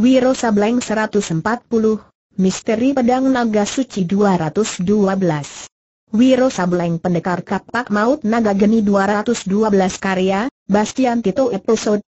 Wiro Sableng 140, Misteri Pedang Naga Suci 212. Wiro Sableng Pendekar Kapak Maut Naga Geni 212 karya, Bastian Tito episode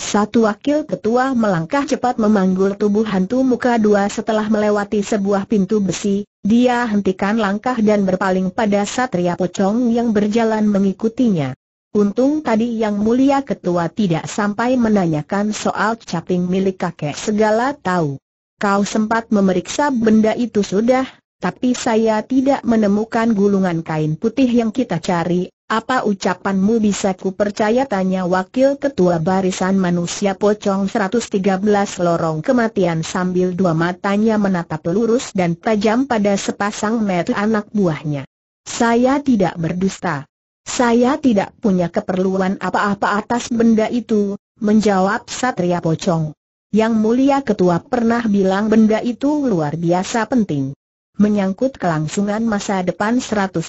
Satu wakil ketua melangkah cepat memanggul tubuh hantu muka dua setelah melewati sebuah pintu besi, dia hentikan langkah dan berpaling pada Satria Pocong yang berjalan mengikutinya. Untung tadi yang mulia ketua tidak sampai menanyakan soal caping milik kakek segala tahu. Kau sempat memeriksa benda itu sudah, tapi saya tidak menemukan gulungan kain putih yang kita cari, apa ucapanmu bisa ku percaya tanya wakil ketua barisan manusia pocong 113 lorong kematian sambil dua matanya menatap lurus dan tajam pada sepasang mata anak buahnya. Saya tidak berdusta. Saya tidak punya keperluan apa-apa atas benda itu, menjawab Satria Pocong. Yang mulia ketua pernah bilang benda itu luar biasa penting menyangkut kelangsungan masa depan 113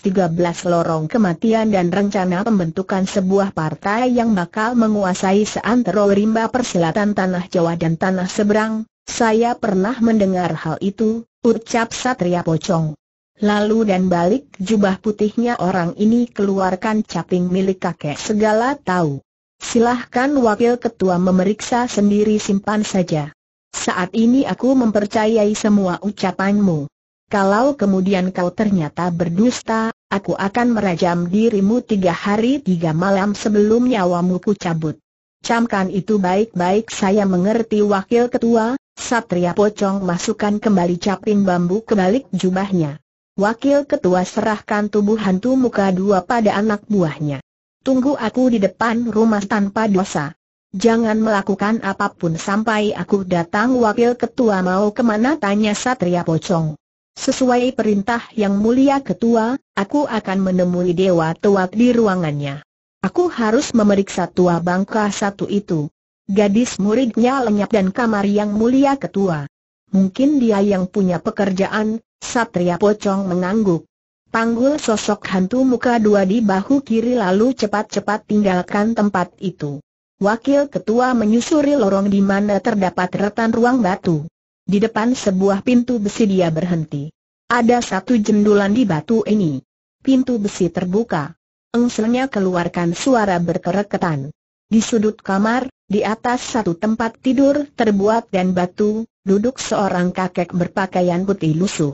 lorong kematian dan rencana pembentukan sebuah partai yang bakal menguasai seantero rimba persilatan tanah Jawa dan tanah seberang, saya pernah mendengar hal itu, ucap Satria Pocong. Lalu dan balik jubah putihnya orang ini keluarkan caping milik kakek segala tahu. Silahkan wakil ketua memeriksa sendiri simpan saja. Saat ini aku mempercayai semua ucapanmu. Kalau kemudian kau ternyata berdusta, aku akan merajam dirimu tiga hari tiga malam sebelum nyawamu ku cabut. Camkan itu baik-baik saya mengerti wakil ketua, Satria Pocong masukkan kembali caping bambu ke balik jubahnya. Wakil ketua serahkan tubuh hantu muka dua pada anak buahnya. Tunggu aku di depan rumah tanpa dosa. Jangan melakukan apapun sampai aku datang wakil ketua mau kemana tanya Satria Pocong. Sesuai perintah yang mulia ketua, aku akan menemui Dewa Tua di ruangannya. Aku harus memeriksa tua bangka satu itu. Gadis muridnya lenyap dan kamar yang mulia ketua. Mungkin dia yang punya pekerjaan, Satria Pocong mengangguk. Panggul sosok hantu muka dua di bahu kiri lalu cepat-cepat tinggalkan tempat itu. Wakil ketua menyusuri lorong di mana terdapat retan ruang batu. Di depan sebuah pintu besi dia berhenti. Ada satu jendulan di batu ini. Pintu besi terbuka. Engselnya keluarkan suara berkereketan. Di sudut kamar, di atas satu tempat tidur terbuat dan batu, duduk seorang kakek berpakaian putih lusuh.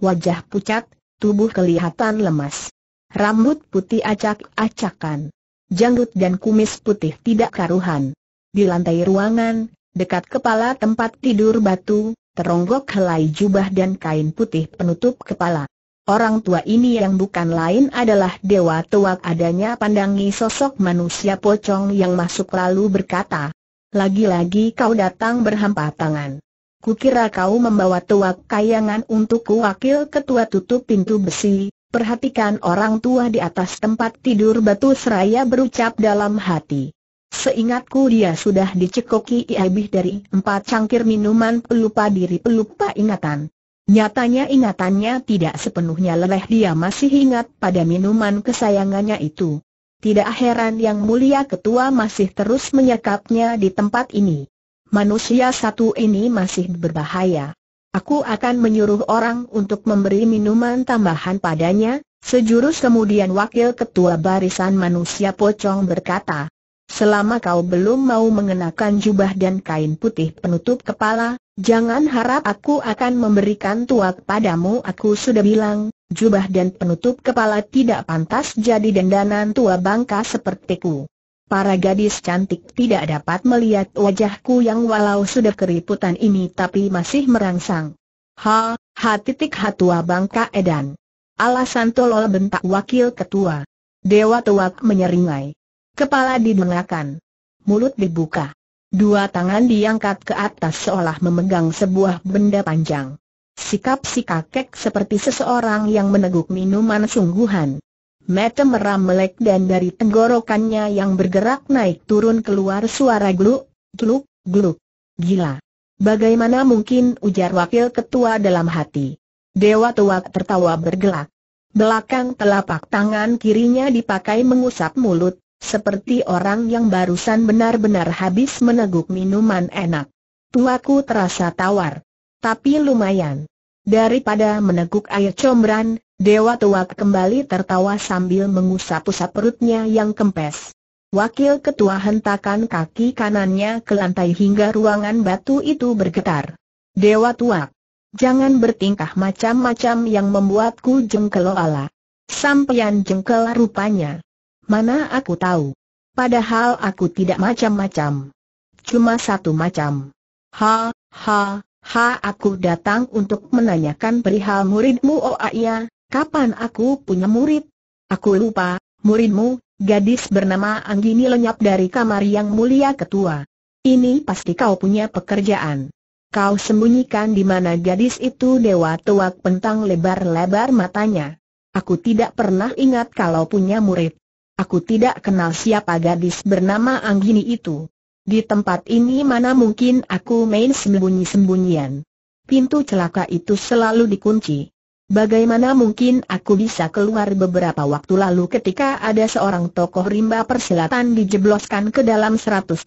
Wajah pucat, tubuh kelihatan lemas. Rambut putih acak-acakan. Janggut dan kumis putih tidak karuhan. Di lantai ruangan, Dekat kepala tempat tidur batu, teronggok helai jubah dan kain putih penutup kepala. Orang tua ini yang bukan lain adalah dewa tuak adanya pandangi sosok manusia pocong yang masuk lalu berkata, Lagi-lagi kau datang berhampa tangan. Kukira kau membawa tuak kayangan untukku wakil ketua tutup pintu besi, perhatikan orang tua di atas tempat tidur batu seraya berucap dalam hati. Seingatku dia sudah dicekoki lebih dari empat cangkir minuman pelupa diri pelupa ingatan. Nyatanya ingatannya tidak sepenuhnya leleh dia masih ingat pada minuman kesayangannya itu. Tidak heran yang mulia ketua masih terus menyekapnya di tempat ini. Manusia satu ini masih berbahaya. Aku akan menyuruh orang untuk memberi minuman tambahan padanya, sejurus kemudian wakil ketua barisan manusia pocong berkata. Selama kau belum mau mengenakan jubah dan kain putih penutup kepala, jangan harap aku akan memberikan tuak padamu Aku sudah bilang, jubah dan penutup kepala tidak pantas jadi dendanan tua bangka sepertiku Para gadis cantik tidak dapat melihat wajahku yang walau sudah keriputan ini tapi masih merangsang. Ha, ha titik ha tua bangka edan. Alasan tolol bentak wakil ketua. Dewa tuak menyeringai. Kepala didengarkan, Mulut dibuka. Dua tangan diangkat ke atas seolah memegang sebuah benda panjang. Sikap si kakek seperti seseorang yang meneguk minuman sungguhan. Mata meram melek dan dari tenggorokannya yang bergerak naik turun keluar suara gluk, gluk, gluk. Gila. Bagaimana mungkin ujar wakil ketua dalam hati. Dewa tua tertawa bergelak. Belakang telapak tangan kirinya dipakai mengusap mulut, seperti orang yang barusan benar-benar habis meneguk minuman enak. Tuaku terasa tawar. Tapi lumayan. Daripada meneguk air combran, Dewa Tua kembali tertawa sambil mengusap-usap perutnya yang kempes. Wakil ketua hentakan kaki kanannya ke lantai hingga ruangan batu itu bergetar. Dewa Tua, jangan bertingkah macam-macam yang membuatku jengkel ala. Sampian jengkel rupanya. Mana aku tahu. Padahal aku tidak macam-macam. Cuma satu macam. Ha, ha, ha aku datang untuk menanyakan perihal muridmu oh ah, iya, kapan aku punya murid? Aku lupa, muridmu, gadis bernama Anggini lenyap dari kamar yang mulia ketua. Ini pasti kau punya pekerjaan. Kau sembunyikan di mana gadis itu dewa tuak pentang lebar-lebar matanya. Aku tidak pernah ingat kalau punya murid. Aku tidak kenal siapa gadis bernama Anggini itu. Di tempat ini mana mungkin aku main sembunyi-sembunyian. Pintu celaka itu selalu dikunci. Bagaimana mungkin aku bisa keluar beberapa waktu lalu ketika ada seorang tokoh rimba persilatan dijebloskan ke dalam 113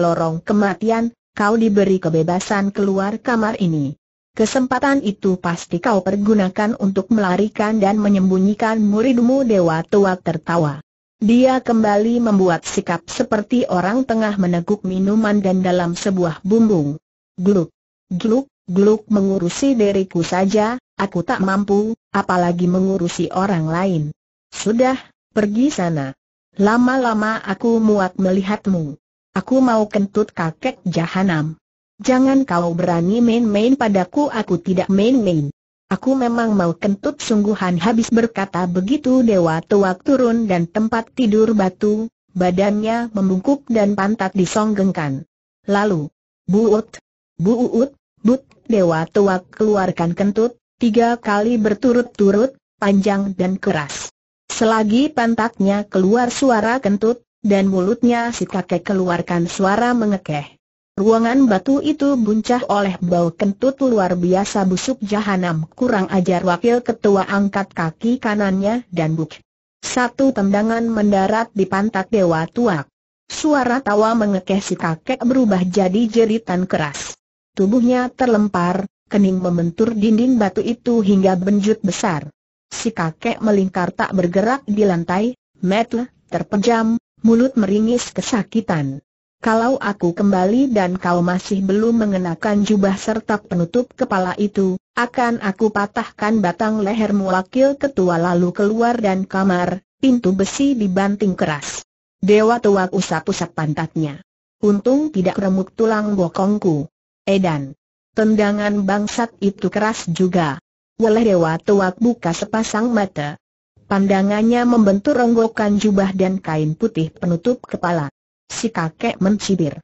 lorong kematian, kau diberi kebebasan keluar kamar ini. Kesempatan itu pasti kau pergunakan untuk melarikan dan menyembunyikan muridmu Dewa Tua tertawa. Dia kembali membuat sikap seperti orang tengah meneguk minuman dan dalam sebuah bumbung. Gluk, gluk, gluk mengurusi diriku saja, aku tak mampu, apalagi mengurusi orang lain. Sudah, pergi sana. Lama-lama aku muak melihatmu. Aku mau kentut kakek jahanam. Jangan kau berani main-main padaku aku tidak main-main. Aku memang mau kentut sungguhan habis berkata begitu Dewa Tuak turun dan tempat tidur batu, badannya membungkuk dan pantat disonggengkan. Lalu, buut, buut, but, Dewa Tuak keluarkan kentut, tiga kali berturut-turut, panjang dan keras. Selagi pantatnya keluar suara kentut, dan mulutnya si kakek keluarkan suara mengekeh. Ruangan batu itu buncah oleh bau kentut luar biasa busuk jahanam kurang ajar wakil ketua angkat kaki kanannya dan buk. Satu tendangan mendarat di pantat dewa tua. Suara tawa mengekeh si kakek berubah jadi jeritan keras. Tubuhnya terlempar, kening membentur dinding batu itu hingga benjut besar. Si kakek melingkar tak bergerak di lantai, metel, terpejam, mulut meringis kesakitan. Kalau aku kembali dan kau masih belum mengenakan jubah serta penutup kepala itu, akan aku patahkan batang lehermu wakil ketua lalu keluar dan kamar, pintu besi dibanting keras. Dewa tuak usap-usap pantatnya. Untung tidak remuk tulang bokongku. Edan. Tendangan bangsat itu keras juga. Oleh dewa tuak buka sepasang mata. Pandangannya membentur ronggokan jubah dan kain putih penutup kepala. Si kakek mencibir.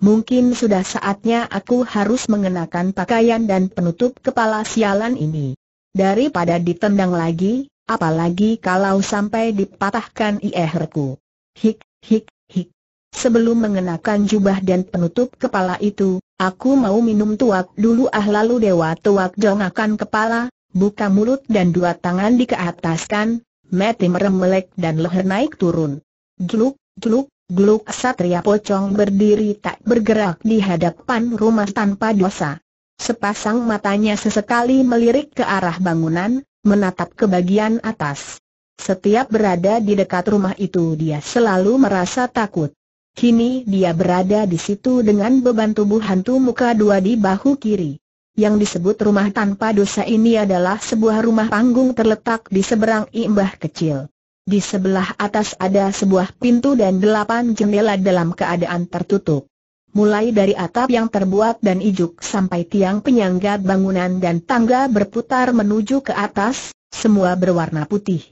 Mungkin sudah saatnya aku harus mengenakan pakaian dan penutup kepala sialan ini. Daripada ditendang lagi, apalagi kalau sampai dipatahkan iherku. Hik, hik, hik. Sebelum mengenakan jubah dan penutup kepala itu, aku mau minum tuak dulu ah lalu dewa tuak dongakan kepala, buka mulut dan dua tangan dikeataskan, mati meremelek dan leher naik turun. Gluk, gluk, Gluk Satria Pocong berdiri tak bergerak di hadapan rumah tanpa dosa. Sepasang matanya sesekali melirik ke arah bangunan, menatap ke bagian atas. Setiap berada di dekat rumah itu dia selalu merasa takut. Kini dia berada di situ dengan beban tubuh hantu muka dua di bahu kiri. Yang disebut rumah tanpa dosa ini adalah sebuah rumah panggung terletak di seberang imbah kecil. Di sebelah atas ada sebuah pintu dan delapan jendela dalam keadaan tertutup. Mulai dari atap yang terbuat dan ijuk sampai tiang penyangga bangunan dan tangga berputar menuju ke atas, semua berwarna putih.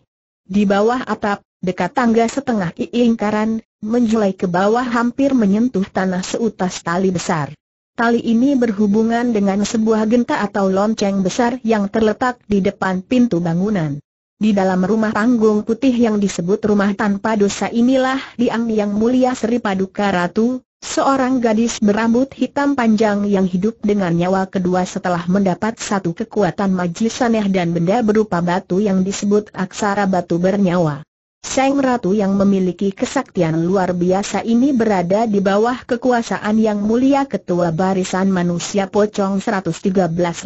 Di bawah atap, dekat tangga setengah lingkaran, menjulai ke bawah hampir menyentuh tanah seutas tali besar. Tali ini berhubungan dengan sebuah genta atau lonceng besar yang terletak di depan pintu bangunan. Di dalam rumah panggung putih yang disebut rumah tanpa dosa inilah Diang Yang Mulia Sri Paduka Ratu, seorang gadis berambut hitam panjang yang hidup dengan nyawa kedua setelah mendapat satu kekuatan majlis aneh dan benda berupa batu yang disebut aksara batu bernyawa. Sang Ratu yang memiliki kesaktian luar biasa ini berada di bawah kekuasaan Yang Mulia Ketua Barisan Manusia Pocong 113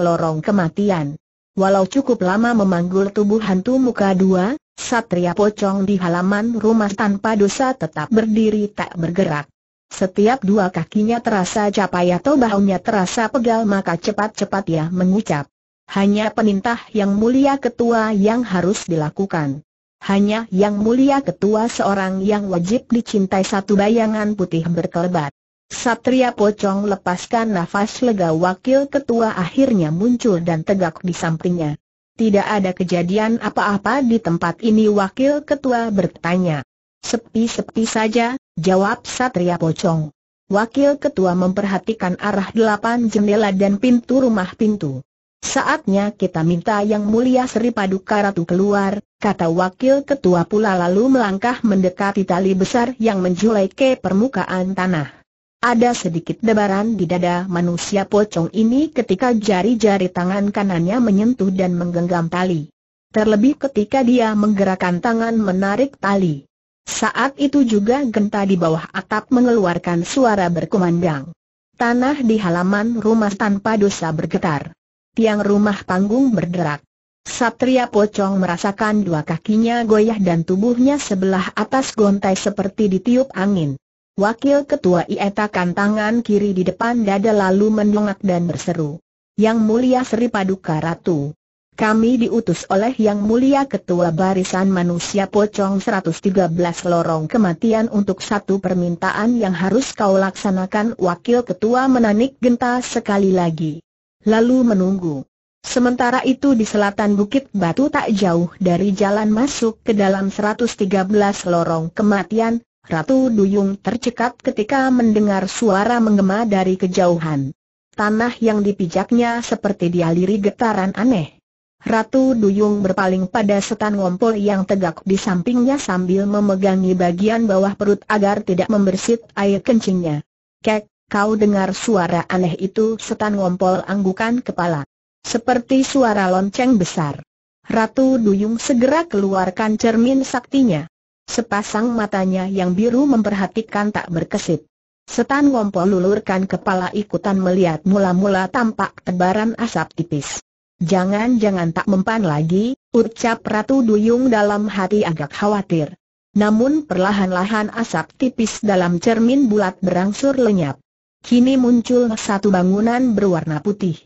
Lorong Kematian. Walau cukup lama memanggul tubuh hantu muka dua, Satria Pocong di halaman rumah tanpa dosa tetap berdiri tak bergerak. Setiap dua kakinya terasa capai atau bahunya terasa pegal maka cepat-cepat ia mengucap. Hanya penintah yang mulia ketua yang harus dilakukan. Hanya yang mulia ketua seorang yang wajib dicintai satu bayangan putih berkelebat. Satria Pocong lepaskan nafas lega wakil ketua akhirnya muncul dan tegak di sampingnya. Tidak ada kejadian apa-apa di tempat ini wakil ketua bertanya. Sepi-sepi saja, jawab Satria Pocong. Wakil ketua memperhatikan arah delapan jendela dan pintu rumah pintu. Saatnya kita minta yang mulia Sri Paduka Ratu keluar, kata wakil ketua pula lalu melangkah mendekati tali besar yang menjulai ke permukaan tanah. Ada sedikit debaran di dada manusia pocong ini ketika jari-jari tangan kanannya menyentuh dan menggenggam tali. Terlebih ketika dia menggerakkan tangan menarik tali. Saat itu juga genta di bawah atap mengeluarkan suara berkumandang. Tanah di halaman rumah tanpa dosa bergetar. Tiang rumah panggung berderak. Satria Pocong merasakan dua kakinya goyah dan tubuhnya sebelah atas gontai seperti ditiup angin. Wakil Ketua Ietakan tangan kiri di depan dada lalu mendongak dan berseru. Yang Mulia Sri Paduka Ratu. Kami diutus oleh Yang Mulia Ketua Barisan Manusia Pocong 113 Lorong Kematian untuk satu permintaan yang harus kau laksanakan Wakil Ketua menanik genta sekali lagi. Lalu menunggu. Sementara itu di selatan Bukit Batu tak jauh dari jalan masuk ke dalam 113 lorong kematian, Ratu Duyung tercekat ketika mendengar suara menggema dari kejauhan. Tanah yang dipijaknya seperti dialiri getaran aneh. Ratu Duyung berpaling pada setan ngompol yang tegak di sampingnya sambil memegangi bagian bawah perut agar tidak membersit air kencingnya. Kek, kau dengar suara aneh itu setan ngompol anggukan kepala. Seperti suara lonceng besar. Ratu Duyung segera keluarkan cermin saktinya. Sepasang matanya yang biru memperhatikan tak berkesip. Setan ngompol lulurkan kepala ikutan melihat mula-mula tampak tebaran asap tipis. Jangan-jangan tak mempan lagi, ucap Ratu Duyung dalam hati agak khawatir. Namun perlahan-lahan asap tipis dalam cermin bulat berangsur lenyap. Kini muncul satu bangunan berwarna putih.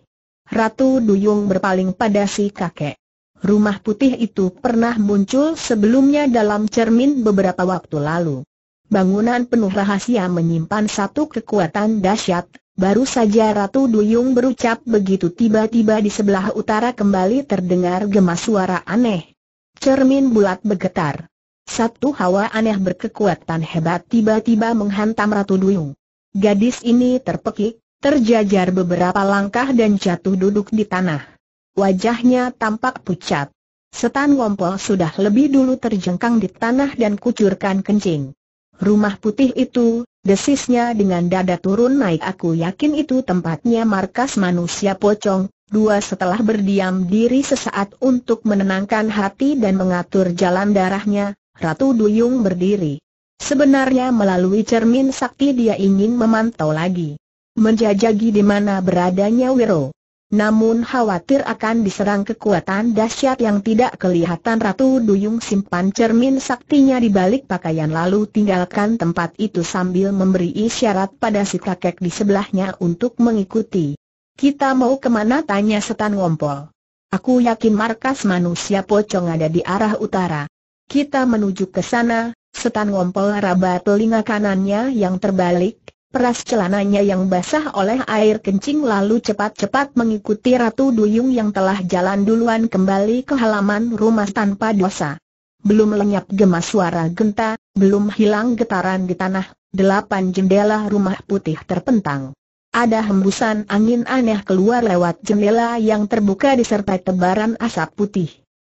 Ratu Duyung berpaling pada si kakek. Rumah putih itu pernah muncul sebelumnya dalam cermin beberapa waktu lalu. Bangunan penuh rahasia menyimpan satu kekuatan dahsyat. Baru saja Ratu Duyung berucap begitu tiba-tiba di sebelah utara kembali terdengar gemas suara aneh. Cermin bulat bergetar. Satu hawa aneh berkekuatan hebat tiba-tiba menghantam Ratu Duyung. Gadis ini terpekik, terjajar beberapa langkah dan jatuh duduk di tanah. Wajahnya tampak pucat. Setan ngompol sudah lebih dulu terjengkang di tanah dan kucurkan kencing. Rumah putih itu, desisnya dengan dada turun naik aku yakin itu tempatnya markas manusia pocong, Dua setelah berdiam diri sesaat untuk menenangkan hati dan mengatur jalan darahnya, Ratu Duyung berdiri. Sebenarnya melalui cermin sakti dia ingin memantau lagi. Menjajagi di mana beradanya Wiro namun khawatir akan diserang kekuatan dahsyat yang tidak kelihatan Ratu Duyung simpan cermin saktinya di balik pakaian lalu tinggalkan tempat itu sambil memberi isyarat pada si kakek di sebelahnya untuk mengikuti. Kita mau kemana tanya setan ngompol. Aku yakin markas manusia pocong ada di arah utara. Kita menuju ke sana, setan ngompol raba telinga kanannya yang terbalik, peras celananya yang basah oleh air kencing lalu cepat-cepat mengikuti Ratu Duyung yang telah jalan duluan kembali ke halaman rumah tanpa dosa. Belum lenyap gemas suara genta, belum hilang getaran di tanah, delapan jendela rumah putih terpentang. Ada hembusan angin aneh keluar lewat jendela yang terbuka disertai tebaran asap putih.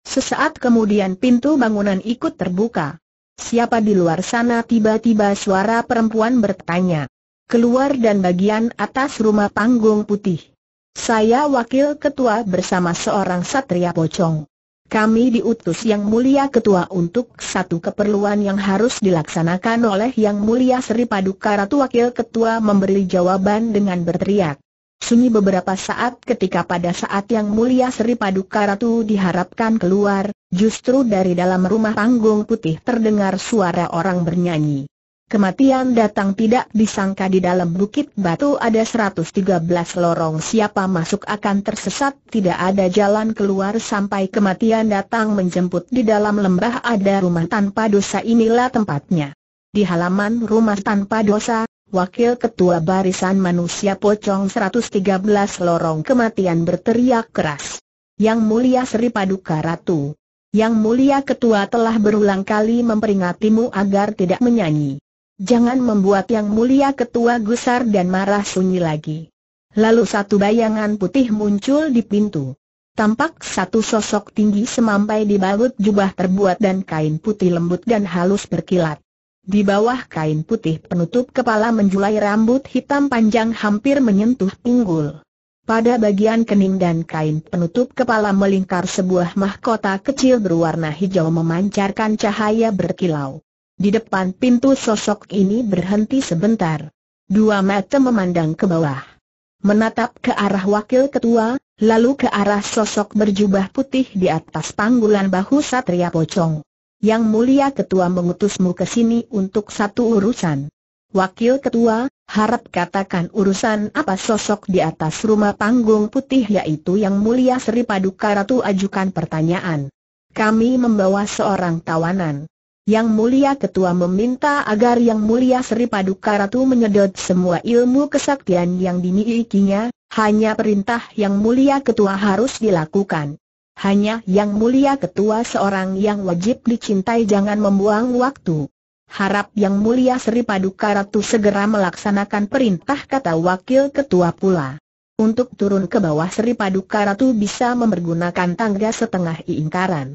Sesaat kemudian pintu bangunan ikut terbuka. Siapa di luar sana tiba-tiba suara perempuan bertanya keluar dan bagian atas rumah panggung putih. Saya wakil ketua bersama seorang satria pocong. Kami diutus Yang Mulia Ketua untuk satu keperluan yang harus dilaksanakan oleh Yang Mulia Sri Paduka Ratu Wakil Ketua memberi jawaban dengan berteriak. Sunyi beberapa saat ketika pada saat Yang Mulia Sri Paduka Ratu diharapkan keluar, justru dari dalam rumah panggung putih terdengar suara orang bernyanyi. Kematian datang tidak disangka di dalam bukit batu ada 113 lorong siapa masuk akan tersesat tidak ada jalan keluar sampai kematian datang menjemput di dalam lembah ada rumah tanpa dosa inilah tempatnya. Di halaman rumah tanpa dosa, Wakil Ketua Barisan Manusia Pocong 113 lorong kematian berteriak keras. Yang mulia Sri Paduka Ratu. Yang mulia ketua telah berulang kali memperingatimu agar tidak menyanyi. Jangan membuat yang mulia ketua gusar dan marah sunyi lagi. Lalu satu bayangan putih muncul di pintu. Tampak satu sosok tinggi semampai dibalut jubah terbuat dan kain putih lembut dan halus berkilat. Di bawah kain putih penutup kepala menjulai rambut hitam panjang hampir menyentuh pinggul. Pada bagian kening dan kain penutup kepala melingkar sebuah mahkota kecil berwarna hijau memancarkan cahaya berkilau. Di depan pintu sosok ini berhenti sebentar. Dua mata memandang ke bawah. Menatap ke arah wakil ketua, lalu ke arah sosok berjubah putih di atas panggulan bahu Satria Pocong. Yang mulia ketua mengutusmu ke sini untuk satu urusan. Wakil ketua, harap katakan urusan apa sosok di atas rumah panggung putih yaitu yang mulia Sri Paduka Ratu ajukan pertanyaan. Kami membawa seorang tawanan. Yang Mulia Ketua meminta agar Yang Mulia Sri Paduka Ratu menyedot semua ilmu kesaktian yang dimilikinya, hanya perintah Yang Mulia Ketua harus dilakukan. Hanya Yang Mulia Ketua seorang yang wajib dicintai jangan membuang waktu. Harap Yang Mulia Sri Paduka Ratu segera melaksanakan perintah kata Wakil Ketua pula. Untuk turun ke bawah Sri Paduka Ratu bisa mempergunakan tangga setengah ingkaran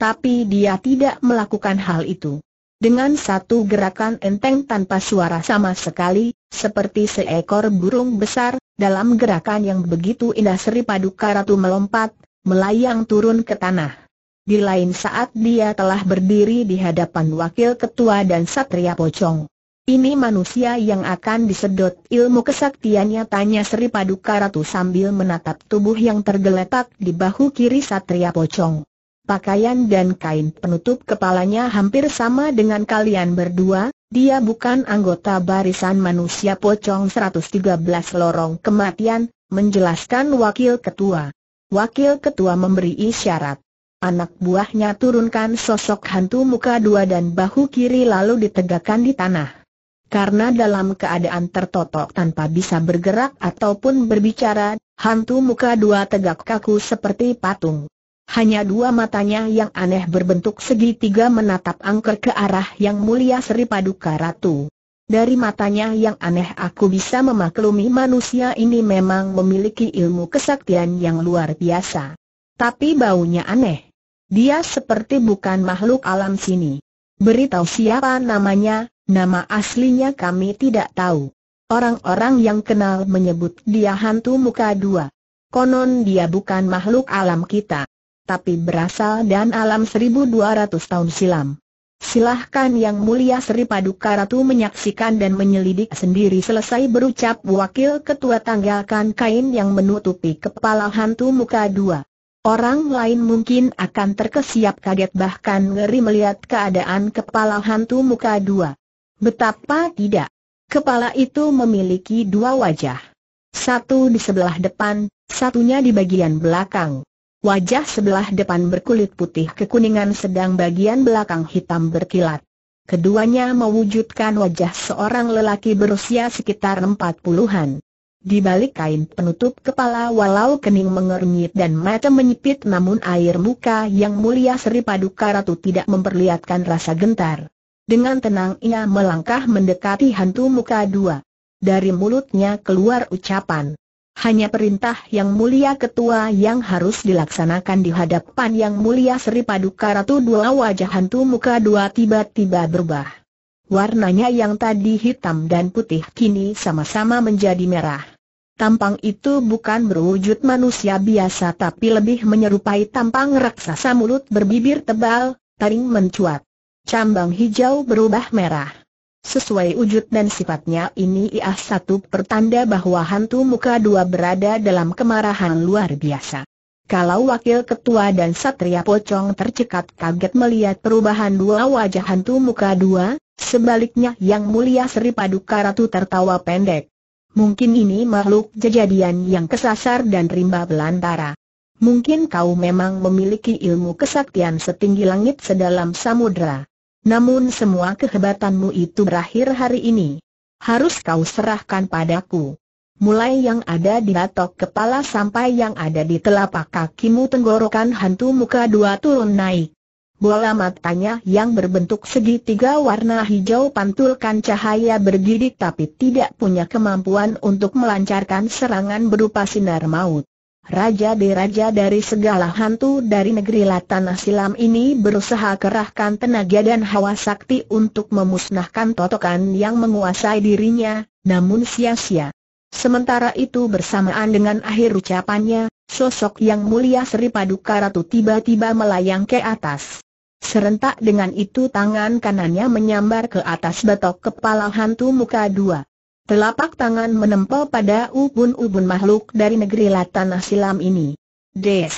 tapi dia tidak melakukan hal itu. Dengan satu gerakan enteng tanpa suara sama sekali, seperti seekor burung besar, dalam gerakan yang begitu indah Sri Paduka Ratu melompat, melayang turun ke tanah. Di lain saat dia telah berdiri di hadapan Wakil Ketua dan Satria Pocong. Ini manusia yang akan disedot ilmu kesaktiannya tanya Sri Paduka Ratu sambil menatap tubuh yang tergeletak di bahu kiri Satria Pocong pakaian dan kain penutup kepalanya hampir sama dengan kalian berdua, dia bukan anggota barisan manusia pocong 113 lorong kematian, menjelaskan wakil ketua. Wakil ketua memberi isyarat. Anak buahnya turunkan sosok hantu muka dua dan bahu kiri lalu ditegakkan di tanah. Karena dalam keadaan tertotok tanpa bisa bergerak ataupun berbicara, hantu muka dua tegak kaku seperti patung hanya dua matanya yang aneh berbentuk segitiga menatap angker ke arah yang mulia Sri Paduka Ratu. Dari matanya yang aneh aku bisa memaklumi manusia ini memang memiliki ilmu kesaktian yang luar biasa. Tapi baunya aneh. Dia seperti bukan makhluk alam sini. Beritahu siapa namanya, nama aslinya kami tidak tahu. Orang-orang yang kenal menyebut dia hantu muka dua. Konon dia bukan makhluk alam kita tapi berasal dan alam 1200 tahun silam. Silahkan Yang Mulia Sri Paduka Ratu menyaksikan dan menyelidik sendiri Selesai berucap wakil ketua tanggalkan kain yang menutupi kepala hantu muka dua Orang lain mungkin akan terkesiap kaget bahkan ngeri melihat keadaan kepala hantu muka dua Betapa tidak Kepala itu memiliki dua wajah Satu di sebelah depan, satunya di bagian belakang Wajah sebelah depan berkulit putih kekuningan sedang bagian belakang hitam berkilat. Keduanya mewujudkan wajah seorang lelaki berusia sekitar empat puluhan. Di balik kain penutup kepala walau kening mengernyit dan mata menyipit namun air muka yang mulia Sri Paduka Ratu tidak memperlihatkan rasa gentar. Dengan tenang ia melangkah mendekati hantu muka dua. Dari mulutnya keluar ucapan, hanya perintah yang mulia ketua yang harus dilaksanakan di hadapan yang mulia Sri Paduka Ratu dua wajah hantu muka dua tiba-tiba berubah. Warnanya yang tadi hitam dan putih kini sama-sama menjadi merah. Tampang itu bukan berwujud manusia biasa tapi lebih menyerupai tampang raksasa mulut berbibir tebal, taring mencuat. Cambang hijau berubah merah. Sesuai wujud dan sifatnya ini ia satu pertanda bahwa hantu muka dua berada dalam kemarahan luar biasa. Kalau wakil ketua dan satria pocong tercekat kaget melihat perubahan dua wajah hantu muka dua, sebaliknya yang mulia Sri Paduka Ratu tertawa pendek. Mungkin ini makhluk kejadian yang kesasar dan rimba belantara. Mungkin kau memang memiliki ilmu kesaktian setinggi langit sedalam samudera. Namun semua kehebatanmu itu berakhir hari ini. Harus kau serahkan padaku. Mulai yang ada di batok kepala sampai yang ada di telapak kakimu tenggorokan hantu muka dua turun naik. Bola matanya yang berbentuk segitiga warna hijau pantulkan cahaya bergidik tapi tidak punya kemampuan untuk melancarkan serangan berupa sinar maut. Raja deraja dari segala hantu dari negeri Tanah Silam ini berusaha kerahkan tenaga dan hawa sakti untuk memusnahkan totokan yang menguasai dirinya, namun sia-sia. Sementara itu bersamaan dengan akhir ucapannya, sosok yang mulia Sri Paduka Ratu tiba-tiba melayang ke atas. Serentak dengan itu tangan kanannya menyambar ke atas batok kepala hantu muka dua. Telapak tangan menempel pada ubun-ubun makhluk dari negeri Latanah Silam ini. Des!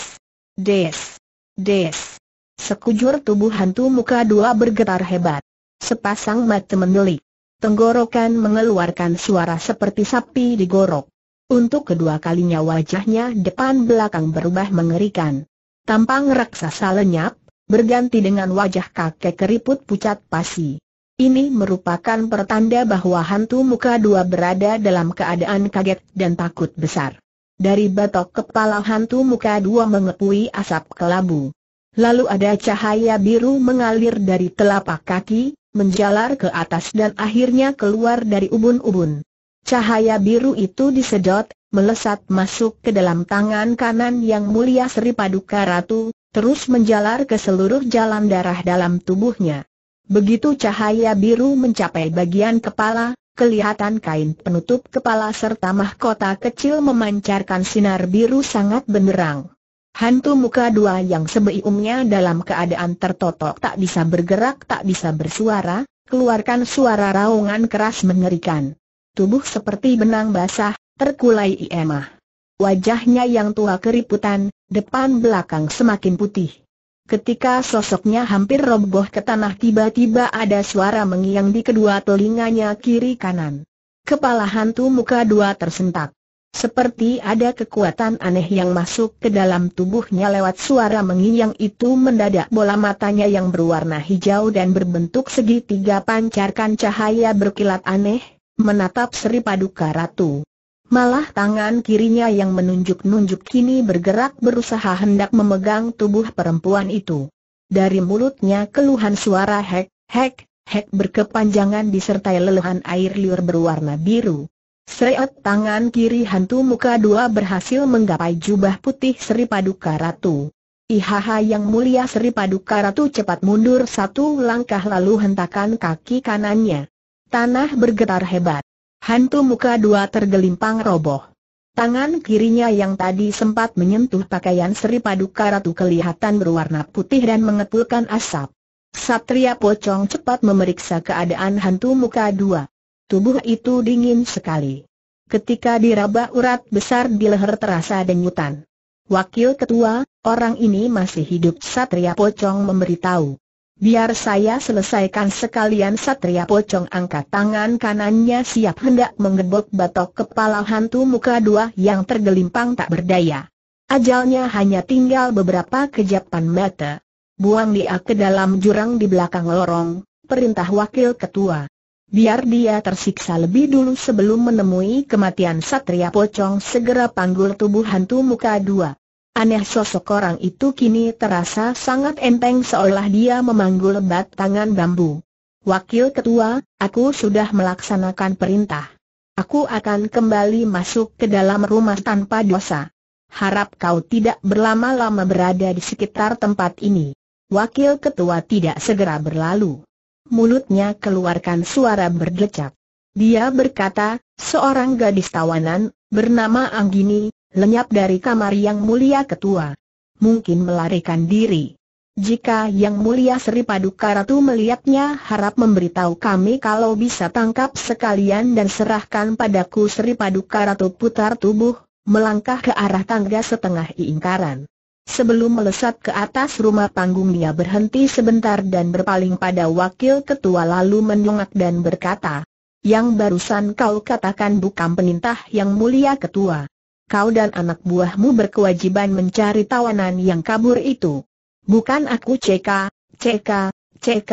Des! Des! Sekujur tubuh hantu muka dua bergetar hebat. Sepasang mata mendelik. Tenggorokan mengeluarkan suara seperti sapi digorok. Untuk kedua kalinya wajahnya depan belakang berubah mengerikan. Tampang raksasa lenyap, berganti dengan wajah kakek keriput pucat pasi. Ini merupakan pertanda bahwa hantu muka dua berada dalam keadaan kaget dan takut besar. Dari batok kepala hantu muka dua mengepui asap kelabu. Lalu ada cahaya biru mengalir dari telapak kaki, menjalar ke atas dan akhirnya keluar dari ubun-ubun. Cahaya biru itu disedot, melesat masuk ke dalam tangan kanan yang mulia Sri Paduka Ratu, terus menjalar ke seluruh jalan darah dalam tubuhnya. Begitu cahaya biru mencapai bagian kepala, kelihatan kain penutup kepala serta mahkota kecil memancarkan sinar biru sangat benderang. Hantu muka dua yang sebelumnya dalam keadaan tertotok tak bisa bergerak tak bisa bersuara, keluarkan suara raungan keras mengerikan. Tubuh seperti benang basah, terkulai emah. Wajahnya yang tua keriputan, depan belakang semakin putih. Ketika sosoknya hampir roboh ke tanah tiba-tiba ada suara mengiang di kedua telinganya kiri kanan. Kepala hantu muka dua tersentak. Seperti ada kekuatan aneh yang masuk ke dalam tubuhnya lewat suara mengiang itu mendadak bola matanya yang berwarna hijau dan berbentuk segitiga pancarkan cahaya berkilat aneh, menatap Sri Paduka Ratu. Malah tangan kirinya yang menunjuk-nunjuk kini bergerak berusaha hendak memegang tubuh perempuan itu. Dari mulutnya keluhan suara hek, hek, hek berkepanjangan disertai lelehan air liur berwarna biru. Sreot tangan kiri hantu muka dua berhasil menggapai jubah putih Sri Paduka Ratu. Ihaha yang mulia Sri Paduka Ratu cepat mundur satu langkah lalu hentakan kaki kanannya. Tanah bergetar hebat. Hantu muka dua tergelimpang roboh. Tangan kirinya yang tadi sempat menyentuh pakaian Sri Paduka Ratu kelihatan berwarna putih dan mengepulkan asap. Satria Pocong cepat memeriksa keadaan hantu muka dua. Tubuh itu dingin sekali. Ketika diraba urat besar di leher terasa denyutan. Wakil ketua, orang ini masih hidup Satria Pocong memberitahu. Biar saya selesaikan sekalian Satria Pocong angkat tangan kanannya siap hendak menggebok batok kepala hantu muka dua yang tergelimpang tak berdaya. Ajalnya hanya tinggal beberapa kejapan mata. Buang dia ke dalam jurang di belakang lorong, perintah wakil ketua. Biar dia tersiksa lebih dulu sebelum menemui kematian Satria Pocong segera panggul tubuh hantu muka dua. Aneh sosok orang itu kini terasa sangat enteng seolah dia memanggul lebat tangan bambu. Wakil Ketua, aku sudah melaksanakan perintah. Aku akan kembali masuk ke dalam rumah tanpa dosa. Harap kau tidak berlama-lama berada di sekitar tempat ini. Wakil Ketua tidak segera berlalu. Mulutnya keluarkan suara berdecak. Dia berkata, seorang gadis tawanan, bernama Anggini, lenyap dari kamar yang mulia ketua. Mungkin melarikan diri. Jika yang mulia Sri Paduka Ratu melihatnya harap memberitahu kami kalau bisa tangkap sekalian dan serahkan padaku Sri Paduka Ratu putar tubuh, melangkah ke arah tangga setengah iingkaran. Sebelum melesat ke atas rumah panggung dia berhenti sebentar dan berpaling pada wakil ketua lalu mendongak dan berkata, Yang barusan kau katakan bukan penintah yang mulia ketua kau dan anak buahmu berkewajiban mencari tawanan yang kabur itu. Bukan aku CK, CK, CK,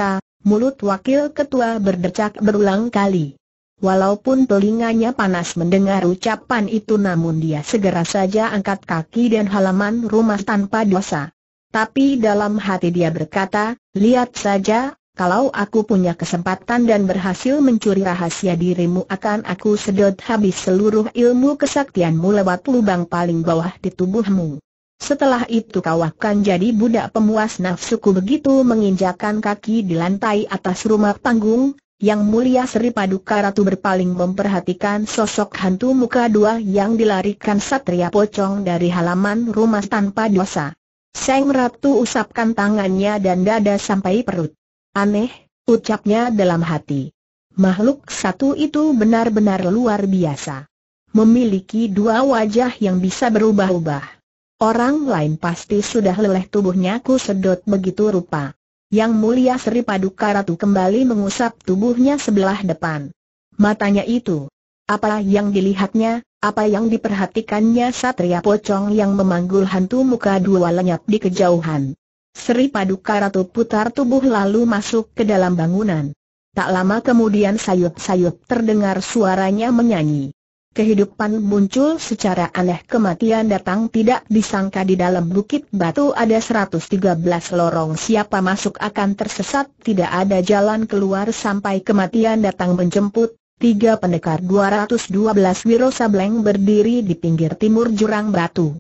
mulut wakil ketua berdecak berulang kali. Walaupun telinganya panas mendengar ucapan itu namun dia segera saja angkat kaki dan halaman rumah tanpa dosa. Tapi dalam hati dia berkata, lihat saja, kalau aku punya kesempatan dan berhasil mencuri rahasia dirimu akan aku sedot habis seluruh ilmu kesaktianmu lewat lubang paling bawah di tubuhmu. Setelah itu kau akan jadi budak pemuas nafsuku begitu menginjakan kaki di lantai atas rumah panggung, yang mulia Sri Paduka Ratu berpaling memperhatikan sosok hantu muka dua yang dilarikan Satria Pocong dari halaman rumah tanpa dosa. Seng Ratu usapkan tangannya dan dada sampai perut. Aneh, ucapnya dalam hati. Makhluk satu itu benar-benar luar biasa. Memiliki dua wajah yang bisa berubah-ubah. Orang lain pasti sudah leleh tubuhnya ku sedot begitu rupa. Yang mulia Sri Paduka Ratu kembali mengusap tubuhnya sebelah depan. Matanya itu. Apa yang dilihatnya, apa yang diperhatikannya Satria Pocong yang memanggul hantu muka dua lenyap di kejauhan. Sri Paduka Ratu putar tubuh lalu masuk ke dalam bangunan. Tak lama kemudian sayup-sayup terdengar suaranya menyanyi. Kehidupan muncul secara aneh kematian datang tidak disangka di dalam bukit batu ada 113 lorong siapa masuk akan tersesat tidak ada jalan keluar sampai kematian datang menjemput Tiga pendekar 212 Wiro Sableng berdiri di pinggir timur jurang batu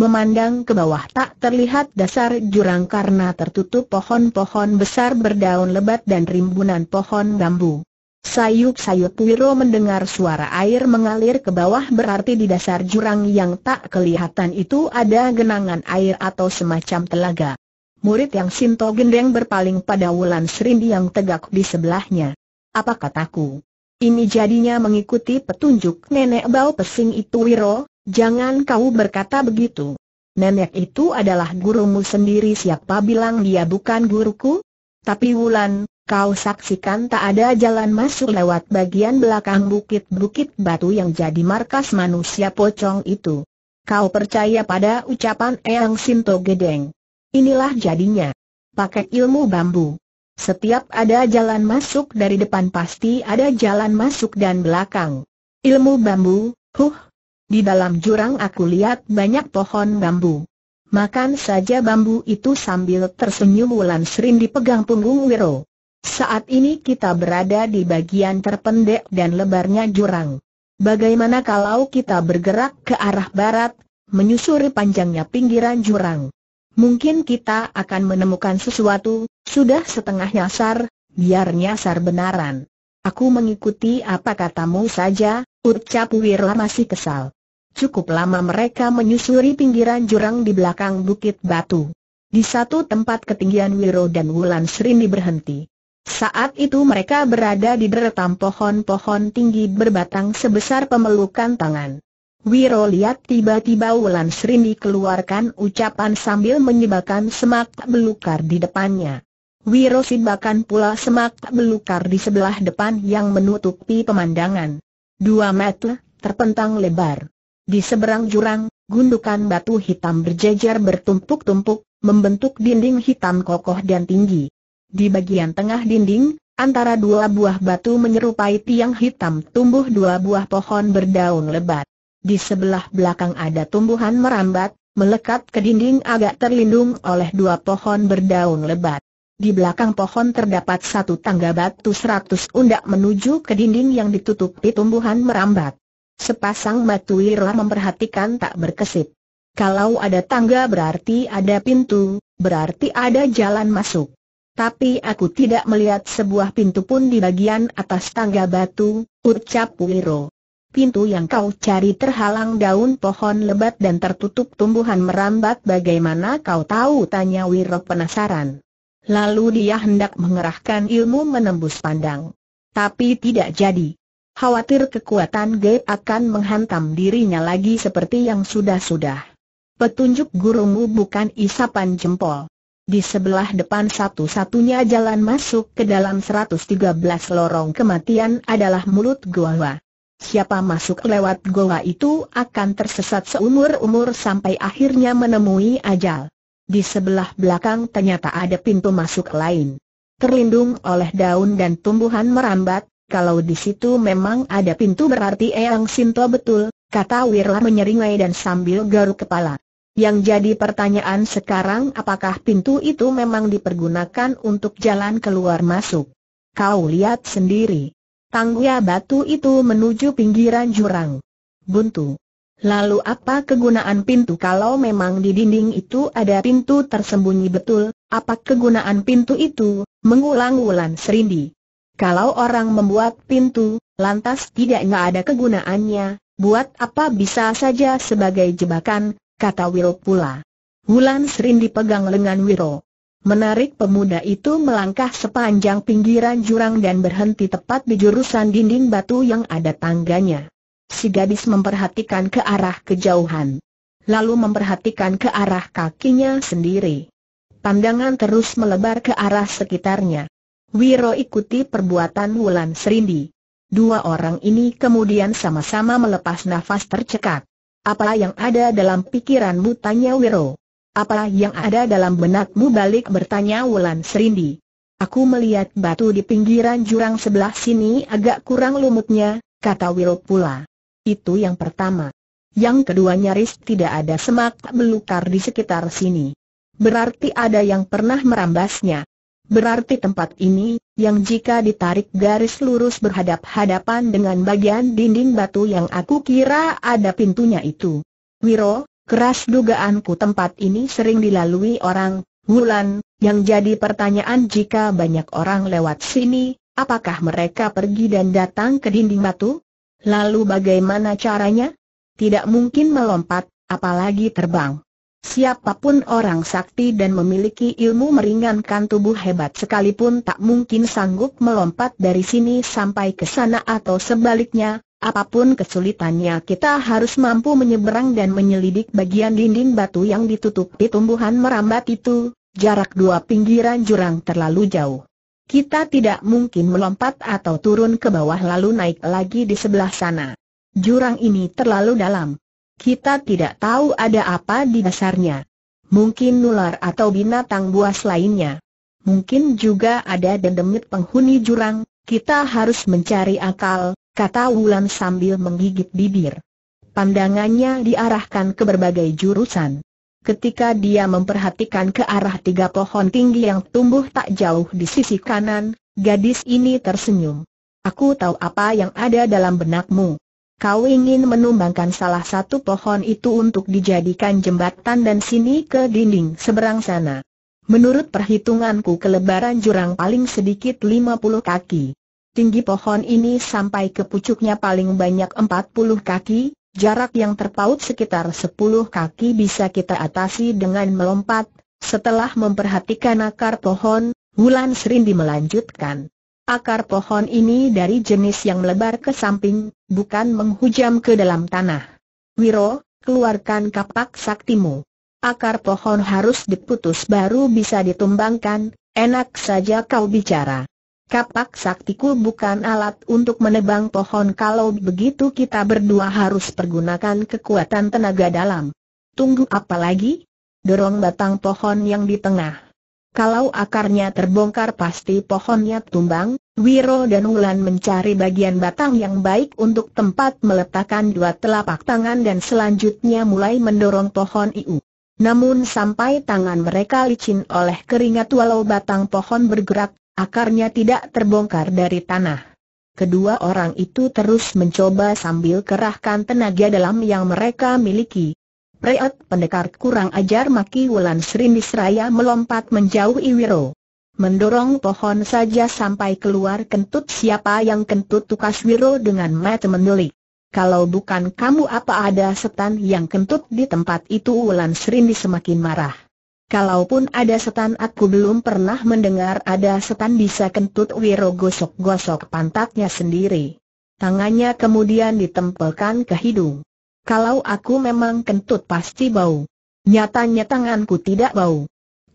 Memandang ke bawah tak terlihat dasar jurang karena tertutup pohon-pohon besar berdaun lebat dan rimbunan pohon bambu. Sayup-sayup Wiro mendengar suara air mengalir ke bawah berarti di dasar jurang yang tak kelihatan itu ada genangan air atau semacam telaga. Murid yang Sinto Gendeng berpaling pada Wulan Serindi yang tegak di sebelahnya. Apa kataku? Ini jadinya mengikuti petunjuk nenek bau pesing itu Wiro, Jangan kau berkata begitu. Nenek itu adalah gurumu sendiri siapa bilang dia bukan guruku? Tapi Wulan, kau saksikan tak ada jalan masuk lewat bagian belakang bukit-bukit batu yang jadi markas manusia pocong itu. Kau percaya pada ucapan Eyang Sinto Gedeng. Inilah jadinya. Pakai ilmu bambu. Setiap ada jalan masuk dari depan pasti ada jalan masuk dan belakang. Ilmu bambu, huh, di dalam jurang aku lihat banyak pohon bambu. Makan saja bambu itu sambil tersenyum Wulan Serin dipegang punggung Wiro. Saat ini kita berada di bagian terpendek dan lebarnya jurang. Bagaimana kalau kita bergerak ke arah barat, menyusuri panjangnya pinggiran jurang? Mungkin kita akan menemukan sesuatu, sudah setengah nyasar, biar nyasar benaran. Aku mengikuti apa katamu saja, ucap Wirla masih kesal. Cukup lama mereka menyusuri pinggiran jurang di belakang bukit batu. Di satu tempat ketinggian Wiro dan Wulan Srini berhenti. Saat itu mereka berada di deretan pohon-pohon tinggi berbatang sebesar pemelukan tangan. Wiro lihat tiba-tiba Wulan Srini keluarkan ucapan sambil menyebabkan semak belukar di depannya. Wiro sibakan pula semak belukar di sebelah depan yang menutupi pemandangan. Dua meter, terpentang lebar. Di seberang jurang, gundukan batu hitam berjejer bertumpuk-tumpuk, membentuk dinding hitam kokoh dan tinggi. Di bagian tengah dinding, antara dua buah batu menyerupai tiang hitam tumbuh dua buah pohon berdaun lebat. Di sebelah belakang ada tumbuhan merambat, melekat ke dinding agak terlindung oleh dua pohon berdaun lebat. Di belakang pohon terdapat satu tangga batu seratus undak menuju ke dinding yang ditutupi tumbuhan merambat. Sepasang mata Wirla memperhatikan tak berkesip. Kalau ada tangga berarti ada pintu, berarti ada jalan masuk. Tapi aku tidak melihat sebuah pintu pun di bagian atas tangga batu, ucap Wiro. Pintu yang kau cari terhalang daun pohon lebat dan tertutup tumbuhan merambat bagaimana kau tahu tanya Wiro penasaran. Lalu dia hendak mengerahkan ilmu menembus pandang. Tapi tidak jadi. Khawatir kekuatan gaib akan menghantam dirinya lagi seperti yang sudah-sudah. Petunjuk gurumu bukan isapan jempol. Di sebelah depan satu-satunya jalan masuk ke dalam 113 lorong kematian adalah mulut goa. Siapa masuk lewat goa itu akan tersesat seumur-umur sampai akhirnya menemui ajal. Di sebelah belakang ternyata ada pintu masuk lain. Terlindung oleh daun dan tumbuhan merambat, kalau di situ memang ada pintu berarti Eyang Sinto betul, kata Wirla menyeringai dan sambil garuk kepala. Yang jadi pertanyaan sekarang apakah pintu itu memang dipergunakan untuk jalan keluar masuk? Kau lihat sendiri. Tangguya batu itu menuju pinggiran jurang. Buntu. Lalu apa kegunaan pintu kalau memang di dinding itu ada pintu tersembunyi betul, apa kegunaan pintu itu, mengulang-ulang serindi. Kalau orang membuat pintu, lantas tidak nggak ada kegunaannya, buat apa bisa saja sebagai jebakan, kata Wiro pula. Wulan sering dipegang lengan Wiro. Menarik pemuda itu melangkah sepanjang pinggiran jurang dan berhenti tepat di jurusan dinding batu yang ada tangganya. Si gadis memperhatikan ke arah kejauhan. Lalu memperhatikan ke arah kakinya sendiri. Pandangan terus melebar ke arah sekitarnya. Wiro ikuti perbuatan Wulan Serindi. Dua orang ini kemudian sama-sama melepas nafas tercekat. Apa yang ada dalam pikiranmu tanya Wiro. Apa yang ada dalam benakmu balik bertanya Wulan Serindi. Aku melihat batu di pinggiran jurang sebelah sini agak kurang lumutnya, kata Wiro pula. Itu yang pertama. Yang kedua nyaris tidak ada semak belukar di sekitar sini. Berarti ada yang pernah merambasnya. Berarti tempat ini, yang jika ditarik garis lurus berhadap-hadapan dengan bagian dinding batu yang aku kira ada pintunya itu. Wiro, keras dugaanku tempat ini sering dilalui orang, Wulan, yang jadi pertanyaan jika banyak orang lewat sini, apakah mereka pergi dan datang ke dinding batu? Lalu bagaimana caranya? Tidak mungkin melompat, apalagi terbang. Siapapun orang sakti dan memiliki ilmu meringankan tubuh hebat sekalipun tak mungkin sanggup melompat dari sini sampai ke sana atau sebaliknya, apapun kesulitannya kita harus mampu menyeberang dan menyelidik bagian dinding batu yang ditutupi tumbuhan merambat itu, jarak dua pinggiran jurang terlalu jauh. Kita tidak mungkin melompat atau turun ke bawah lalu naik lagi di sebelah sana. Jurang ini terlalu dalam, kita tidak tahu ada apa di dasarnya. Mungkin nular atau binatang buas lainnya. Mungkin juga ada dendemit penghuni jurang, kita harus mencari akal, kata Wulan sambil menggigit bibir. Pandangannya diarahkan ke berbagai jurusan. Ketika dia memperhatikan ke arah tiga pohon tinggi yang tumbuh tak jauh di sisi kanan, gadis ini tersenyum. Aku tahu apa yang ada dalam benakmu. Kau ingin menumbangkan salah satu pohon itu untuk dijadikan jembatan dan sini ke dinding seberang sana. Menurut perhitunganku kelebaran jurang paling sedikit 50 kaki. Tinggi pohon ini sampai ke pucuknya paling banyak 40 kaki, jarak yang terpaut sekitar 10 kaki bisa kita atasi dengan melompat. Setelah memperhatikan akar pohon, Wulan Serindi melanjutkan. Akar pohon ini dari jenis yang melebar ke samping, bukan menghujam ke dalam tanah. Wiro, keluarkan kapak saktimu. Akar pohon harus diputus baru bisa ditumbangkan, enak saja kau bicara. Kapak saktiku bukan alat untuk menebang pohon kalau begitu kita berdua harus pergunakan kekuatan tenaga dalam. Tunggu apa lagi? Dorong batang pohon yang di tengah. Kalau akarnya terbongkar pasti pohonnya tumbang, Wiro dan Wulan mencari bagian batang yang baik untuk tempat meletakkan dua telapak tangan dan selanjutnya mulai mendorong pohon itu. Namun sampai tangan mereka licin oleh keringat walau batang pohon bergerak, akarnya tidak terbongkar dari tanah. Kedua orang itu terus mencoba sambil kerahkan tenaga dalam yang mereka miliki, Preot pendekar kurang ajar maki Wulan Nisraya melompat menjauh Iwiro, Mendorong pohon saja sampai keluar kentut siapa yang kentut tukas Wiro dengan mata mendelik. Kalau bukan kamu apa ada setan yang kentut di tempat itu Wulan Srindi semakin marah. Kalaupun ada setan aku belum pernah mendengar ada setan bisa kentut Wiro gosok-gosok pantatnya sendiri. Tangannya kemudian ditempelkan ke hidung. Kalau aku memang kentut pasti bau. Nyatanya tanganku tidak bau.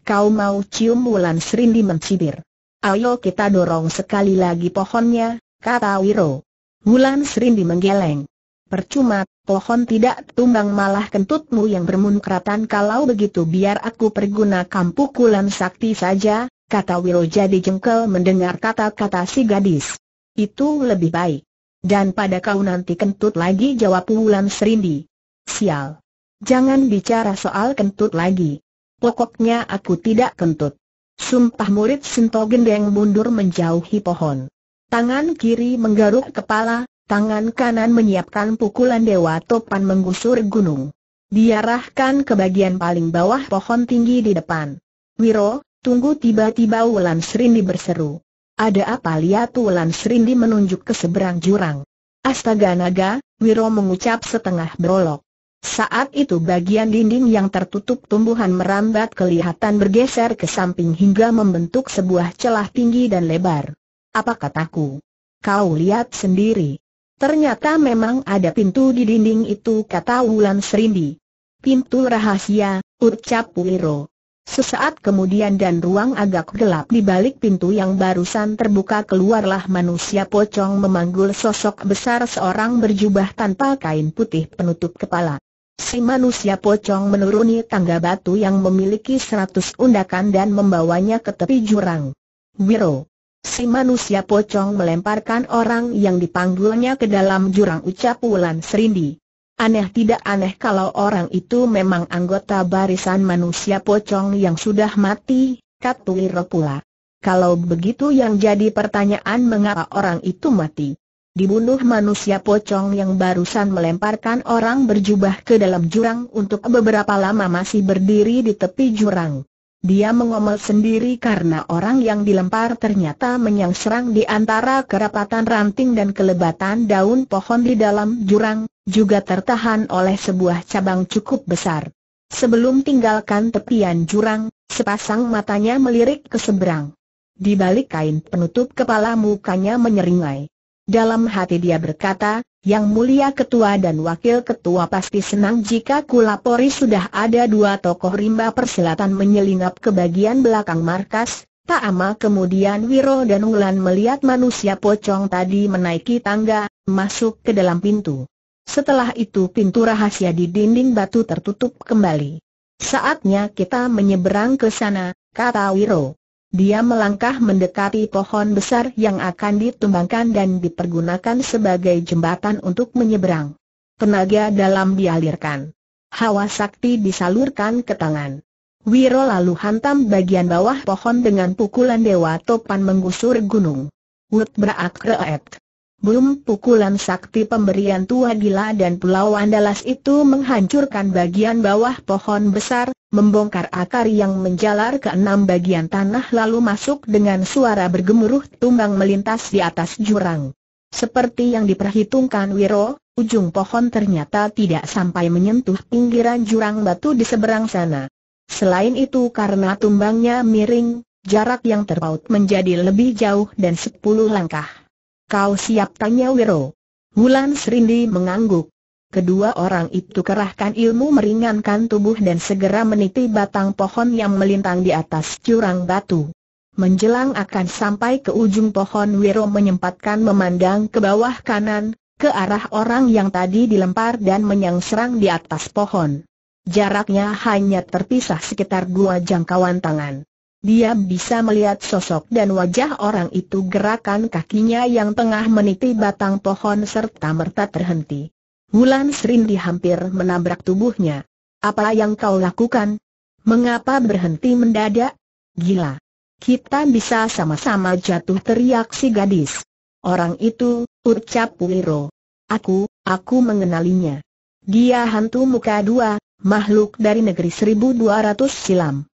Kau mau cium Wulan Serindi mencibir. Ayo kita dorong sekali lagi pohonnya, kata Wiro. Wulan Serindi menggeleng. Percuma, pohon tidak tumbang malah kentutmu yang bermunkratan kalau begitu biar aku pergunakan pukulan sakti saja, kata Wiro jadi jengkel mendengar kata-kata si gadis. Itu lebih baik. Dan pada kau nanti kentut lagi jawab Wulan Serindi. Sial. Jangan bicara soal kentut lagi. Pokoknya aku tidak kentut. Sumpah murid Sinto Gendeng mundur menjauhi pohon. Tangan kiri menggaruk kepala, tangan kanan menyiapkan pukulan Dewa Topan menggusur gunung. Diarahkan ke bagian paling bawah pohon tinggi di depan. Wiro, tunggu tiba-tiba Wulan Serindi berseru. Ada apa lihat Wulan Serindi menunjuk ke seberang jurang? Astaga naga, Wiro mengucap setengah berolok. Saat itu bagian dinding yang tertutup tumbuhan merambat kelihatan bergeser ke samping hingga membentuk sebuah celah tinggi dan lebar. Apa kataku? Kau lihat sendiri. Ternyata memang ada pintu di dinding itu kata Wulan Serindi. Pintu rahasia, ucap Wiro. Sesaat kemudian dan ruang agak gelap di balik pintu yang barusan terbuka keluarlah manusia pocong memanggul sosok besar seorang berjubah tanpa kain putih penutup kepala. Si manusia pocong menuruni tangga batu yang memiliki seratus undakan dan membawanya ke tepi jurang. Wiro. Si manusia pocong melemparkan orang yang dipanggulnya ke dalam jurang ucap Wulan Serindi. Aneh tidak aneh kalau orang itu memang anggota barisan manusia pocong yang sudah mati, Wiro pula. Kalau begitu yang jadi pertanyaan mengapa orang itu mati? Dibunuh manusia pocong yang barusan melemparkan orang berjubah ke dalam jurang untuk beberapa lama masih berdiri di tepi jurang. Dia mengomel sendiri karena orang yang dilempar ternyata menyangserang di antara kerapatan ranting dan kelebatan daun pohon di dalam jurang, juga tertahan oleh sebuah cabang cukup besar. Sebelum tinggalkan tepian jurang, sepasang matanya melirik ke seberang. Di balik kain penutup kepala mukanya menyeringai. Dalam hati dia berkata, yang mulia ketua dan wakil ketua pasti senang jika kulapori sudah ada dua tokoh rimba persilatan menyelinap ke bagian belakang markas. Tak ama kemudian Wiro dan Ulan melihat manusia pocong tadi menaiki tangga, masuk ke dalam pintu. Setelah itu pintu rahasia di dinding batu tertutup kembali. Saatnya kita menyeberang ke sana, kata Wiro. Dia melangkah mendekati pohon besar yang akan ditumbangkan dan dipergunakan sebagai jembatan untuk menyeberang. Tenaga dalam dialirkan. Hawa sakti disalurkan ke tangan. Wiro lalu hantam bagian bawah pohon dengan pukulan dewa topan menggusur gunung. Wut berak reet. Belum pukulan sakti pemberian tua gila dan pulau andalas itu menghancurkan bagian bawah pohon besar, membongkar akar yang menjalar ke enam bagian tanah lalu masuk dengan suara bergemuruh tumbang melintas di atas jurang. Seperti yang diperhitungkan Wiro, ujung pohon ternyata tidak sampai menyentuh pinggiran jurang batu di seberang sana. Selain itu karena tumbangnya miring, jarak yang terpaut menjadi lebih jauh dan sepuluh langkah. Kau siap tanya Wiro? Wulan Serindi mengangguk. Kedua orang itu kerahkan ilmu meringankan tubuh dan segera meniti batang pohon yang melintang di atas curang batu. Menjelang akan sampai ke ujung pohon Wiro menyempatkan memandang ke bawah kanan, ke arah orang yang tadi dilempar dan menyangserang di atas pohon. Jaraknya hanya terpisah sekitar dua jangkauan tangan. Dia bisa melihat sosok dan wajah orang itu gerakan kakinya yang tengah meniti batang pohon serta merta terhenti. Wulan Serindi hampir menabrak tubuhnya. Apa yang kau lakukan? Mengapa berhenti mendadak? Gila. Kita bisa sama-sama jatuh teriak si gadis. Orang itu, ucap Wiro. Aku, aku mengenalinya. Dia hantu muka dua, makhluk dari negeri 1200 silam.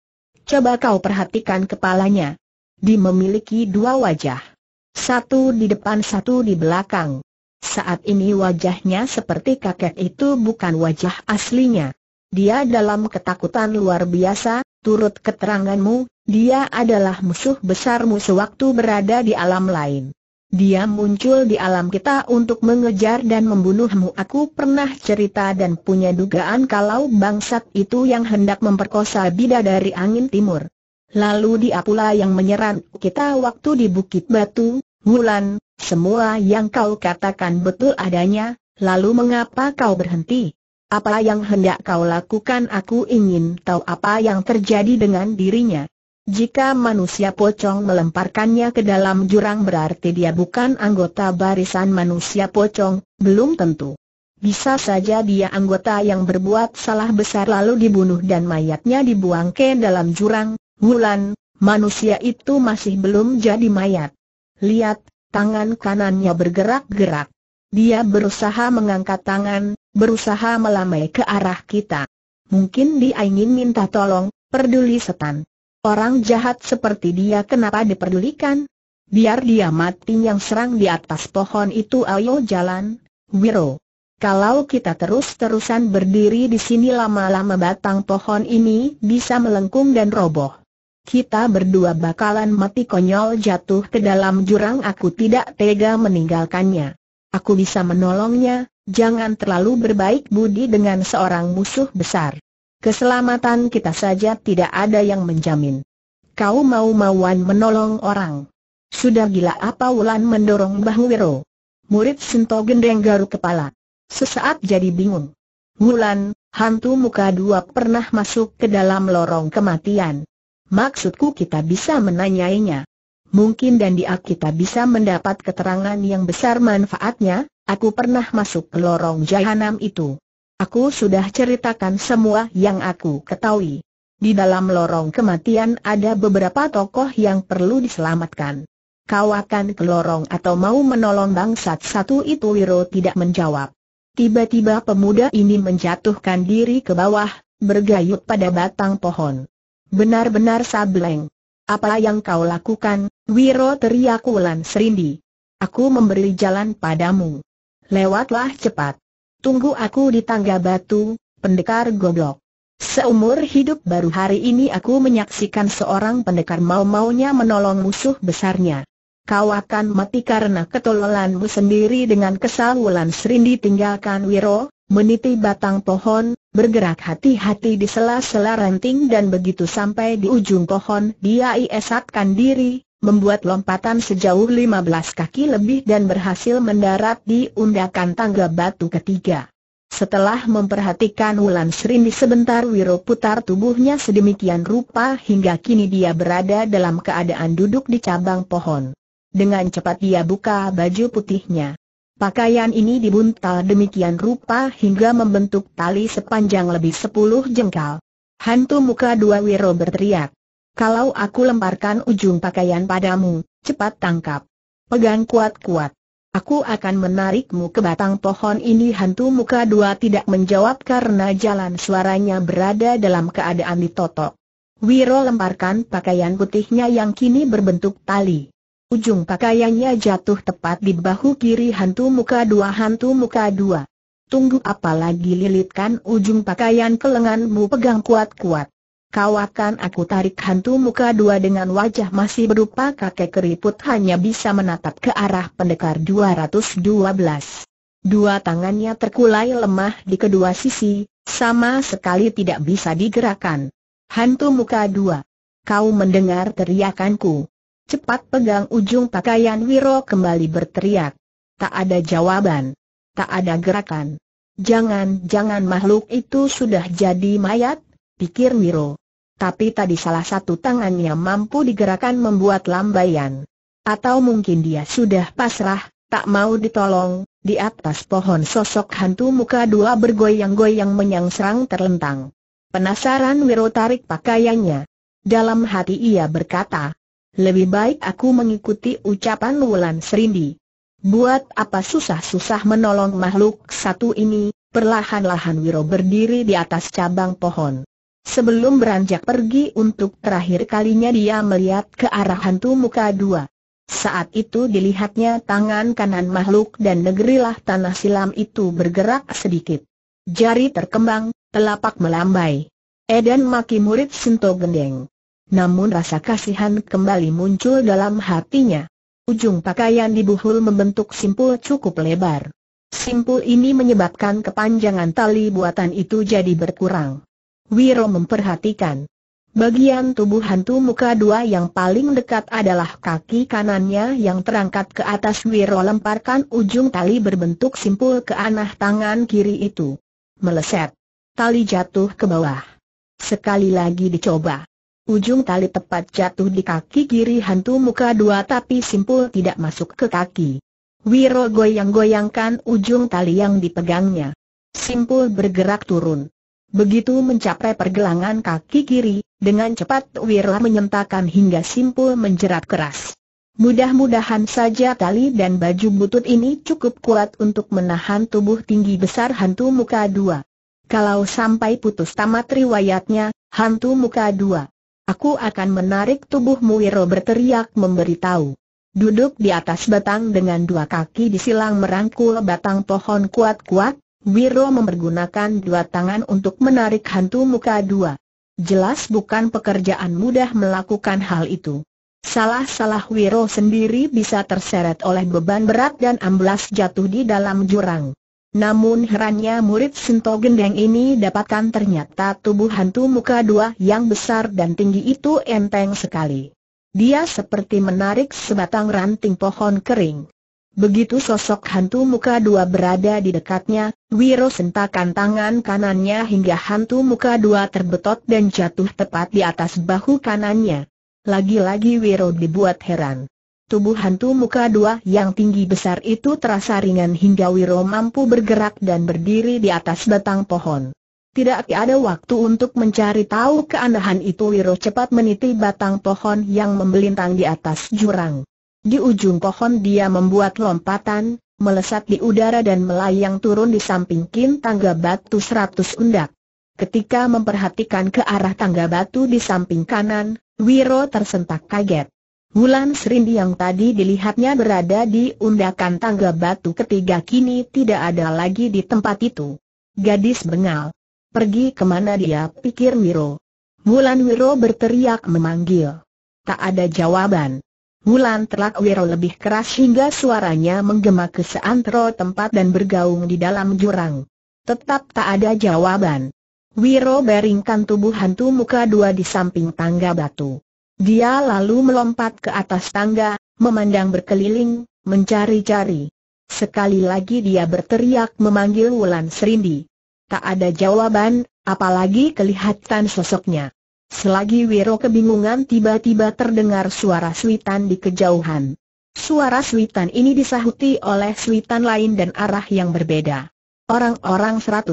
Coba kau perhatikan kepalanya. Di memiliki dua wajah. Satu di depan satu di belakang. Saat ini wajahnya seperti kakek itu bukan wajah aslinya. Dia dalam ketakutan luar biasa, turut keteranganmu, dia adalah musuh besarmu sewaktu berada di alam lain. Dia muncul di alam kita untuk mengejar dan membunuhmu Aku pernah cerita dan punya dugaan kalau bangsat itu yang hendak memperkosa bidadari angin timur Lalu dia pula yang menyerang kita waktu di Bukit Batu, Wulan, semua yang kau katakan betul adanya, lalu mengapa kau berhenti? Apa yang hendak kau lakukan aku ingin tahu apa yang terjadi dengan dirinya jika manusia pocong melemparkannya ke dalam jurang berarti dia bukan anggota barisan manusia pocong, belum tentu. Bisa saja dia anggota yang berbuat salah besar lalu dibunuh dan mayatnya dibuang ke dalam jurang, Wulan, manusia itu masih belum jadi mayat. Lihat, tangan kanannya bergerak-gerak. Dia berusaha mengangkat tangan, berusaha melamai ke arah kita. Mungkin dia ingin minta tolong, peduli setan. Orang jahat seperti dia kenapa diperdulikan? Biar dia mati yang serang di atas pohon itu ayo jalan, Wiro. Kalau kita terus-terusan berdiri di sini lama-lama batang pohon ini bisa melengkung dan roboh. Kita berdua bakalan mati konyol jatuh ke dalam jurang aku tidak tega meninggalkannya. Aku bisa menolongnya, jangan terlalu berbaik budi dengan seorang musuh besar. Keselamatan kita saja tidak ada yang menjamin. Kau mau-mauan menolong orang. Sudah gila apa Wulan mendorong bahu Wiro. Murid Sinto gendeng garuk kepala. Sesaat jadi bingung. Wulan, hantu muka dua pernah masuk ke dalam lorong kematian. Maksudku kita bisa menanyainya. Mungkin dan dia kita bisa mendapat keterangan yang besar manfaatnya, aku pernah masuk ke lorong jahanam itu. Aku sudah ceritakan semua yang aku ketahui. Di dalam lorong kematian ada beberapa tokoh yang perlu diselamatkan. Kau akan ke lorong atau mau menolong bangsat satu itu Wiro tidak menjawab. Tiba-tiba pemuda ini menjatuhkan diri ke bawah, bergayut pada batang pohon. Benar-benar sableng. Apa yang kau lakukan, Wiro teriak Wulan Serindi. Aku memberi jalan padamu. Lewatlah cepat. Tunggu aku di tangga batu, pendekar goblok. Seumur hidup baru hari ini aku menyaksikan seorang pendekar mau-maunya menolong musuh besarnya. Kau akan mati karena ketololanmu sendiri dengan kesal Wulan Serindi tinggalkan Wiro, meniti batang pohon, bergerak hati-hati di sela-sela ranting dan begitu sampai di ujung pohon dia isatkan diri, membuat lompatan sejauh 15 kaki lebih dan berhasil mendarat di undakan tangga batu ketiga. Setelah memperhatikan Wulan Serindi sebentar Wiro putar tubuhnya sedemikian rupa hingga kini dia berada dalam keadaan duduk di cabang pohon. Dengan cepat dia buka baju putihnya. Pakaian ini dibuntal demikian rupa hingga membentuk tali sepanjang lebih sepuluh jengkal. Hantu muka dua Wiro berteriak kalau aku lemparkan ujung pakaian padamu, cepat tangkap. Pegang kuat-kuat. Aku akan menarikmu ke batang pohon ini hantu muka dua tidak menjawab karena jalan suaranya berada dalam keadaan ditotok. Wiro lemparkan pakaian putihnya yang kini berbentuk tali. Ujung pakaiannya jatuh tepat di bahu kiri hantu muka dua hantu muka dua. Tunggu apalagi lilitkan ujung pakaian ke lenganmu pegang kuat-kuat kau akan aku tarik hantu muka dua dengan wajah masih berupa kakek keriput hanya bisa menatap ke arah pendekar 212. Dua tangannya terkulai lemah di kedua sisi, sama sekali tidak bisa digerakkan. Hantu muka dua. Kau mendengar teriakanku. Cepat pegang ujung pakaian Wiro kembali berteriak. Tak ada jawaban. Tak ada gerakan. Jangan-jangan makhluk itu sudah jadi mayat, pikir Wiro tapi tadi salah satu tangannya mampu digerakkan membuat lambaian. Atau mungkin dia sudah pasrah, tak mau ditolong, di atas pohon sosok hantu muka dua bergoyang-goyang menyangsang terlentang. Penasaran Wiro tarik pakaiannya. Dalam hati ia berkata, lebih baik aku mengikuti ucapan Wulan Serindi. Buat apa susah-susah menolong makhluk satu ini, perlahan-lahan Wiro berdiri di atas cabang pohon. Sebelum beranjak pergi untuk terakhir kalinya dia melihat ke arah hantu muka dua. Saat itu dilihatnya tangan kanan makhluk dan negeri lah tanah silam itu bergerak sedikit. Jari terkembang, telapak melambai. Eden maki murid Sinto Gendeng. Namun rasa kasihan kembali muncul dalam hatinya. Ujung pakaian dibuhul membentuk simpul cukup lebar. Simpul ini menyebabkan kepanjangan tali buatan itu jadi berkurang. Wiro memperhatikan. Bagian tubuh hantu muka dua yang paling dekat adalah kaki kanannya yang terangkat ke atas Wiro lemparkan ujung tali berbentuk simpul ke anah tangan kiri itu. Meleset. Tali jatuh ke bawah. Sekali lagi dicoba. Ujung tali tepat jatuh di kaki kiri hantu muka dua tapi simpul tidak masuk ke kaki. Wiro goyang-goyangkan ujung tali yang dipegangnya. Simpul bergerak turun. Begitu mencapai pergelangan kaki kiri, dengan cepat Wirla menyentakan hingga simpul menjerat keras. Mudah-mudahan saja tali dan baju butut ini cukup kuat untuk menahan tubuh tinggi besar hantu muka dua. Kalau sampai putus tamat riwayatnya, hantu muka dua. Aku akan menarik tubuhmu Wiro berteriak memberitahu. Duduk di atas batang dengan dua kaki disilang merangkul batang pohon kuat-kuat, Wiro mempergunakan dua tangan untuk menarik hantu muka dua. Jelas bukan pekerjaan mudah melakukan hal itu. Salah-salah Wiro sendiri bisa terseret oleh beban berat dan amblas jatuh di dalam jurang. Namun herannya murid Sinto Gendeng ini dapatkan ternyata tubuh hantu muka dua yang besar dan tinggi itu enteng sekali. Dia seperti menarik sebatang ranting pohon kering. Begitu sosok hantu muka dua berada di dekatnya, Wiro sentakan tangan kanannya hingga hantu muka dua terbetot dan jatuh tepat di atas bahu kanannya. Lagi-lagi Wiro dibuat heran. Tubuh hantu muka dua yang tinggi besar itu terasa ringan hingga Wiro mampu bergerak dan berdiri di atas batang pohon. Tidak ada waktu untuk mencari tahu keanehan itu Wiro cepat meniti batang pohon yang membelintang di atas jurang. Di ujung pohon dia membuat lompatan, melesat di udara dan melayang turun di samping kin tangga batu seratus undak. Ketika memperhatikan ke arah tangga batu di samping kanan, Wiro tersentak kaget. Wulan Serindi yang tadi dilihatnya berada di undakan tangga batu ketiga kini tidak ada lagi di tempat itu. Gadis bengal. Pergi kemana dia pikir Wiro. Wulan Wiro berteriak memanggil. Tak ada jawaban. Wulan Telak Wiro lebih keras hingga suaranya menggema ke seantero tempat dan bergaung di dalam jurang. Tetap tak ada jawaban. Wiro beringkan tubuh hantu muka dua di samping tangga batu. Dia lalu melompat ke atas tangga, memandang berkeliling, mencari-cari. Sekali lagi dia berteriak memanggil Wulan Serindi. Tak ada jawaban, apalagi kelihatan sosoknya. Selagi Wiro kebingungan tiba-tiba terdengar suara suitan di kejauhan. Suara suitan ini disahuti oleh suitan lain dan arah yang berbeda. Orang-orang 113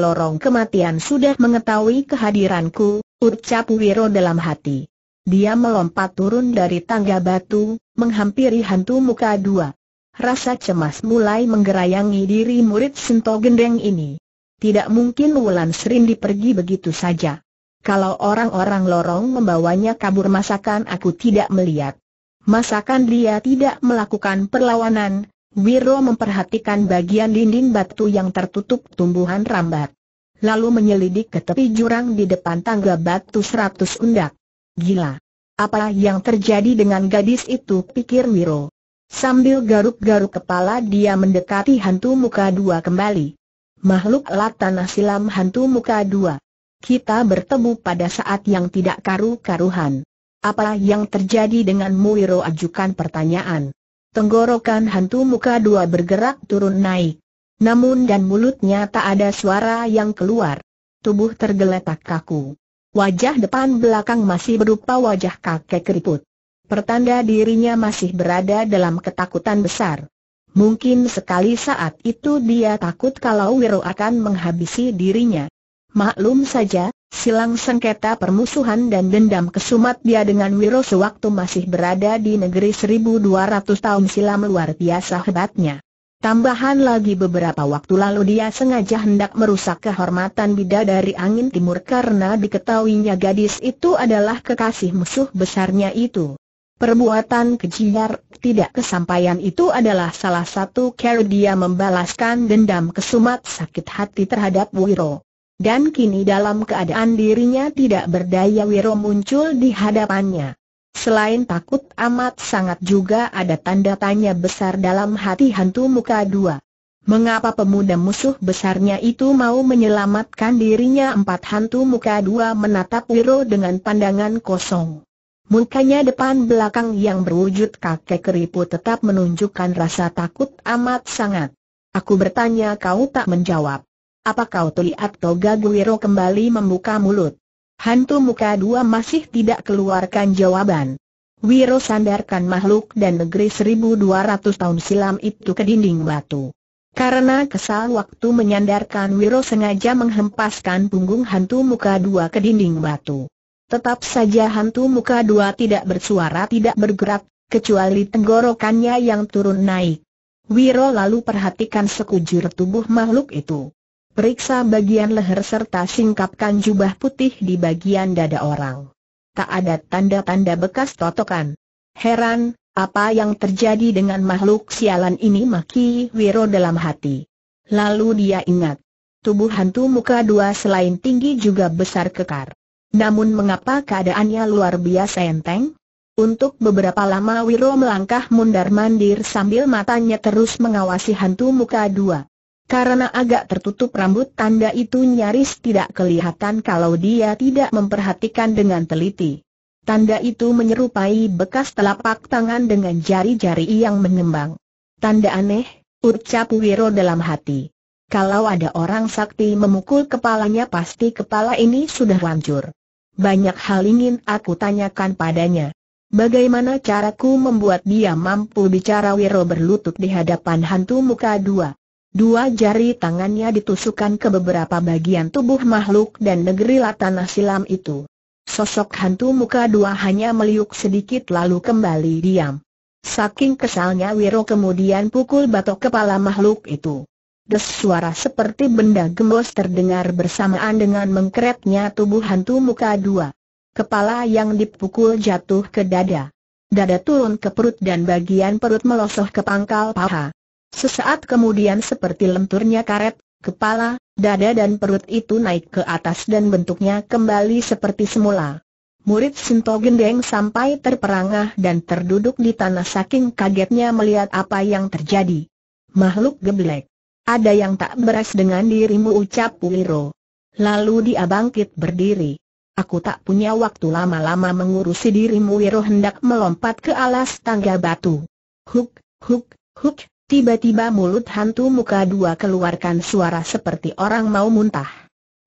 lorong kematian sudah mengetahui kehadiranku, ucap Wiro dalam hati. Dia melompat turun dari tangga batu, menghampiri hantu muka dua. Rasa cemas mulai menggerayangi diri murid Sento Gendeng ini. Tidak mungkin Wulan Serindi pergi begitu saja. Kalau orang-orang lorong membawanya kabur masakan aku tidak melihat. Masakan dia tidak melakukan perlawanan, Wiro memperhatikan bagian dinding batu yang tertutup tumbuhan rambat. Lalu menyelidik ke tepi jurang di depan tangga batu seratus undak. Gila! Apa yang terjadi dengan gadis itu pikir Wiro. Sambil garuk-garuk kepala dia mendekati hantu muka dua kembali. Makhluk alat tanah silam hantu muka dua kita bertemu pada saat yang tidak karu-karuhan. Apa yang terjadi dengan Muiro ajukan pertanyaan. Tenggorokan hantu muka dua bergerak turun naik. Namun dan mulutnya tak ada suara yang keluar. Tubuh tergeletak kaku. Wajah depan belakang masih berupa wajah kakek keriput. Pertanda dirinya masih berada dalam ketakutan besar. Mungkin sekali saat itu dia takut kalau Wiro akan menghabisi dirinya. Maklum saja, silang sengketa permusuhan dan dendam kesumat dia dengan Wiro sewaktu masih berada di negeri 1200 tahun silam luar biasa hebatnya. Tambahan lagi beberapa waktu lalu dia sengaja hendak merusak kehormatan bidadari angin timur karena diketahuinya gadis itu adalah kekasih musuh besarnya itu. Perbuatan kejiar tidak kesampaian itu adalah salah satu cara dia membalaskan dendam kesumat sakit hati terhadap Wiro. Dan kini dalam keadaan dirinya tidak berdaya Wiro muncul di hadapannya. Selain takut amat sangat juga ada tanda tanya besar dalam hati hantu muka dua. Mengapa pemuda musuh besarnya itu mau menyelamatkan dirinya empat hantu muka dua menatap Wiro dengan pandangan kosong. Mukanya depan belakang yang berwujud kakek keriput tetap menunjukkan rasa takut amat sangat. Aku bertanya kau tak menjawab. Apa kau teliat Toga Wiro kembali membuka mulut? Hantu muka dua masih tidak keluarkan jawaban. Wiro sandarkan makhluk dan negeri 1200 tahun silam itu ke dinding batu. Karena kesal waktu menyandarkan Wiro sengaja menghempaskan punggung hantu muka dua ke dinding batu. Tetap saja hantu muka dua tidak bersuara tidak bergerak, kecuali tenggorokannya yang turun naik. Wiro lalu perhatikan sekujur tubuh makhluk itu. Periksa bagian leher serta singkapkan jubah putih di bagian dada orang. Tak ada tanda-tanda bekas totokan. Heran, apa yang terjadi dengan makhluk sialan ini maki Wiro dalam hati. Lalu dia ingat, tubuh hantu muka dua selain tinggi juga besar kekar. Namun mengapa keadaannya luar biasa enteng? Untuk beberapa lama Wiro melangkah mundar-mandir sambil matanya terus mengawasi hantu muka dua. Karena agak tertutup rambut tanda itu nyaris tidak kelihatan kalau dia tidak memperhatikan dengan teliti. Tanda itu menyerupai bekas telapak tangan dengan jari-jari yang mengembang. Tanda aneh, ucap Wiro dalam hati. Kalau ada orang sakti memukul kepalanya pasti kepala ini sudah hancur. Banyak hal ingin aku tanyakan padanya. Bagaimana caraku membuat dia mampu bicara Wiro berlutut di hadapan hantu muka dua. Dua jari tangannya ditusukkan ke beberapa bagian tubuh makhluk dan negeri latanah silam itu. Sosok hantu muka dua hanya meliuk sedikit lalu kembali diam. Saking kesalnya Wiro kemudian pukul batok kepala makhluk itu. Des suara seperti benda gembos terdengar bersamaan dengan mengkretnya tubuh hantu muka dua. Kepala yang dipukul jatuh ke dada. Dada turun ke perut dan bagian perut melosoh ke pangkal paha. Sesaat kemudian seperti lenturnya karet, kepala, dada dan perut itu naik ke atas dan bentuknya kembali seperti semula. Murid Sinto Gendeng sampai terperangah dan terduduk di tanah saking kagetnya melihat apa yang terjadi. Makhluk geblek. Ada yang tak beres dengan dirimu ucap Wiro. Lalu dia bangkit berdiri. Aku tak punya waktu lama-lama mengurusi dirimu Wiro hendak melompat ke alas tangga batu. Huk, huk, huk, Tiba-tiba mulut hantu muka dua keluarkan suara seperti orang mau muntah.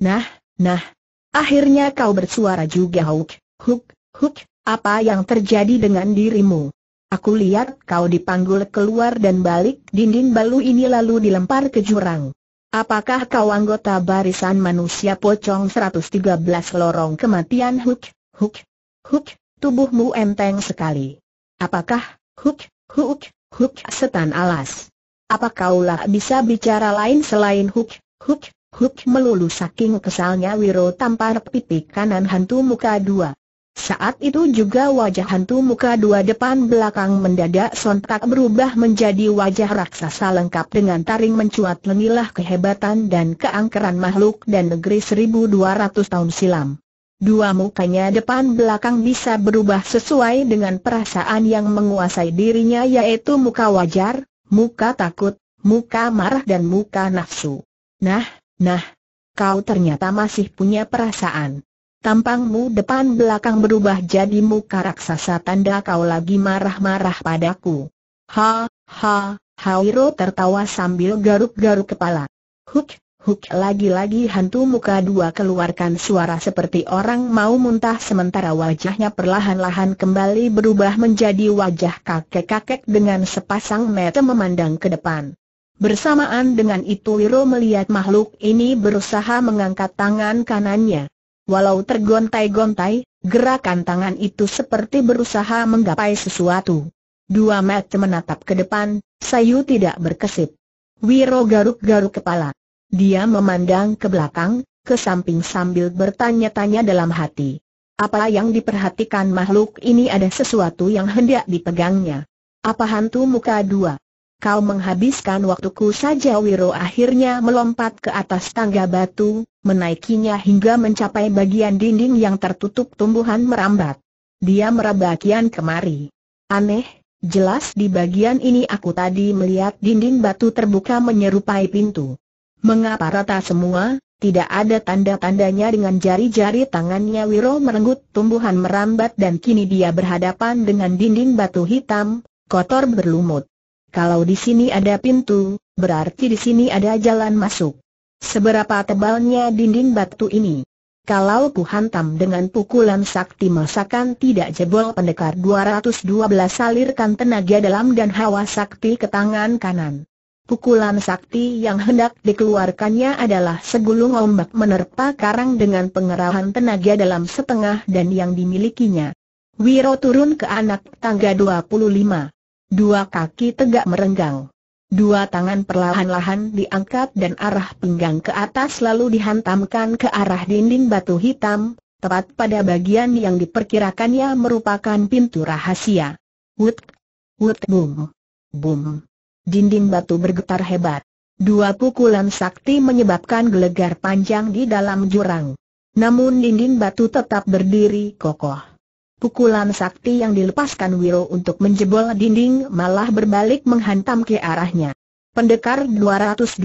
Nah, nah, akhirnya kau bersuara juga Huk, Huk, Huk, apa yang terjadi dengan dirimu? Aku lihat kau dipanggul keluar dan balik dinding balu ini lalu dilempar ke jurang. Apakah kau anggota barisan manusia pocong 113 lorong kematian Huk, Huk, Huk, tubuhmu enteng sekali. Apakah, Huk, Huk, huk setan alas. Apa kaulah bisa bicara lain selain huk, huk, huk melulu saking kesalnya Wiro tampar pipi kanan hantu muka dua. Saat itu juga wajah hantu muka dua depan belakang mendadak sontak berubah menjadi wajah raksasa lengkap dengan taring mencuat lenilah kehebatan dan keangkeran makhluk dan negeri 1200 tahun silam. Dua mukanya depan belakang bisa berubah sesuai dengan perasaan yang menguasai dirinya yaitu muka wajar, muka takut, muka marah dan muka nafsu. Nah, nah, kau ternyata masih punya perasaan. Tampangmu depan belakang berubah jadi muka raksasa tanda kau lagi marah-marah padaku. Ha, ha, Hairo tertawa sambil garuk-garuk kepala. Huk, Huk lagi-lagi hantu muka dua keluarkan suara seperti orang mau muntah sementara wajahnya perlahan-lahan kembali berubah menjadi wajah kakek-kakek dengan sepasang mata memandang ke depan. Bersamaan dengan itu Wiro melihat makhluk ini berusaha mengangkat tangan kanannya. Walau tergontai-gontai, gerakan tangan itu seperti berusaha menggapai sesuatu. Dua mata menatap ke depan, Sayu tidak berkesip. Wiro garuk-garuk kepala. Dia memandang ke belakang, ke samping sambil bertanya-tanya dalam hati. Apa yang diperhatikan makhluk ini ada sesuatu yang hendak dipegangnya. Apa hantu muka dua? Kau menghabiskan waktuku saja Wiro akhirnya melompat ke atas tangga batu, menaikinya hingga mencapai bagian dinding yang tertutup tumbuhan merambat. Dia meraba kian kemari. Aneh, jelas di bagian ini aku tadi melihat dinding batu terbuka menyerupai pintu. Mengapa rata semua, tidak ada tanda-tandanya dengan jari-jari tangannya Wiro merenggut tumbuhan merambat dan kini dia berhadapan dengan dinding batu hitam, kotor berlumut. Kalau di sini ada pintu, berarti di sini ada jalan masuk. Seberapa tebalnya dinding batu ini? Kalau ku hantam dengan pukulan sakti masakan tidak jebol pendekar 212 salirkan tenaga dalam dan hawa sakti ke tangan kanan. Pukulan sakti yang hendak dikeluarkannya adalah segulung ombak menerpa karang dengan pengerahan tenaga dalam setengah dan yang dimilikinya. Wiro turun ke anak tangga 25. Dua kaki tegak merenggang. Dua tangan perlahan-lahan diangkat dan arah pinggang ke atas lalu dihantamkan ke arah dinding batu hitam, tepat pada bagian yang diperkirakannya merupakan pintu rahasia. Wut, wut, boom, boom. Dinding batu bergetar hebat. Dua pukulan sakti menyebabkan gelegar panjang di dalam jurang. Namun dinding batu tetap berdiri kokoh. Pukulan sakti yang dilepaskan Wiro untuk menjebol dinding malah berbalik menghantam ke arahnya. Pendekar 212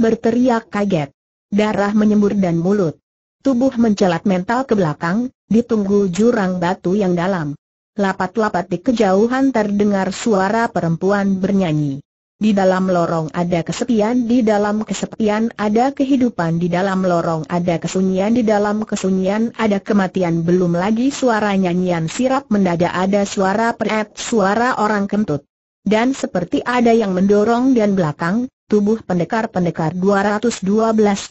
berteriak kaget. Darah menyembur dan mulut. Tubuh mencelat mental ke belakang, ditunggu jurang batu yang dalam. Lapat-lapat di kejauhan terdengar suara perempuan bernyanyi. Di dalam lorong ada kesepian, di dalam kesepian ada kehidupan, di dalam lorong ada kesunyian, di dalam kesunyian ada kematian. Belum lagi suara nyanyian sirap mendadak ada suara peret, suara orang kentut. Dan seperti ada yang mendorong dan belakang, tubuh pendekar-pendekar 212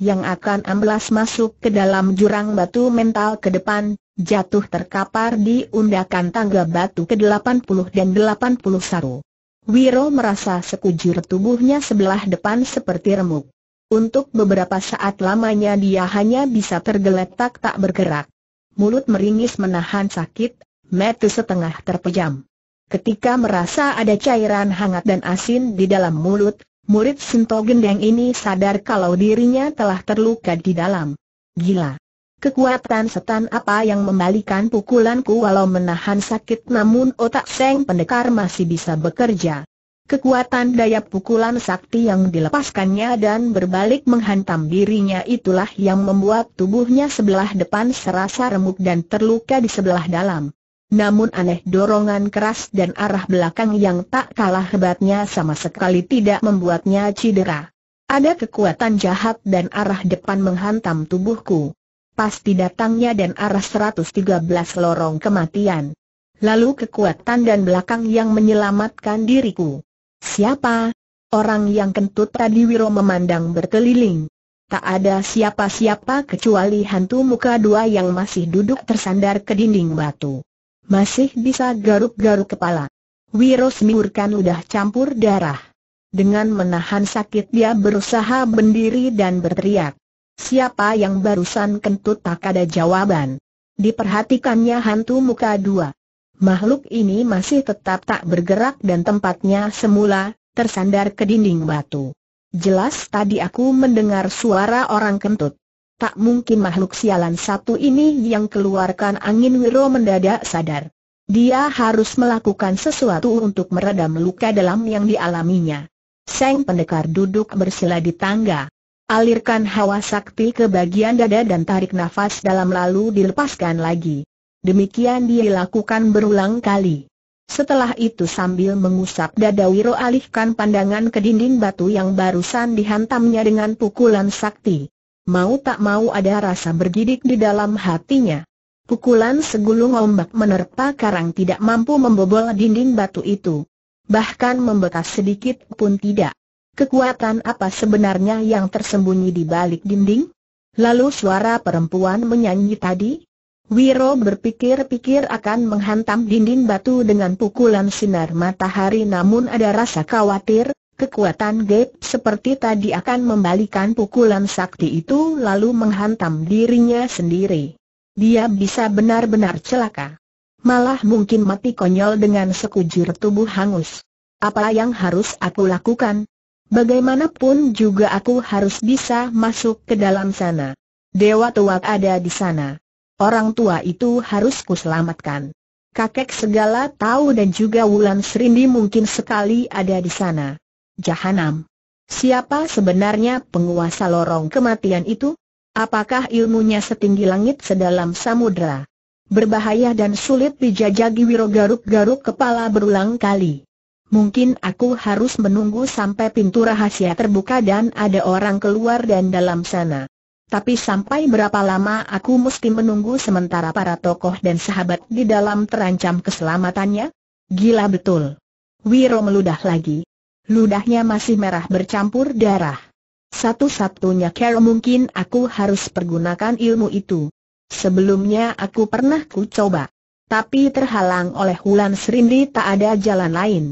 yang akan amblas masuk ke dalam jurang batu mental ke depan, jatuh terkapar di undakan tangga batu ke-80 dan 81. Wiro merasa sekujur tubuhnya sebelah depan seperti remuk. Untuk beberapa saat lamanya dia hanya bisa tergeletak tak bergerak. Mulut meringis menahan sakit, mata setengah terpejam. Ketika merasa ada cairan hangat dan asin di dalam mulut, murid Sinto Gendeng ini sadar kalau dirinya telah terluka di dalam. Gila. Kekuatan setan apa yang membalikan pukulanku walau menahan sakit namun otak Seng Pendekar masih bisa bekerja. Kekuatan daya pukulan sakti yang dilepaskannya dan berbalik menghantam dirinya itulah yang membuat tubuhnya sebelah depan serasa remuk dan terluka di sebelah dalam. Namun aneh dorongan keras dan arah belakang yang tak kalah hebatnya sama sekali tidak membuatnya cedera. Ada kekuatan jahat dan arah depan menghantam tubuhku pasti datangnya dan arah 113 lorong kematian. Lalu kekuatan dan belakang yang menyelamatkan diriku. Siapa? Orang yang kentut tadi Wiro memandang berkeliling. Tak ada siapa-siapa kecuali hantu muka dua yang masih duduk tersandar ke dinding batu. Masih bisa garuk-garuk kepala. Wiro semurkan udah campur darah. Dengan menahan sakit dia berusaha berdiri dan berteriak. Siapa yang barusan kentut tak ada jawaban. Diperhatikannya hantu muka dua. Makhluk ini masih tetap tak bergerak dan tempatnya semula, tersandar ke dinding batu. Jelas tadi aku mendengar suara orang kentut. Tak mungkin makhluk sialan satu ini yang keluarkan angin Wiro mendadak sadar. Dia harus melakukan sesuatu untuk meredam luka dalam yang dialaminya. Seng pendekar duduk bersila di tangga. Alirkan hawa sakti ke bagian dada dan tarik nafas dalam lalu dilepaskan lagi. Demikian dia dilakukan berulang kali. Setelah itu sambil mengusap dada Wiro alihkan pandangan ke dinding batu yang barusan dihantamnya dengan pukulan sakti. Mau tak mau ada rasa bergidik di dalam hatinya. Pukulan segulung ombak menerpa karang tidak mampu membobol dinding batu itu. Bahkan membekas sedikit pun tidak. Kekuatan apa sebenarnya yang tersembunyi di balik dinding? Lalu suara perempuan menyanyi tadi? Wiro berpikir-pikir akan menghantam dinding batu dengan pukulan sinar matahari namun ada rasa khawatir, kekuatan Gap seperti tadi akan membalikan pukulan sakti itu lalu menghantam dirinya sendiri. Dia bisa benar-benar celaka. Malah mungkin mati konyol dengan sekujur tubuh hangus. Apa yang harus aku lakukan? Bagaimanapun juga aku harus bisa masuk ke dalam sana. Dewa tua ada di sana. Orang tua itu harus kuselamatkan. Kakek segala tahu dan juga Wulan Serindi mungkin sekali ada di sana. Jahanam. Siapa sebenarnya penguasa lorong kematian itu? Apakah ilmunya setinggi langit sedalam samudra? Berbahaya dan sulit dijajagi Wiro garuk-garuk kepala berulang kali. Mungkin aku harus menunggu sampai pintu rahasia terbuka dan ada orang keluar dan dalam sana. Tapi sampai berapa lama aku mesti menunggu sementara para tokoh dan sahabat di dalam terancam keselamatannya? Gila betul. Wiro meludah lagi. Ludahnya masih merah bercampur darah. Satu-satunya cara mungkin aku harus pergunakan ilmu itu. Sebelumnya aku pernah ku coba. Tapi terhalang oleh Hulan Serindi tak ada jalan lain.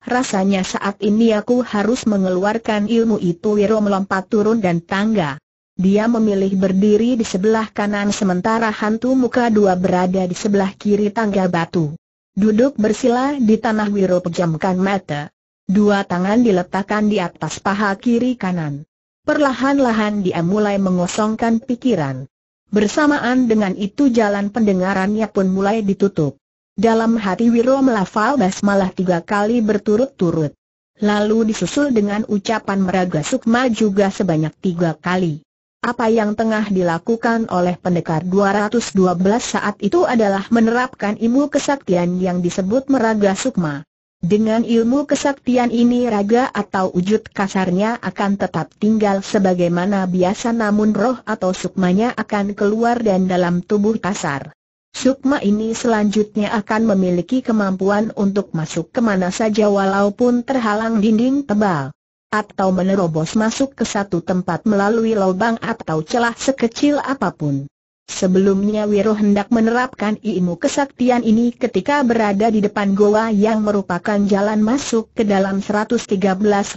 Rasanya saat ini aku harus mengeluarkan ilmu itu Wiro melompat turun dan tangga. Dia memilih berdiri di sebelah kanan sementara hantu muka dua berada di sebelah kiri tangga batu. Duduk bersila di tanah Wiro pejamkan mata. Dua tangan diletakkan di atas paha kiri kanan. Perlahan-lahan dia mulai mengosongkan pikiran. Bersamaan dengan itu jalan pendengarannya pun mulai ditutup. Dalam hati Wiro melafal basmalah tiga kali berturut-turut. Lalu disusul dengan ucapan meraga sukma juga sebanyak tiga kali. Apa yang tengah dilakukan oleh pendekar 212 saat itu adalah menerapkan ilmu kesaktian yang disebut meraga sukma. Dengan ilmu kesaktian ini raga atau wujud kasarnya akan tetap tinggal sebagaimana biasa namun roh atau sukmanya akan keluar dan dalam tubuh kasar. Sukma ini selanjutnya akan memiliki kemampuan untuk masuk ke mana saja walaupun terhalang dinding tebal atau menerobos masuk ke satu tempat melalui lubang atau celah sekecil apapun. Sebelumnya Wiro hendak menerapkan ilmu kesaktian ini ketika berada di depan goa yang merupakan jalan masuk ke dalam 113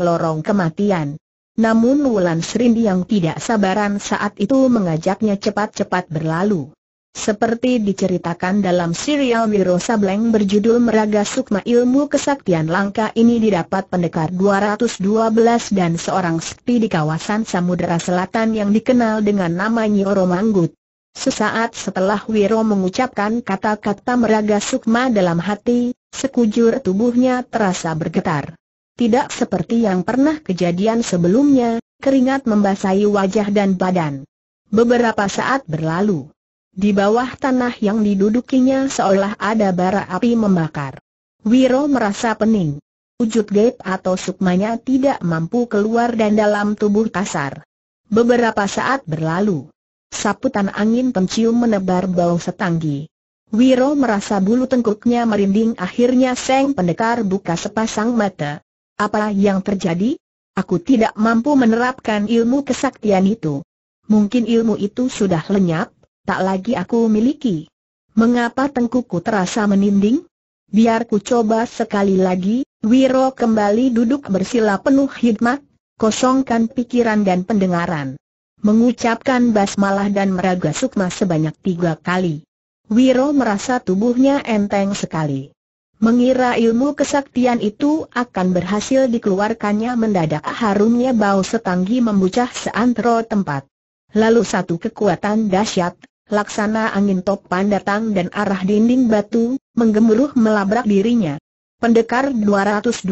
lorong kematian. Namun Wulan Serindi yang tidak sabaran saat itu mengajaknya cepat-cepat berlalu. Seperti diceritakan dalam serial Wiro Sableng berjudul Meraga Sukma Ilmu Kesaktian langka ini didapat pendekar 212 dan seorang sekti di kawasan Samudera Selatan yang dikenal dengan nama Nyoro Manggut. Sesaat setelah Wiro mengucapkan kata-kata Meraga Sukma dalam hati, sekujur tubuhnya terasa bergetar. Tidak seperti yang pernah kejadian sebelumnya, keringat membasahi wajah dan badan. Beberapa saat berlalu. Di bawah tanah yang didudukinya seolah ada bara api membakar. Wiro merasa pening. Wujud gaib atau sukmanya tidak mampu keluar dan dalam tubuh kasar. Beberapa saat berlalu. Saputan angin pencium menebar bau setanggi. Wiro merasa bulu tengkuknya merinding akhirnya Seng Pendekar buka sepasang mata. Apa yang terjadi? Aku tidak mampu menerapkan ilmu kesaktian itu. Mungkin ilmu itu sudah lenyap, tak lagi aku miliki. Mengapa tengkuku terasa meninding? Biar ku coba sekali lagi, Wiro kembali duduk bersila penuh hikmat, kosongkan pikiran dan pendengaran. Mengucapkan basmalah dan meraga sukma sebanyak tiga kali. Wiro merasa tubuhnya enteng sekali. Mengira ilmu kesaktian itu akan berhasil dikeluarkannya mendadak harumnya bau setanggi membucah seantero tempat. Lalu satu kekuatan dahsyat Laksana angin topan datang dan arah dinding batu, menggemuruh melabrak dirinya. Pendekar 212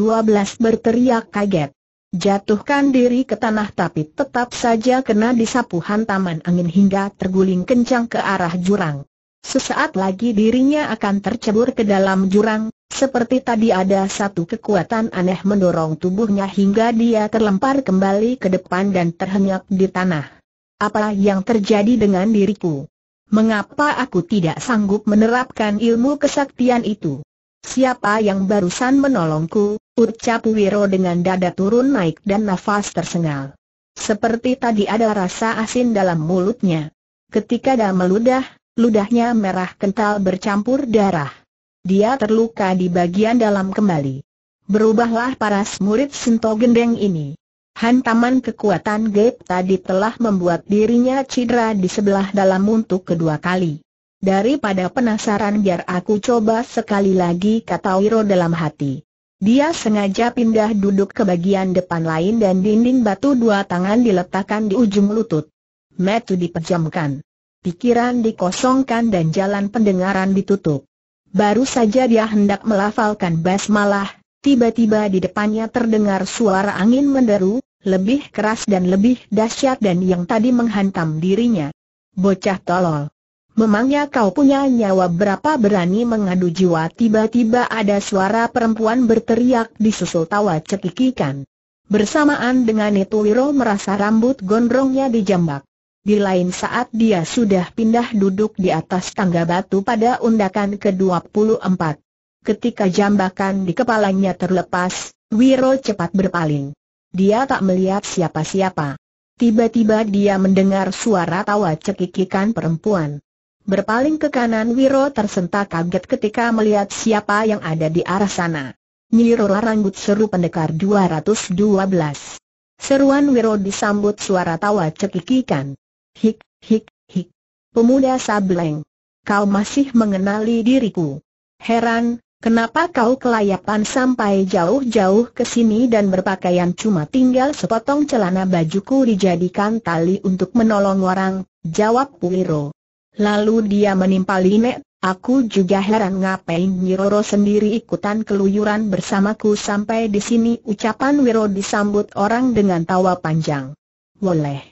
berteriak kaget. Jatuhkan diri ke tanah tapi tetap saja kena disapu hantaman angin hingga terguling kencang ke arah jurang. Sesaat lagi dirinya akan tercebur ke dalam jurang, seperti tadi ada satu kekuatan aneh mendorong tubuhnya hingga dia terlempar kembali ke depan dan terhenyak di tanah. Apa yang terjadi dengan diriku? Mengapa aku tidak sanggup menerapkan ilmu kesaktian itu? Siapa yang barusan menolongku? Ucap Wiro dengan dada turun naik dan nafas tersengal. Seperti tadi ada rasa asin dalam mulutnya. Ketika dah meludah, ludahnya merah kental bercampur darah. Dia terluka di bagian dalam kembali. Berubahlah paras murid Sinto Gendeng ini. Hantaman kekuatan Gap tadi telah membuat dirinya cedera di sebelah dalam untuk kedua kali. Daripada penasaran biar aku coba sekali lagi kata Wiro dalam hati. Dia sengaja pindah duduk ke bagian depan lain dan dinding batu dua tangan diletakkan di ujung lutut. Metu dipejamkan. Pikiran dikosongkan dan jalan pendengaran ditutup. Baru saja dia hendak melafalkan basmalah, tiba-tiba di depannya terdengar suara angin menderu, lebih keras dan lebih dahsyat dan yang tadi menghantam dirinya. Bocah tolol. Memangnya kau punya nyawa berapa berani mengadu jiwa tiba-tiba ada suara perempuan berteriak disusul tawa cekikikan. Bersamaan dengan itu Wiro merasa rambut gondrongnya dijambak. Di lain saat dia sudah pindah duduk di atas tangga batu pada undakan ke-24. Ketika jambakan di kepalanya terlepas, Wiro cepat berpaling. Dia tak melihat siapa-siapa. Tiba-tiba dia mendengar suara tawa cekikikan perempuan. Berpaling ke kanan Wiro tersentak kaget ketika melihat siapa yang ada di arah sana. Nyirora rambut seru pendekar 212. Seruan Wiro disambut suara tawa cekikikan. Hik, hik, hik. Pemuda sableng. Kau masih mengenali diriku. Heran, Kenapa kau kelayapan sampai jauh-jauh ke sini dan berpakaian cuma tinggal sepotong celana bajuku dijadikan tali untuk menolong orang? Jawab Puiro. Lalu dia menimpali Nek, aku juga heran ngapain Nyiroro sendiri ikutan keluyuran bersamaku sampai di sini ucapan Wiro disambut orang dengan tawa panjang. Boleh.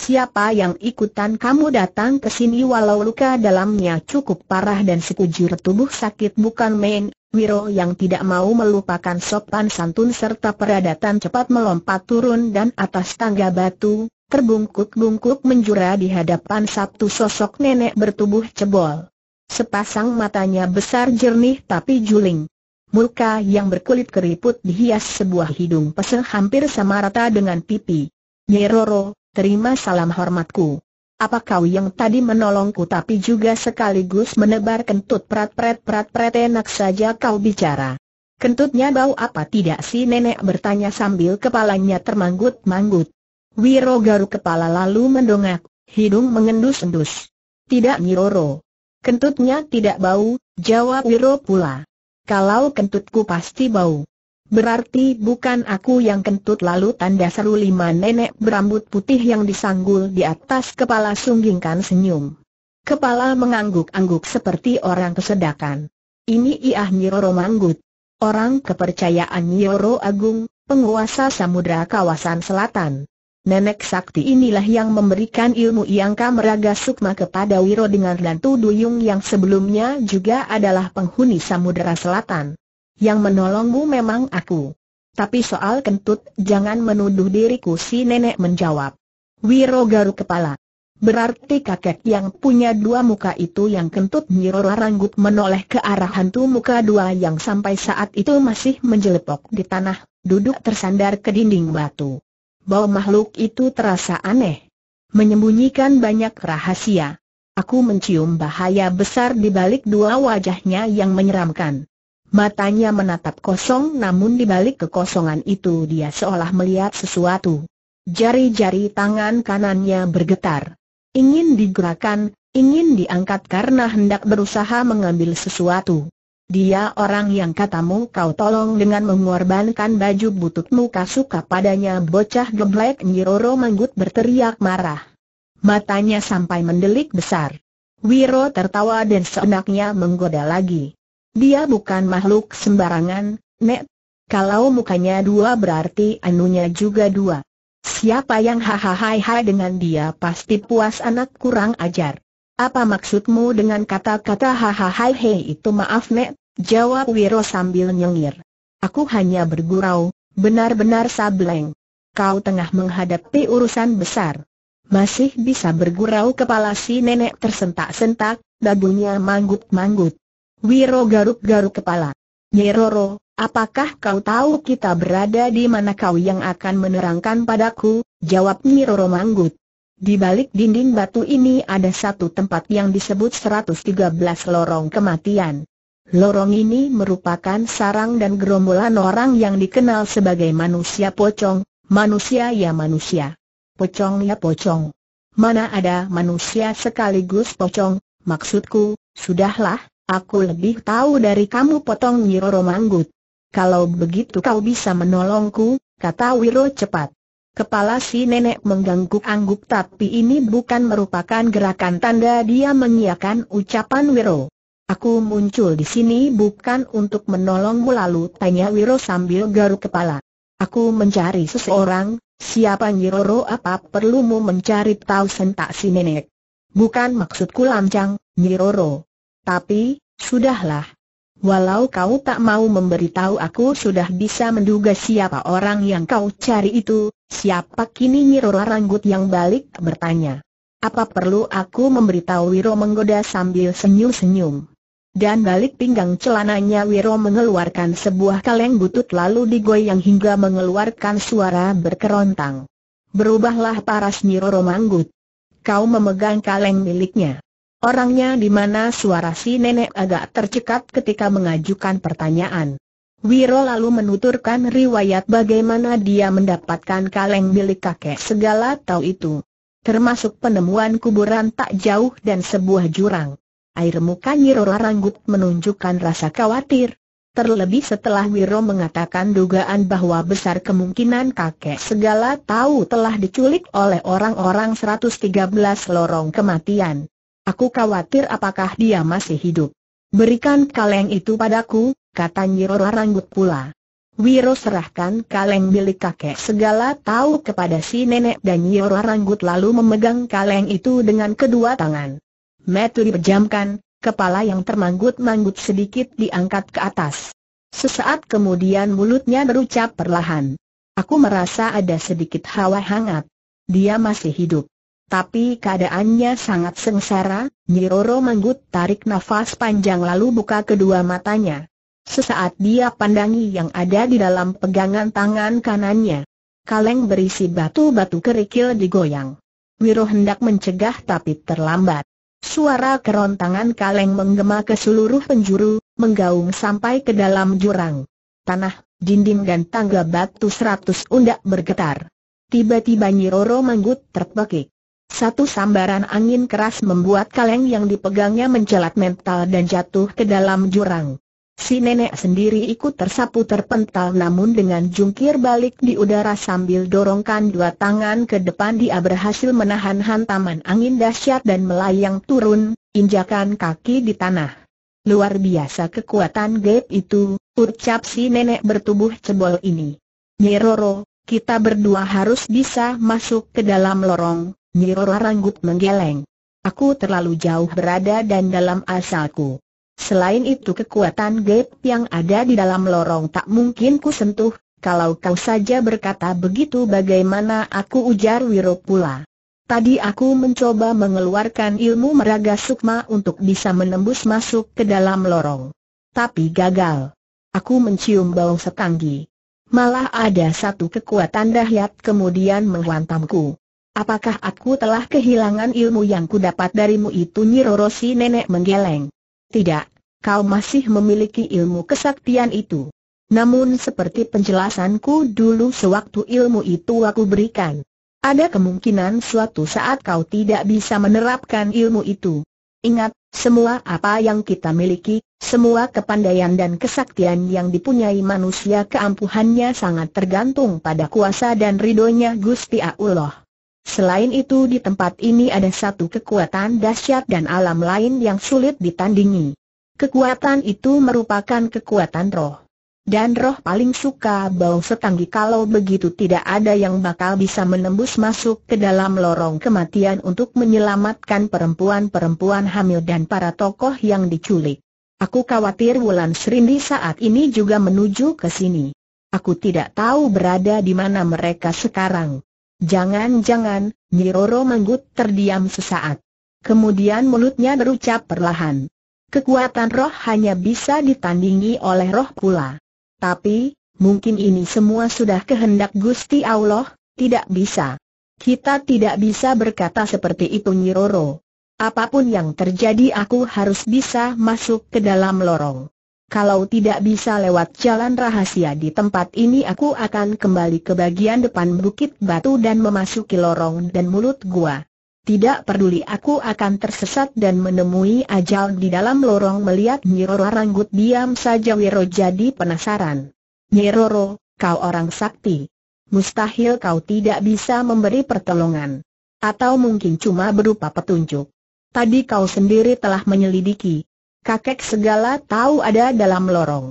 Siapa yang ikutan kamu datang ke sini walau luka dalamnya cukup parah dan sekujur tubuh sakit bukan main, Wiro yang tidak mau melupakan sopan santun serta peradatan cepat melompat turun dan atas tangga batu, terbungkuk-bungkuk menjura di hadapan satu sosok nenek bertubuh cebol. Sepasang matanya besar jernih tapi juling. Muka yang berkulit keriput dihias sebuah hidung pesel hampir sama rata dengan pipi. Nyeroro, terima salam hormatku. Apa kau yang tadi menolongku tapi juga sekaligus menebar kentut prat-prat-prat-prat enak saja kau bicara. Kentutnya bau apa tidak si nenek bertanya sambil kepalanya termanggut-manggut. Wiro garu kepala lalu mendongak, hidung mengendus-endus. Tidak Nyiroro. Kentutnya tidak bau, jawab Wiro pula. Kalau kentutku pasti bau, Berarti bukan aku yang kentut lalu tanda seru lima nenek berambut putih yang disanggul di atas kepala sunggingkan senyum. Kepala mengangguk-angguk seperti orang kesedakan. Ini Iah Nyoro Manggut. Orang kepercayaan Nyoro Agung, penguasa samudera kawasan selatan. Nenek sakti inilah yang memberikan ilmu yang kameraga sukma kepada Wiro dengan Lantu Duyung yang sebelumnya juga adalah penghuni samudera selatan. Yang menolongmu memang aku. Tapi soal kentut, jangan menuduh diriku si nenek menjawab. Wiro garuk kepala. Berarti kakek yang punya dua muka itu yang kentut nyirora Ranggut menoleh ke arah hantu muka dua yang sampai saat itu masih menjelepok di tanah, duduk tersandar ke dinding batu. Bau makhluk itu terasa aneh. Menyembunyikan banyak rahasia. Aku mencium bahaya besar di balik dua wajahnya yang menyeramkan. Matanya menatap kosong namun di balik kekosongan itu dia seolah melihat sesuatu. Jari-jari tangan kanannya bergetar. Ingin digerakkan, ingin diangkat karena hendak berusaha mengambil sesuatu. Dia orang yang katamu kau tolong dengan mengorbankan baju bututmu kasuka padanya bocah geblek Nyiroro Manggut berteriak marah. Matanya sampai mendelik besar. Wiro tertawa dan seenaknya menggoda lagi. Dia bukan makhluk sembarangan, Nek. Kalau mukanya dua berarti anunya juga dua. Siapa yang hahaha dengan dia pasti puas anak kurang ajar. Apa maksudmu dengan kata-kata hahaha itu maaf Nek? Jawab Wiro sambil nyengir. Aku hanya bergurau, benar-benar sableng. Kau tengah menghadapi urusan besar. Masih bisa bergurau kepala si nenek tersentak-sentak, dagunya manggut-manggut. Wiro garuk-garuk kepala. Nyeroro, apakah kau tahu kita berada di mana kau yang akan menerangkan padaku? Jawab Nyeroro manggut. Di balik dinding batu ini ada satu tempat yang disebut 113 lorong kematian. Lorong ini merupakan sarang dan gerombolan orang yang dikenal sebagai manusia pocong, manusia ya manusia. Pocong ya pocong. Mana ada manusia sekaligus pocong, maksudku, sudahlah, Aku lebih tahu dari kamu potong Nyiroro Manggut. Kalau begitu kau bisa menolongku, kata Wiro cepat. Kepala si nenek mengangguk-angguk tapi ini bukan merupakan gerakan tanda dia mengiakan ucapan Wiro. Aku muncul di sini bukan untuk menolongmu lalu tanya Wiro sambil garuk kepala. Aku mencari seseorang, siapa Nyiroro apa perlumu mencari tahu sentak si nenek. Bukan maksudku lancang, Nyiroro. Tapi, sudahlah. Walau kau tak mau memberitahu aku sudah bisa menduga siapa orang yang kau cari itu, siapa kini Nyirora Ranggut yang balik bertanya. Apa perlu aku memberitahu Wiro menggoda sambil senyum-senyum? Dan balik pinggang celananya Wiro mengeluarkan sebuah kaleng butut lalu digoyang hingga mengeluarkan suara berkerontang. Berubahlah paras Nyiroro Manggut. Kau memegang kaleng miliknya. Orangnya di mana suara si nenek agak tercekat ketika mengajukan pertanyaan. Wiro lalu menuturkan riwayat bagaimana dia mendapatkan kaleng milik kakek segala tahu itu. Termasuk penemuan kuburan tak jauh dan sebuah jurang. Air muka Nyiro Ranggut menunjukkan rasa khawatir. Terlebih setelah Wiro mengatakan dugaan bahwa besar kemungkinan kakek segala tahu telah diculik oleh orang-orang 113 lorong kematian. Aku khawatir apakah dia masih hidup. Berikan kaleng itu padaku, kata Nyirora Ranggut pula. Wiro serahkan kaleng milik kakek segala tahu kepada si nenek dan Nyirora Ranggut lalu memegang kaleng itu dengan kedua tangan. Metu dipejamkan, kepala yang termanggut-manggut sedikit diangkat ke atas. Sesaat kemudian mulutnya berucap perlahan. Aku merasa ada sedikit hawa hangat. Dia masih hidup. Tapi keadaannya sangat sengsara, Nyiroro Manggut tarik nafas panjang lalu buka kedua matanya. Sesaat dia pandangi yang ada di dalam pegangan tangan kanannya. Kaleng berisi batu-batu kerikil digoyang. Wiro hendak mencegah tapi terlambat. Suara kerontangan kaleng menggema ke seluruh penjuru, menggaung sampai ke dalam jurang. Tanah, dinding dan tangga batu seratus undak bergetar. Tiba-tiba Nyiroro Manggut terpekik. Satu sambaran angin keras membuat kaleng yang dipegangnya mencelat mental dan jatuh ke dalam jurang. Si nenek sendiri ikut tersapu terpental namun dengan jungkir balik di udara sambil dorongkan dua tangan ke depan dia berhasil menahan hantaman angin dahsyat dan melayang turun, injakan kaki di tanah. Luar biasa kekuatan gap itu, ucap si nenek bertubuh cebol ini. Nyeroro, kita berdua harus bisa masuk ke dalam lorong, Nyiroro Ranggut menggeleng. Aku terlalu jauh berada dan dalam asalku. Selain itu kekuatan gap yang ada di dalam lorong tak mungkin ku sentuh, kalau kau saja berkata begitu bagaimana aku ujar Wiro pula. Tadi aku mencoba mengeluarkan ilmu meraga sukma untuk bisa menembus masuk ke dalam lorong. Tapi gagal. Aku mencium bau setanggi. Malah ada satu kekuatan dahyat kemudian menghantamku apakah aku telah kehilangan ilmu yang ku dapat darimu itu Nyirorosi nenek menggeleng. Tidak, kau masih memiliki ilmu kesaktian itu. Namun seperti penjelasanku dulu sewaktu ilmu itu aku berikan. Ada kemungkinan suatu saat kau tidak bisa menerapkan ilmu itu. Ingat, semua apa yang kita miliki, semua kepandaian dan kesaktian yang dipunyai manusia keampuhannya sangat tergantung pada kuasa dan ridhonya Gusti Allah. Selain itu di tempat ini ada satu kekuatan dahsyat dan alam lain yang sulit ditandingi. Kekuatan itu merupakan kekuatan roh. Dan roh paling suka bau setanggi kalau begitu tidak ada yang bakal bisa menembus masuk ke dalam lorong kematian untuk menyelamatkan perempuan-perempuan hamil dan para tokoh yang diculik. Aku khawatir Wulan Serindi saat ini juga menuju ke sini. Aku tidak tahu berada di mana mereka sekarang. Jangan-jangan, Nyiroro Menggut terdiam sesaat. Kemudian mulutnya berucap perlahan. Kekuatan roh hanya bisa ditandingi oleh roh pula. Tapi, mungkin ini semua sudah kehendak Gusti Allah, tidak bisa. Kita tidak bisa berkata seperti itu Nyiroro. Apapun yang terjadi aku harus bisa masuk ke dalam lorong. Kalau tidak bisa lewat jalan rahasia di tempat ini aku akan kembali ke bagian depan bukit batu dan memasuki lorong dan mulut gua. Tidak peduli aku akan tersesat dan menemui ajal di dalam lorong melihat Nyiroro Ranggut diam saja Wiro jadi penasaran. Nyiroro, kau orang sakti. Mustahil kau tidak bisa memberi pertolongan. Atau mungkin cuma berupa petunjuk. Tadi kau sendiri telah menyelidiki, kakek segala tahu ada dalam lorong.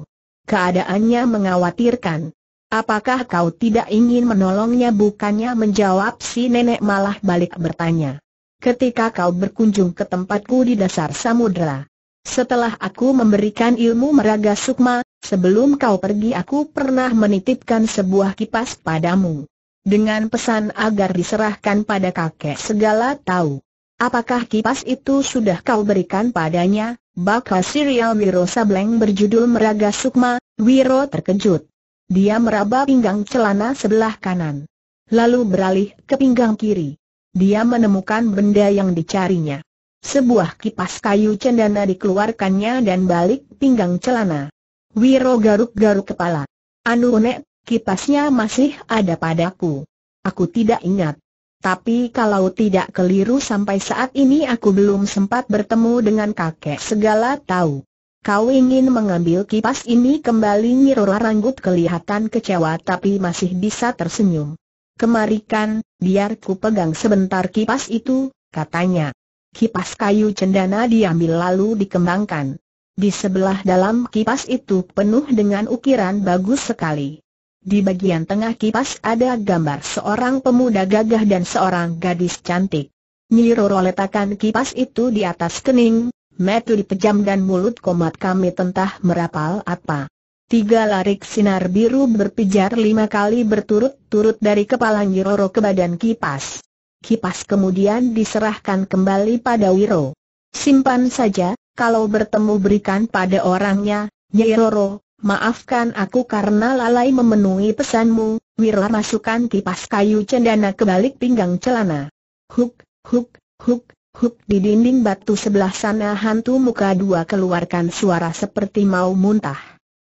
Keadaannya mengkhawatirkan. Apakah kau tidak ingin menolongnya bukannya menjawab si nenek malah balik bertanya. Ketika kau berkunjung ke tempatku di dasar samudera. Setelah aku memberikan ilmu meraga sukma, sebelum kau pergi aku pernah menitipkan sebuah kipas padamu. Dengan pesan agar diserahkan pada kakek segala tahu. Apakah kipas itu sudah kau berikan padanya? Bakal serial Wiro Sableng berjudul Meraga Sukma, Wiro terkejut. Dia meraba pinggang celana sebelah kanan. Lalu beralih ke pinggang kiri. Dia menemukan benda yang dicarinya. Sebuah kipas kayu cendana dikeluarkannya dan balik pinggang celana. Wiro garuk-garuk kepala. Anu nek, kipasnya masih ada padaku. Aku tidak ingat. Tapi kalau tidak keliru sampai saat ini aku belum sempat bertemu dengan kakek segala tahu. Kau ingin mengambil kipas ini kembali Nyirora Ranggut kelihatan kecewa tapi masih bisa tersenyum. Kemarikan, biar ku pegang sebentar kipas itu, katanya. Kipas kayu cendana diambil lalu dikembangkan. Di sebelah dalam kipas itu penuh dengan ukiran bagus sekali. Di bagian tengah kipas ada gambar seorang pemuda gagah dan seorang gadis cantik. Nyiroro letakkan kipas itu di atas kening, mata dipejam dan mulut komat kami tentah merapal apa. Tiga larik sinar biru berpijar lima kali berturut-turut dari kepala Nyiroro ke badan kipas. Kipas kemudian diserahkan kembali pada Wiro. Simpan saja, kalau bertemu berikan pada orangnya, Nyiroro, Maafkan aku karena lalai memenuhi pesanmu, Wira masukkan kipas kayu cendana ke balik pinggang celana. Huk, huk, huk, huk di dinding batu sebelah sana hantu muka dua keluarkan suara seperti mau muntah.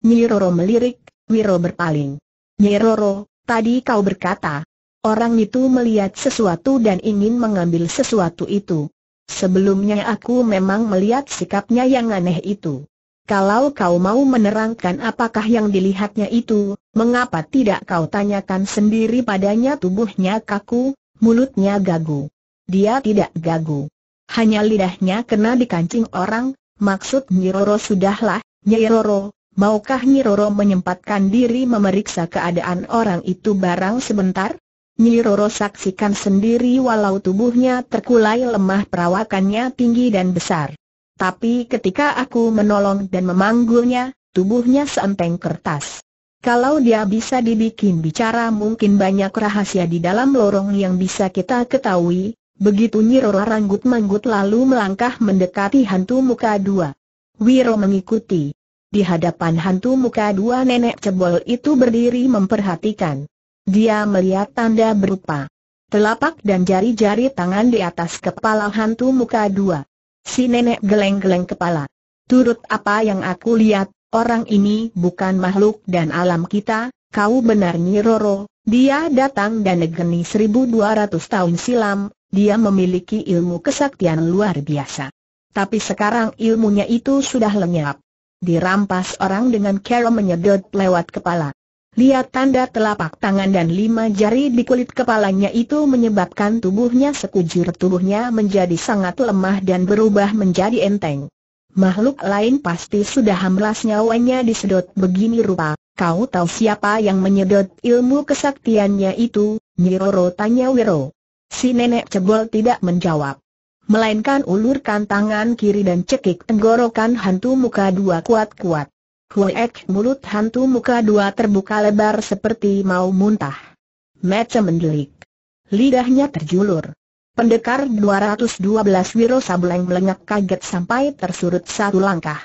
Nyiroro melirik, Wiro berpaling. Nyiroro, tadi kau berkata, orang itu melihat sesuatu dan ingin mengambil sesuatu itu. Sebelumnya aku memang melihat sikapnya yang aneh itu. Kalau kau mau menerangkan apakah yang dilihatnya itu, mengapa tidak kau tanyakan sendiri padanya tubuhnya kaku, mulutnya gagu. Dia tidak gagu. Hanya lidahnya kena dikancing orang, maksud Nyiroro sudahlah, Nyiroro, maukah Nyiroro menyempatkan diri memeriksa keadaan orang itu barang sebentar? Nyiroro saksikan sendiri walau tubuhnya terkulai lemah perawakannya tinggi dan besar. Tapi ketika aku menolong dan memanggulnya, tubuhnya seempeng kertas. Kalau dia bisa dibikin bicara mungkin banyak rahasia di dalam lorong yang bisa kita ketahui, begitu Nyirora ranggut-manggut lalu melangkah mendekati hantu muka dua. Wiro mengikuti. Di hadapan hantu muka dua nenek cebol itu berdiri memperhatikan. Dia melihat tanda berupa telapak dan jari-jari tangan di atas kepala hantu muka dua. Si nenek geleng-geleng kepala. Turut apa yang aku lihat, orang ini bukan makhluk dan alam kita, kau benar Niroro. dia datang dan negeni 1200 tahun silam, dia memiliki ilmu kesaktian luar biasa. Tapi sekarang ilmunya itu sudah lenyap. Dirampas orang dengan kera menyedot lewat kepala. Lihat tanda telapak tangan dan lima jari di kulit kepalanya itu menyebabkan tubuhnya sekujur tubuhnya menjadi sangat lemah dan berubah menjadi enteng. Makhluk lain pasti sudah hamlas nyawanya disedot begini rupa. Kau tahu siapa yang menyedot ilmu kesaktiannya itu? Nyiroro tanya Wiro. Si nenek cebol tidak menjawab. Melainkan ulurkan tangan kiri dan cekik tenggorokan hantu muka dua kuat-kuat. Kuek mulut hantu muka dua terbuka lebar seperti mau muntah. Macam mendelik. Lidahnya terjulur. Pendekar 212 Wiro Sableng melengak kaget sampai tersurut satu langkah.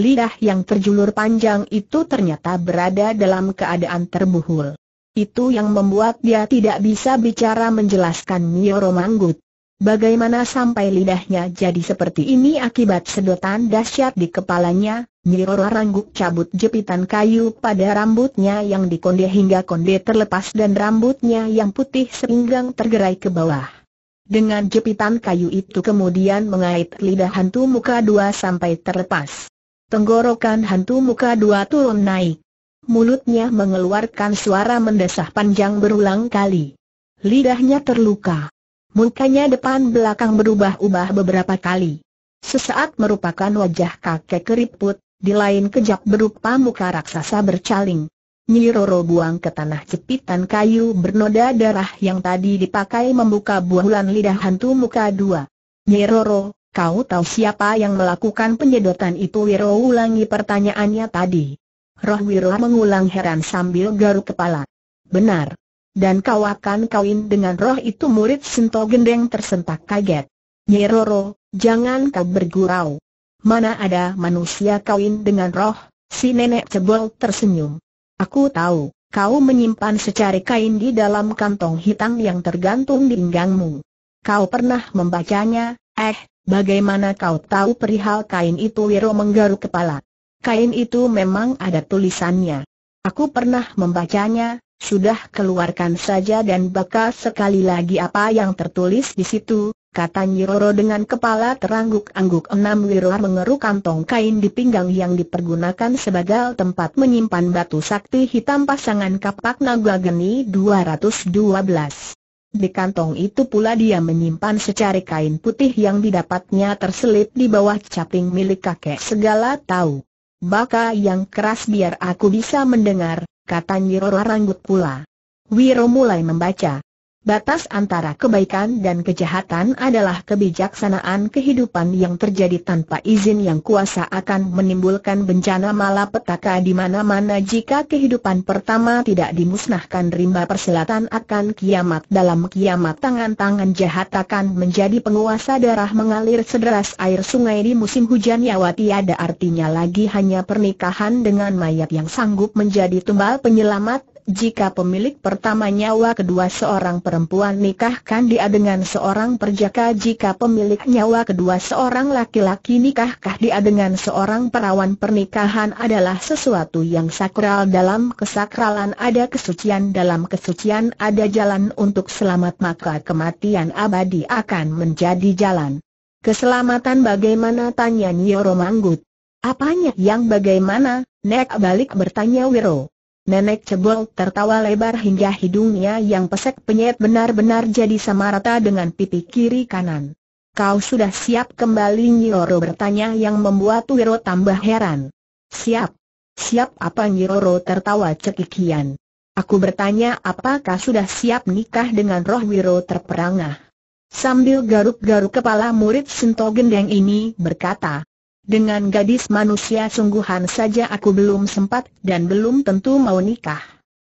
Lidah yang terjulur panjang itu ternyata berada dalam keadaan terbuhul. Itu yang membuat dia tidak bisa bicara menjelaskan Nyoro Manggut. Bagaimana sampai lidahnya jadi seperti ini akibat sedotan dahsyat di kepalanya, Nyiroro rangguk cabut jepitan kayu pada rambutnya yang dikonde hingga konde terlepas dan rambutnya yang putih seringgang tergerai ke bawah. Dengan jepitan kayu itu kemudian mengait lidah hantu muka dua sampai terlepas. Tenggorokan hantu muka dua turun naik. Mulutnya mengeluarkan suara mendesah panjang berulang kali. Lidahnya terluka. Mukanya depan belakang berubah-ubah beberapa kali. Sesaat merupakan wajah kakek keriput, di lain kejap berupa muka raksasa bercaling. Nyi Roro buang ke tanah jepitan kayu bernoda darah yang tadi dipakai membuka buahulan lidah hantu muka dua. Nyi Roro, kau tahu siapa yang melakukan penyedotan itu? Wiro ulangi pertanyaannya tadi. Roh Wiro mengulang heran sambil garuk kepala. Benar, dan kau akan kawin dengan roh itu murid Sinto Gendeng tersentak kaget. Nyeroro, jangan kau bergurau. Mana ada manusia kawin dengan roh, si nenek cebol tersenyum. Aku tahu, kau menyimpan secari kain di dalam kantong hitam yang tergantung di pinggangmu. Kau pernah membacanya, eh, bagaimana kau tahu perihal kain itu Wiro menggaruk kepala. Kain itu memang ada tulisannya. Aku pernah membacanya, sudah keluarkan saja dan baca sekali lagi apa yang tertulis di situ, kata Nyiroro dengan kepala terangguk-angguk enam wirwar mengeruk kantong kain di pinggang yang dipergunakan sebagai tempat menyimpan batu sakti hitam pasangan kapak naga geni 212. Di kantong itu pula dia menyimpan secari kain putih yang didapatnya terselip di bawah caping milik kakek segala tahu. Baka yang keras biar aku bisa mendengar, kata Nyirora Ranggut pula. Wiro mulai membaca, Batas antara kebaikan dan kejahatan adalah kebijaksanaan kehidupan yang terjadi tanpa izin yang kuasa akan menimbulkan bencana malapetaka di mana-mana jika kehidupan pertama tidak dimusnahkan rimba perselatan akan kiamat dalam kiamat tangan-tangan jahat akan menjadi penguasa darah mengalir sederas air sungai di musim hujan nyawa tiada artinya lagi hanya pernikahan dengan mayat yang sanggup menjadi tumbal penyelamat jika pemilik pertama nyawa kedua seorang perempuan nikahkan dia dengan seorang perjaka jika pemilik nyawa kedua seorang laki-laki nikahkah dia dengan seorang perawan pernikahan adalah sesuatu yang sakral dalam kesakralan ada kesucian dalam kesucian ada jalan untuk selamat maka kematian abadi akan menjadi jalan. Keselamatan bagaimana tanya Nyoro Manggut? Apanya yang bagaimana? Nek balik bertanya Wiro. Nenek Cebol tertawa lebar hingga hidungnya yang pesek penyet benar-benar jadi sama rata dengan pipi kiri kanan. Kau sudah siap kembali Nyiroro bertanya yang membuat Wiro tambah heran. Siap. Siap apa Nyiroro tertawa cekikian. Aku bertanya apakah sudah siap nikah dengan roh Wiro terperangah. Sambil garuk-garuk kepala murid Sinto Gendeng ini berkata, dengan gadis manusia sungguhan saja aku belum sempat dan belum tentu mau nikah.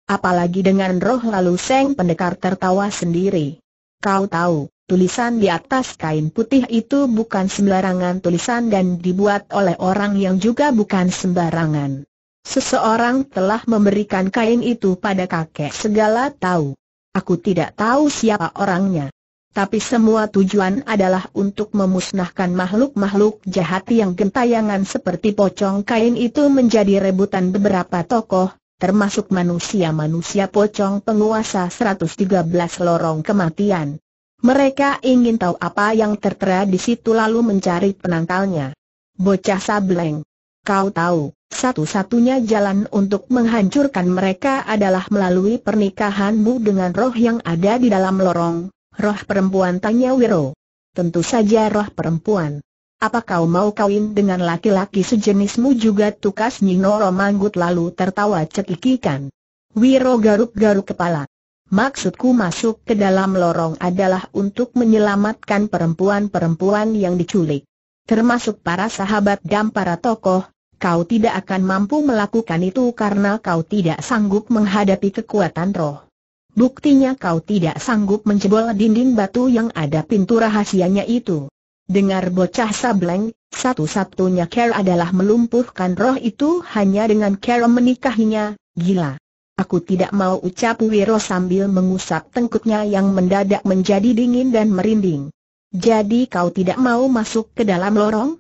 Apalagi dengan roh lalu Seng pendekar tertawa sendiri. Kau tahu, tulisan di atas kain putih itu bukan sembarangan tulisan dan dibuat oleh orang yang juga bukan sembarangan. Seseorang telah memberikan kain itu pada kakek segala tahu. Aku tidak tahu siapa orangnya tapi semua tujuan adalah untuk memusnahkan makhluk-makhluk jahat yang gentayangan seperti pocong kain itu menjadi rebutan beberapa tokoh, termasuk manusia-manusia pocong penguasa 113 lorong kematian. Mereka ingin tahu apa yang tertera di situ lalu mencari penangkalnya. Bocah sableng. Kau tahu, satu-satunya jalan untuk menghancurkan mereka adalah melalui pernikahanmu dengan roh yang ada di dalam lorong, Roh perempuan tanya Wiro. Tentu saja roh perempuan. Apa kau mau kawin dengan laki-laki sejenismu juga tukas Nyinoro manggut lalu tertawa cekikikan. Wiro garuk-garuk kepala. Maksudku masuk ke dalam lorong adalah untuk menyelamatkan perempuan-perempuan yang diculik. Termasuk para sahabat dan para tokoh, kau tidak akan mampu melakukan itu karena kau tidak sanggup menghadapi kekuatan roh. Buktinya kau tidak sanggup menjebol dinding batu yang ada pintu rahasianya itu. Dengar bocah sableng, satu-satunya care adalah melumpuhkan roh itu hanya dengan care menikahinya, gila. Aku tidak mau ucap Wiro sambil mengusap tengkuknya yang mendadak menjadi dingin dan merinding. Jadi kau tidak mau masuk ke dalam lorong?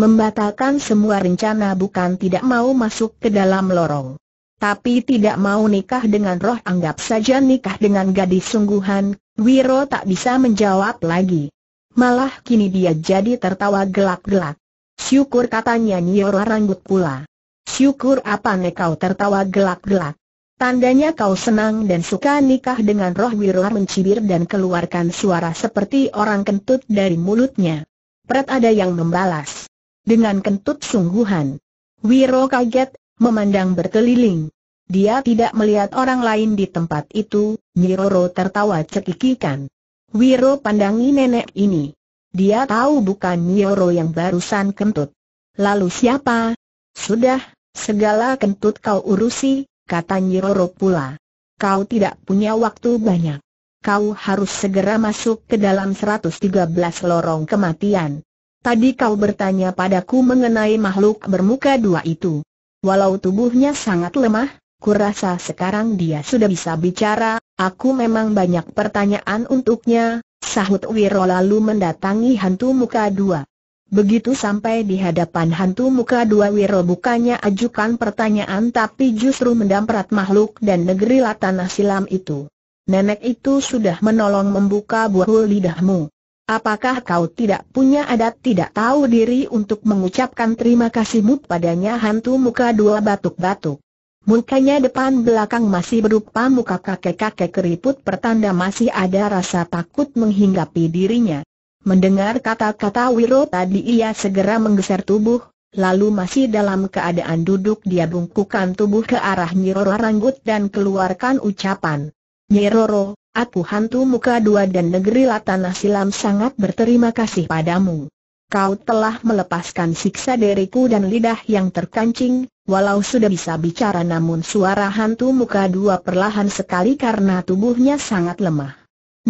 Membatalkan semua rencana bukan tidak mau masuk ke dalam lorong tapi tidak mau nikah dengan roh anggap saja nikah dengan gadis sungguhan, Wiro tak bisa menjawab lagi. Malah kini dia jadi tertawa gelak-gelak. Syukur katanya Nyora rambut pula. Syukur apa kau tertawa gelak-gelak. Tandanya kau senang dan suka nikah dengan roh Wiro mencibir dan keluarkan suara seperti orang kentut dari mulutnya. Pret ada yang membalas. Dengan kentut sungguhan. Wiro kaget memandang berkeliling. Dia tidak melihat orang lain di tempat itu, Nyiroro tertawa cekikikan. Wiro pandangi nenek ini. Dia tahu bukan Nyiroro yang barusan kentut. Lalu siapa? Sudah, segala kentut kau urusi, kata Nyiroro pula. Kau tidak punya waktu banyak. Kau harus segera masuk ke dalam 113 lorong kematian. Tadi kau bertanya padaku mengenai makhluk bermuka dua itu. Walau tubuhnya sangat lemah, kurasa sekarang dia sudah bisa bicara, aku memang banyak pertanyaan untuknya, sahut Wiro lalu mendatangi hantu muka dua. Begitu sampai di hadapan hantu muka dua Wiro bukannya ajukan pertanyaan tapi justru mendamprat makhluk dan negeri latanah silam itu. Nenek itu sudah menolong membuka buah lidahmu. Apakah kau tidak punya adat tidak tahu diri untuk mengucapkan terima kasihmu padanya hantu muka dua batuk-batuk? Mukanya depan belakang masih berupa muka kakek-kakek keriput pertanda masih ada rasa takut menghinggapi dirinya. Mendengar kata-kata Wiro tadi ia segera menggeser tubuh, Lalu masih dalam keadaan duduk dia bungkukan tubuh ke arah Nyiroro Ranggut dan keluarkan ucapan Nyeroro, aku hantu muka dua dan negeri Latanah Silam sangat berterima kasih padamu. Kau telah melepaskan siksa deriku dan lidah yang terkancing, walau sudah bisa bicara namun suara hantu muka dua perlahan sekali karena tubuhnya sangat lemah.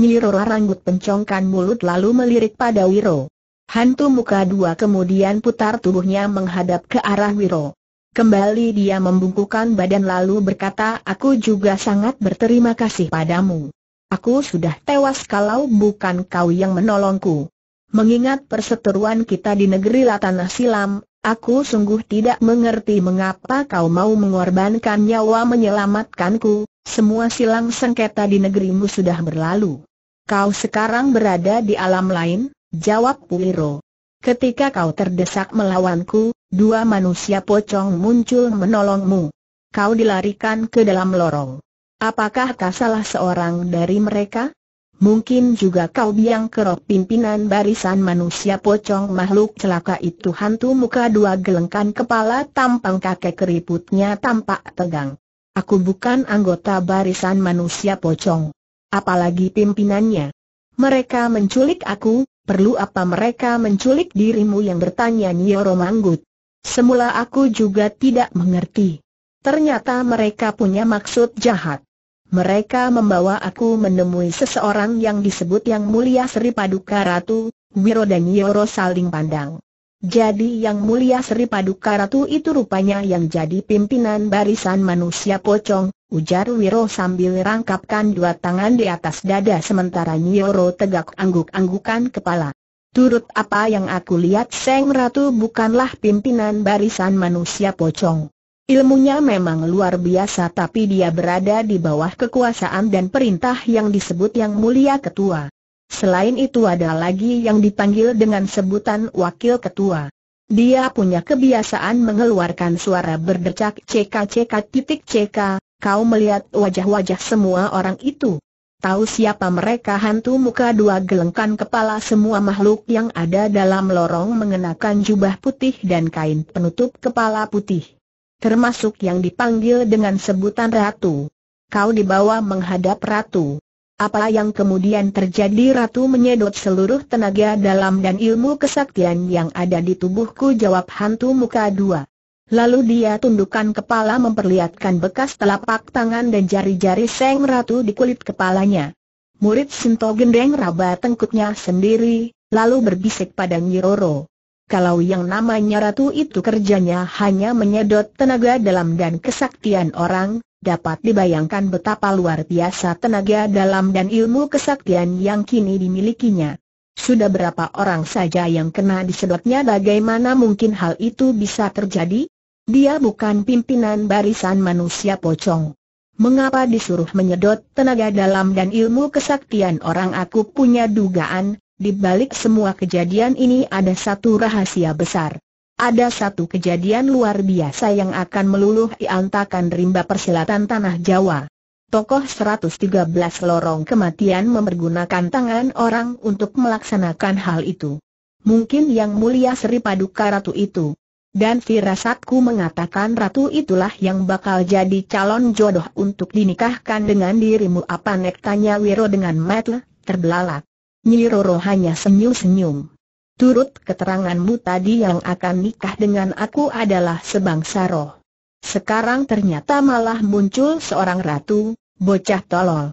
Nyirora ranggut pencongkan mulut lalu melirik pada Wiro. Hantu muka dua kemudian putar tubuhnya menghadap ke arah Wiro. Kembali dia membungkukan badan lalu berkata aku juga sangat berterima kasih padamu. Aku sudah tewas kalau bukan kau yang menolongku. Mengingat perseteruan kita di negeri Latanah Silam, aku sungguh tidak mengerti mengapa kau mau mengorbankan nyawa menyelamatkanku, semua silang sengketa di negerimu sudah berlalu. Kau sekarang berada di alam lain, jawab Puiro. Ketika kau terdesak melawanku, dua manusia pocong muncul menolongmu. Kau dilarikan ke dalam lorong. Apakah kau salah seorang dari mereka? Mungkin juga kau biang kerok pimpinan barisan manusia pocong makhluk celaka itu hantu muka dua gelengkan kepala tampang kakek keriputnya tampak tegang. Aku bukan anggota barisan manusia pocong. Apalagi pimpinannya. Mereka menculik aku, perlu apa mereka menculik dirimu yang bertanya Nyoro Manggut. Semula aku juga tidak mengerti. Ternyata mereka punya maksud jahat. Mereka membawa aku menemui seseorang yang disebut yang mulia Sri Paduka Ratu, Wiro dan Yoro saling pandang. Jadi yang mulia Sri Paduka Ratu itu rupanya yang jadi pimpinan barisan manusia pocong, ujar Wiro sambil rangkapkan dua tangan di atas dada sementara Yoro tegak angguk-anggukan kepala. Turut apa yang aku lihat Seng Ratu bukanlah pimpinan barisan manusia pocong. Ilmunya memang luar biasa tapi dia berada di bawah kekuasaan dan perintah yang disebut yang mulia ketua. Selain itu ada lagi yang dipanggil dengan sebutan wakil ketua. Dia punya kebiasaan mengeluarkan suara berdecak ceka titik ceka, kau melihat wajah-wajah semua orang itu. Tahu siapa mereka hantu muka dua gelengkan kepala semua makhluk yang ada dalam lorong mengenakan jubah putih dan kain penutup kepala putih. Termasuk yang dipanggil dengan sebutan ratu. Kau dibawa menghadap ratu. Apa yang kemudian terjadi ratu menyedot seluruh tenaga dalam dan ilmu kesaktian yang ada di tubuhku jawab hantu muka dua. Lalu dia tundukkan kepala memperlihatkan bekas telapak tangan dan jari-jari Seng Ratu di kulit kepalanya. Murid Sinto Gendeng raba tengkuknya sendiri, lalu berbisik pada Nyiroro. Kalau yang namanya Ratu itu kerjanya hanya menyedot tenaga dalam dan kesaktian orang, dapat dibayangkan betapa luar biasa tenaga dalam dan ilmu kesaktian yang kini dimilikinya. Sudah berapa orang saja yang kena disedotnya bagaimana mungkin hal itu bisa terjadi? Dia bukan pimpinan barisan manusia pocong. Mengapa disuruh menyedot tenaga dalam dan ilmu kesaktian orang aku punya dugaan, di balik semua kejadian ini ada satu rahasia besar. Ada satu kejadian luar biasa yang akan meluluh iantakan rimba persilatan tanah Jawa. Tokoh 113 lorong kematian mempergunakan tangan orang untuk melaksanakan hal itu. Mungkin yang mulia Sri Paduka Ratu itu dan firasatku mengatakan ratu itulah yang bakal jadi calon jodoh untuk dinikahkan dengan dirimu apa nek tanya Wiro dengan mata terbelalak. Nyiroro hanya senyum-senyum. Turut keteranganmu tadi yang akan nikah dengan aku adalah sebangsa roh. Sekarang ternyata malah muncul seorang ratu, bocah tolol.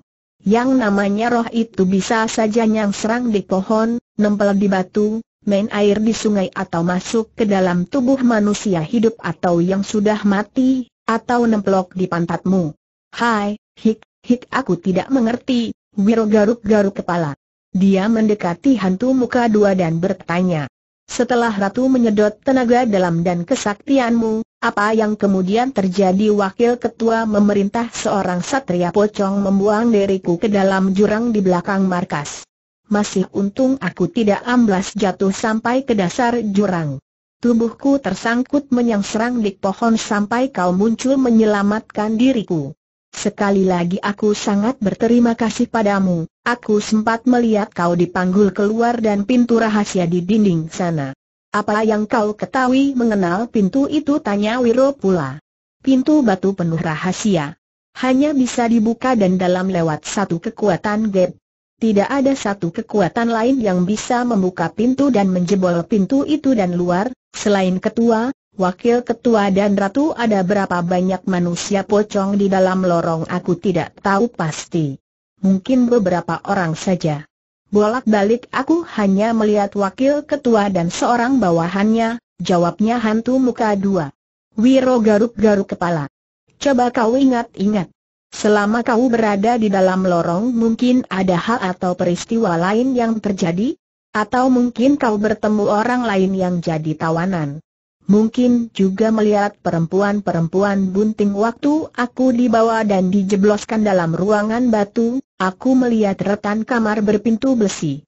Yang namanya roh itu bisa saja nyang serang di pohon, nempel di batu, main air di sungai atau masuk ke dalam tubuh manusia hidup atau yang sudah mati, atau nemplok di pantatmu. Hai, hik, hik aku tidak mengerti, Wiro garuk-garuk kepala. Dia mendekati hantu muka dua dan bertanya. Setelah Ratu menyedot tenaga dalam dan kesaktianmu, apa yang kemudian terjadi wakil ketua memerintah seorang satria pocong membuang diriku ke dalam jurang di belakang markas. Masih untung aku tidak amblas jatuh sampai ke dasar jurang. Tubuhku tersangkut menyangserang di pohon sampai kau muncul menyelamatkan diriku. Sekali lagi aku sangat berterima kasih padamu, aku sempat melihat kau dipanggul keluar dan pintu rahasia di dinding sana. Apa yang kau ketahui mengenal pintu itu tanya Wiro pula. Pintu batu penuh rahasia. Hanya bisa dibuka dan dalam lewat satu kekuatan gap tidak ada satu kekuatan lain yang bisa membuka pintu dan menjebol pintu itu dan luar, selain ketua, wakil ketua dan ratu ada berapa banyak manusia pocong di dalam lorong aku tidak tahu pasti. Mungkin beberapa orang saja. Bolak-balik aku hanya melihat wakil ketua dan seorang bawahannya, jawabnya hantu muka dua. Wiro garuk-garuk kepala. Coba kau ingat-ingat. Selama kau berada di dalam lorong mungkin ada hal atau peristiwa lain yang terjadi? Atau mungkin kau bertemu orang lain yang jadi tawanan? Mungkin juga melihat perempuan-perempuan bunting waktu aku dibawa dan dijebloskan dalam ruangan batu, aku melihat retan kamar berpintu besi.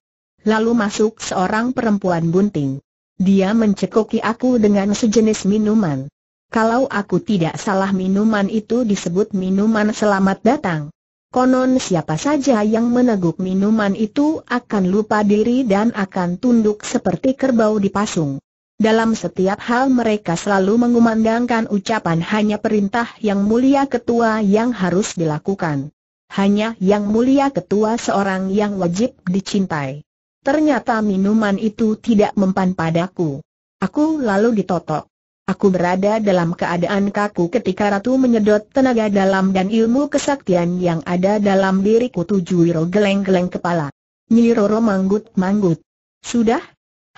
Lalu masuk seorang perempuan bunting. Dia mencekoki aku dengan sejenis minuman. Kalau aku tidak salah minuman itu disebut minuman selamat datang. Konon siapa saja yang meneguk minuman itu akan lupa diri dan akan tunduk seperti kerbau dipasung. Dalam setiap hal mereka selalu mengumandangkan ucapan hanya perintah yang mulia ketua yang harus dilakukan. Hanya yang mulia ketua seorang yang wajib dicintai. Ternyata minuman itu tidak mempan padaku. Aku lalu ditotok. Aku berada dalam keadaan kaku ketika Ratu menyedot tenaga dalam dan ilmu kesaktian yang ada dalam diriku tujuh Wiro geleng-geleng kepala. Nyiroro manggut-manggut. Sudah?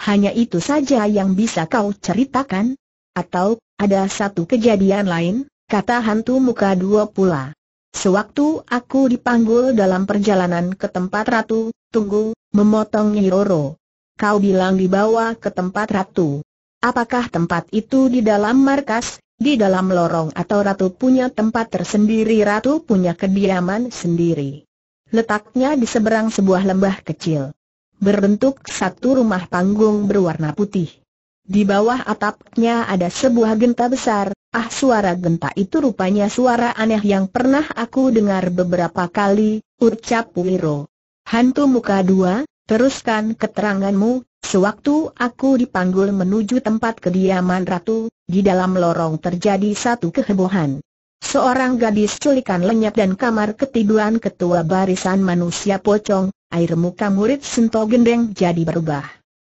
Hanya itu saja yang bisa kau ceritakan? Atau, ada satu kejadian lain, kata hantu muka dua pula. Sewaktu aku dipanggul dalam perjalanan ke tempat Ratu, tunggu, memotong Nyiroro. Kau bilang dibawa ke tempat Ratu. Apakah tempat itu di dalam markas, di dalam lorong atau Ratu punya tempat tersendiri Ratu punya kediaman sendiri. Letaknya di seberang sebuah lembah kecil. Berbentuk satu rumah panggung berwarna putih. Di bawah atapnya ada sebuah genta besar, ah suara genta itu rupanya suara aneh yang pernah aku dengar beberapa kali, ucap Wiro. Hantu muka dua, teruskan keteranganmu, Sewaktu aku dipanggul menuju tempat kediaman ratu, di dalam lorong terjadi satu kehebohan. Seorang gadis culikan lenyap dan kamar ketiduran ketua barisan manusia pocong, air muka murid sento gendeng jadi berubah.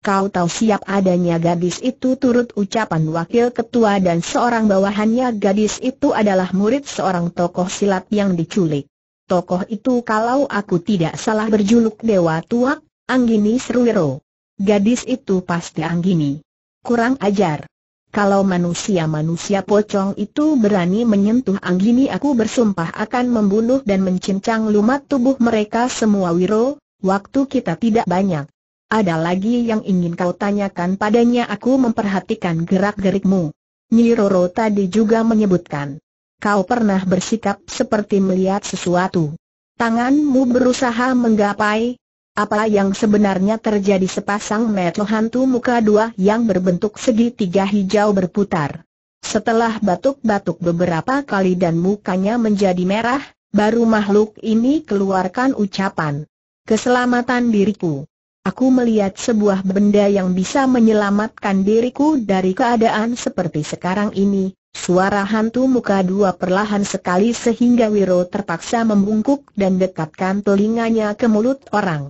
Kau tahu siap adanya gadis itu turut ucapan wakil ketua dan seorang bawahannya gadis itu adalah murid seorang tokoh silat yang diculik. Tokoh itu kalau aku tidak salah berjuluk Dewa Tuak, Anggini Sruwiro. Gadis itu pasti Anggini. Kurang ajar. Kalau manusia-manusia pocong itu berani menyentuh Anggini aku bersumpah akan membunuh dan mencincang lumat tubuh mereka semua Wiro, waktu kita tidak banyak. Ada lagi yang ingin kau tanyakan padanya aku memperhatikan gerak-gerikmu. Nyiroro tadi juga menyebutkan. Kau pernah bersikap seperti melihat sesuatu. Tanganmu berusaha menggapai, apa yang sebenarnya terjadi sepasang metu hantu muka dua yang berbentuk segitiga hijau berputar. Setelah batuk-batuk beberapa kali dan mukanya menjadi merah, baru makhluk ini keluarkan ucapan. Keselamatan diriku. Aku melihat sebuah benda yang bisa menyelamatkan diriku dari keadaan seperti sekarang ini. Suara hantu muka dua perlahan sekali sehingga Wiro terpaksa membungkuk dan dekatkan telinganya ke mulut orang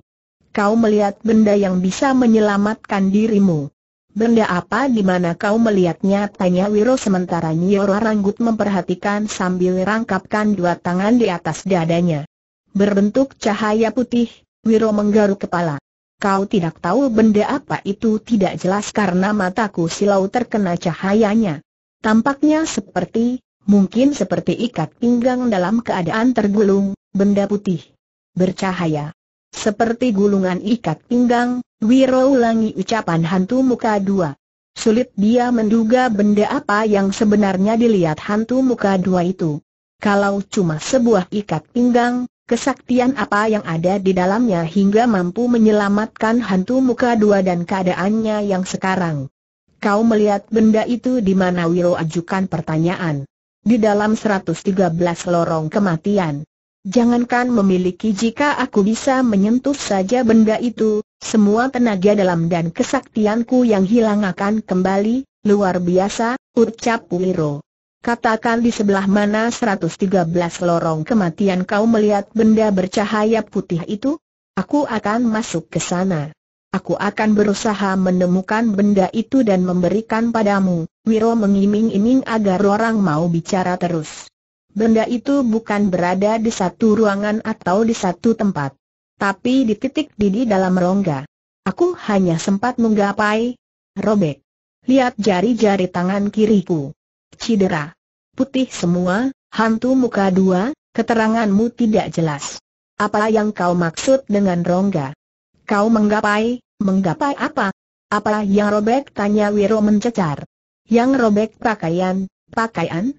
kau melihat benda yang bisa menyelamatkan dirimu. Benda apa di mana kau melihatnya? Tanya Wiro sementara Nyoro Ranggut memperhatikan sambil rangkapkan dua tangan di atas dadanya. Berbentuk cahaya putih, Wiro menggaruk kepala. Kau tidak tahu benda apa itu tidak jelas karena mataku silau terkena cahayanya. Tampaknya seperti, mungkin seperti ikat pinggang dalam keadaan tergulung, benda putih. Bercahaya. Seperti gulungan ikat pinggang, Wiro ulangi ucapan hantu muka dua. Sulit dia menduga benda apa yang sebenarnya dilihat hantu muka dua itu. Kalau cuma sebuah ikat pinggang, kesaktian apa yang ada di dalamnya hingga mampu menyelamatkan hantu muka dua dan keadaannya yang sekarang. Kau melihat benda itu di mana Wiro ajukan pertanyaan. Di dalam 113 lorong kematian. Jangankan memiliki jika aku bisa menyentuh saja benda itu, semua tenaga dalam dan kesaktianku yang hilang akan kembali, luar biasa, ucap Wiro. Katakan di sebelah mana 113 lorong kematian kau melihat benda bercahaya putih itu? Aku akan masuk ke sana. Aku akan berusaha menemukan benda itu dan memberikan padamu. Wiro mengiming-iming agar orang mau bicara terus. Benda itu bukan berada di satu ruangan atau di satu tempat. Tapi di titik di dalam rongga. Aku hanya sempat menggapai. Robek. Lihat jari-jari tangan kiriku. Cidera. Putih semua, hantu muka dua, keteranganmu tidak jelas. Apa yang kau maksud dengan rongga? Kau menggapai, menggapai apa? Apa yang robek? Tanya Wiro mencecar. Yang robek pakaian, pakaian,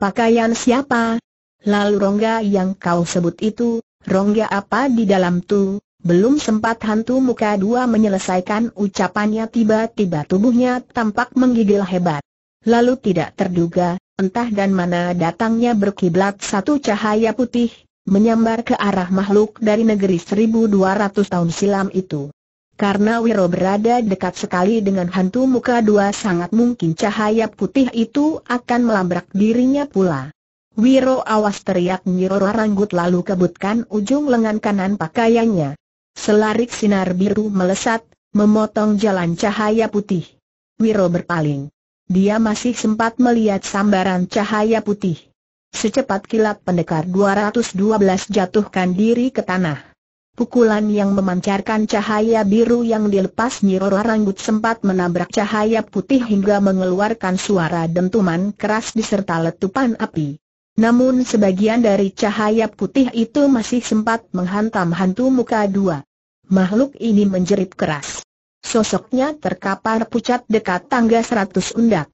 Pakaian siapa? Lalu rongga yang kau sebut itu, rongga apa di dalam tu? Belum sempat hantu muka dua menyelesaikan ucapannya tiba-tiba tubuhnya tampak menggigil hebat. Lalu tidak terduga, entah dan mana datangnya berkiblat satu cahaya putih, menyambar ke arah makhluk dari negeri 1200 tahun silam itu. Karena Wiro berada dekat sekali dengan hantu muka dua sangat mungkin cahaya putih itu akan melabrak dirinya pula. Wiro awas teriak Nyiro Ranggut lalu kebutkan ujung lengan kanan pakaiannya. Selarik sinar biru melesat, memotong jalan cahaya putih. Wiro berpaling. Dia masih sempat melihat sambaran cahaya putih. Secepat kilat pendekar 212 jatuhkan diri ke tanah. Pukulan yang memancarkan cahaya biru yang dilepas Nyirora Ranggut sempat menabrak cahaya putih hingga mengeluarkan suara dentuman keras diserta letupan api. Namun sebagian dari cahaya putih itu masih sempat menghantam hantu muka dua. Makhluk ini menjerit keras. Sosoknya terkapar pucat dekat tangga seratus undak.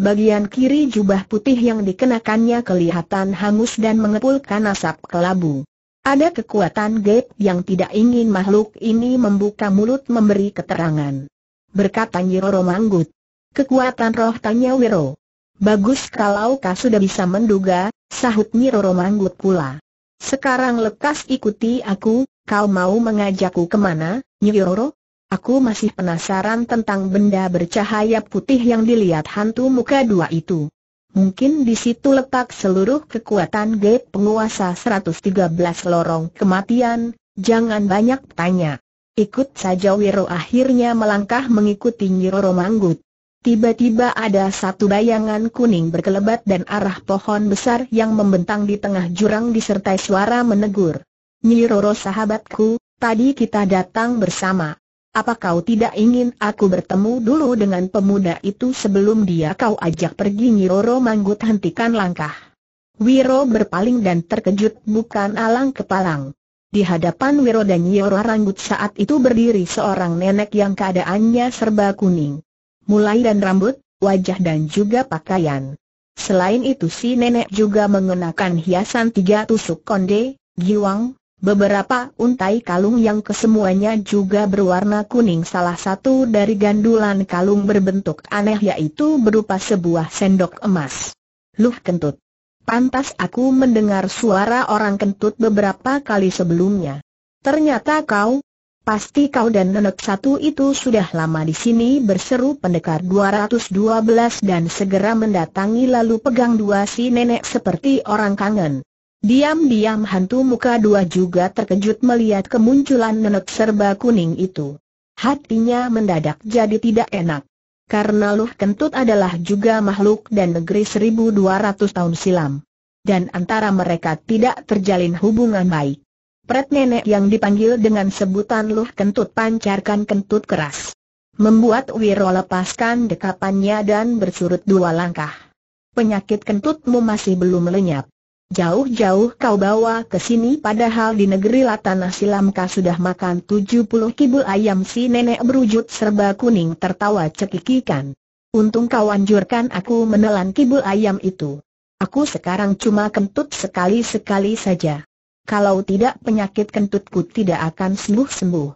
Bagian kiri jubah putih yang dikenakannya kelihatan hangus dan mengepulkan asap kelabu. Ada kekuatan gaib yang tidak ingin makhluk ini membuka mulut memberi keterangan. Berkata Nyiroro Manggut. Kekuatan roh tanya Wiro. Bagus kalau kau sudah bisa menduga, sahut Nyiroro Manggut pula. Sekarang lekas ikuti aku, kau mau mengajakku kemana, Nyiroro? Aku masih penasaran tentang benda bercahaya putih yang dilihat hantu muka dua itu. Mungkin di situ letak seluruh kekuatan G penguasa 113 lorong kematian, jangan banyak tanya. Ikut saja Wiro akhirnya melangkah mengikuti Nyiro Manggut. Tiba-tiba ada satu bayangan kuning berkelebat dan arah pohon besar yang membentang di tengah jurang disertai suara menegur. Nyiroro sahabatku, tadi kita datang bersama. Apa kau tidak ingin aku bertemu dulu dengan pemuda itu sebelum dia kau ajak pergi Nyiroro Manggut hentikan langkah. Wiro berpaling dan terkejut bukan alang kepalang. Di hadapan Wiro dan Nyiroro Ranggut saat itu berdiri seorang nenek yang keadaannya serba kuning. Mulai dan rambut, wajah dan juga pakaian. Selain itu si nenek juga mengenakan hiasan tiga tusuk konde, giwang, Beberapa untai kalung yang kesemuanya juga berwarna kuning salah satu dari gandulan kalung berbentuk aneh yaitu berupa sebuah sendok emas. Luh kentut. Pantas aku mendengar suara orang kentut beberapa kali sebelumnya. Ternyata kau, pasti kau dan nenek satu itu sudah lama di sini berseru pendekar 212 dan segera mendatangi lalu pegang dua si nenek seperti orang kangen. Diam-diam hantu muka dua juga terkejut melihat kemunculan nenek serba kuning itu. Hatinya mendadak jadi tidak enak. Karena Luh Kentut adalah juga makhluk dan negeri 1200 tahun silam. Dan antara mereka tidak terjalin hubungan baik. Pret nenek yang dipanggil dengan sebutan Luh Kentut pancarkan kentut keras. Membuat Wiro lepaskan dekapannya dan bersurut dua langkah. Penyakit kentutmu masih belum lenyap. Jauh-jauh kau bawa ke sini padahal di negeri Latana Silamka sudah makan 70 kibul ayam si nenek berujut serba kuning tertawa cekikikan. Untung kau anjurkan aku menelan kibul ayam itu. Aku sekarang cuma kentut sekali-sekali saja. Kalau tidak penyakit kentutku tidak akan sembuh-sembuh.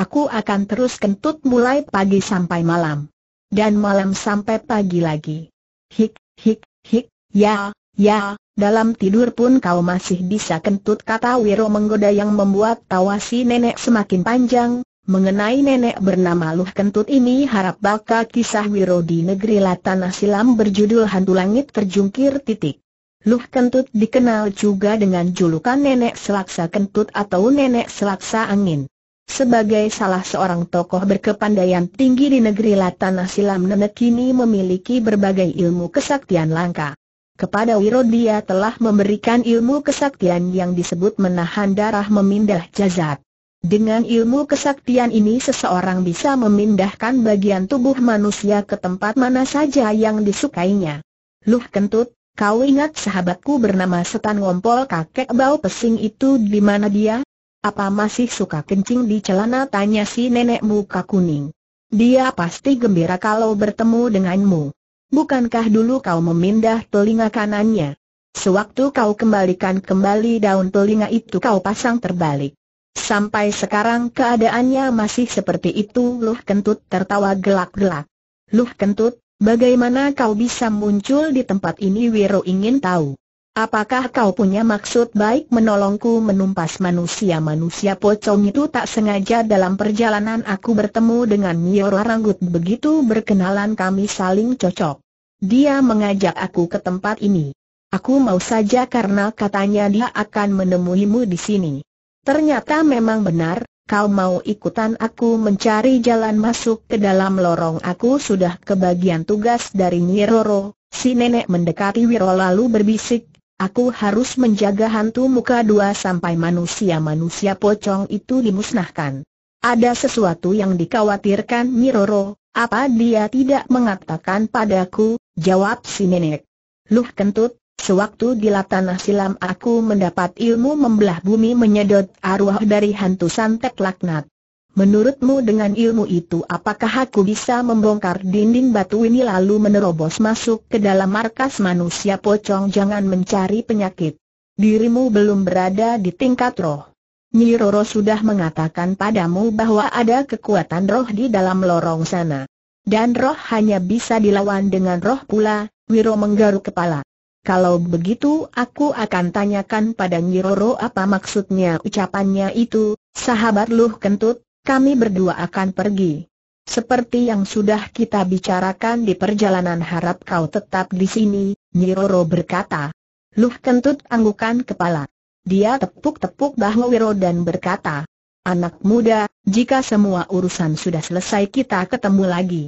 Aku akan terus kentut mulai pagi sampai malam. Dan malam sampai pagi lagi. Hik, hik, hik, ya, Ya, dalam tidur pun kau masih bisa kentut kata Wiro menggoda yang membuat tawa si nenek semakin panjang. Mengenai nenek bernama Luh Kentut ini harap bakal kisah Wiro di negeri Latana Silam berjudul Hantu Langit Terjungkir titik. Luh Kentut dikenal juga dengan julukan Nenek Selaksa Kentut atau Nenek Selaksa Angin. Sebagai salah seorang tokoh berkepandaian tinggi di negeri Latana Silam nenek kini memiliki berbagai ilmu kesaktian langka. Kepada Wiro dia telah memberikan ilmu kesaktian yang disebut menahan darah memindah jazat. Dengan ilmu kesaktian ini seseorang bisa memindahkan bagian tubuh manusia ke tempat mana saja yang disukainya. Luh kentut, kau ingat sahabatku bernama Setan Ngompol kakek bau pesing itu di mana dia? Apa masih suka kencing di celana tanya si nenek muka kuning. Dia pasti gembira kalau bertemu denganmu bukankah dulu kau memindah telinga kanannya? Sewaktu kau kembalikan kembali daun telinga itu kau pasang terbalik. Sampai sekarang keadaannya masih seperti itu Luh Kentut tertawa gelak-gelak. Luh Kentut, bagaimana kau bisa muncul di tempat ini Wiro ingin tahu. Apakah kau punya maksud baik menolongku menumpas manusia-manusia pocong itu tak sengaja dalam perjalanan aku bertemu dengan Nyoro Ranggut begitu berkenalan kami saling cocok. Dia mengajak aku ke tempat ini. Aku mau saja karena katanya dia akan menemuimu di sini. Ternyata memang benar, kau mau ikutan aku mencari jalan masuk ke dalam lorong aku sudah kebagian tugas dari Nyiroro, si nenek mendekati Wiro lalu berbisik, Aku harus menjaga hantu muka dua sampai manusia-manusia pocong itu dimusnahkan. Ada sesuatu yang dikhawatirkan Miroro, apa dia tidak mengatakan padaku, jawab si nenek. Luh kentut, sewaktu di tanah silam aku mendapat ilmu membelah bumi menyedot arwah dari hantu santet laknat. Menurutmu dengan ilmu itu apakah aku bisa membongkar dinding batu ini lalu menerobos masuk ke dalam markas manusia pocong jangan mencari penyakit. Dirimu belum berada di tingkat roh. Nyi Roro sudah mengatakan padamu bahwa ada kekuatan roh di dalam lorong sana. Dan roh hanya bisa dilawan dengan roh pula, Wiro menggaruk kepala. Kalau begitu aku akan tanyakan pada Nyi Roro apa maksudnya ucapannya itu, sahabat Luh Kentut, kami berdua akan pergi. Seperti yang sudah kita bicarakan di perjalanan harap kau tetap di sini, Nyiroro berkata. Luh kentut anggukan kepala. Dia tepuk-tepuk bahu Wiro dan berkata, Anak muda, jika semua urusan sudah selesai kita ketemu lagi.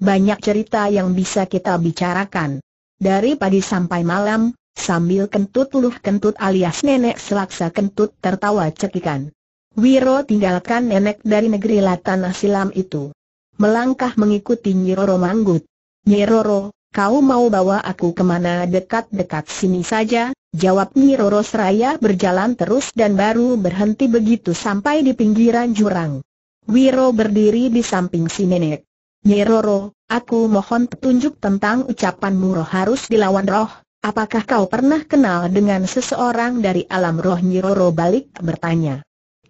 Banyak cerita yang bisa kita bicarakan. Dari pagi sampai malam, sambil kentut luh kentut alias nenek selaksa kentut tertawa cekikan. Wiro tinggalkan nenek dari negeri Latana Silam itu. Melangkah mengikuti Nyiroro Manggut. Nyiroro, kau mau bawa aku kemana dekat-dekat sini saja, jawab Nyiroro seraya berjalan terus dan baru berhenti begitu sampai di pinggiran jurang. Wiro berdiri di samping si nenek. Nyiroro, aku mohon petunjuk tentang ucapan roh harus dilawan roh. Apakah kau pernah kenal dengan seseorang dari alam roh Nyiroro balik bertanya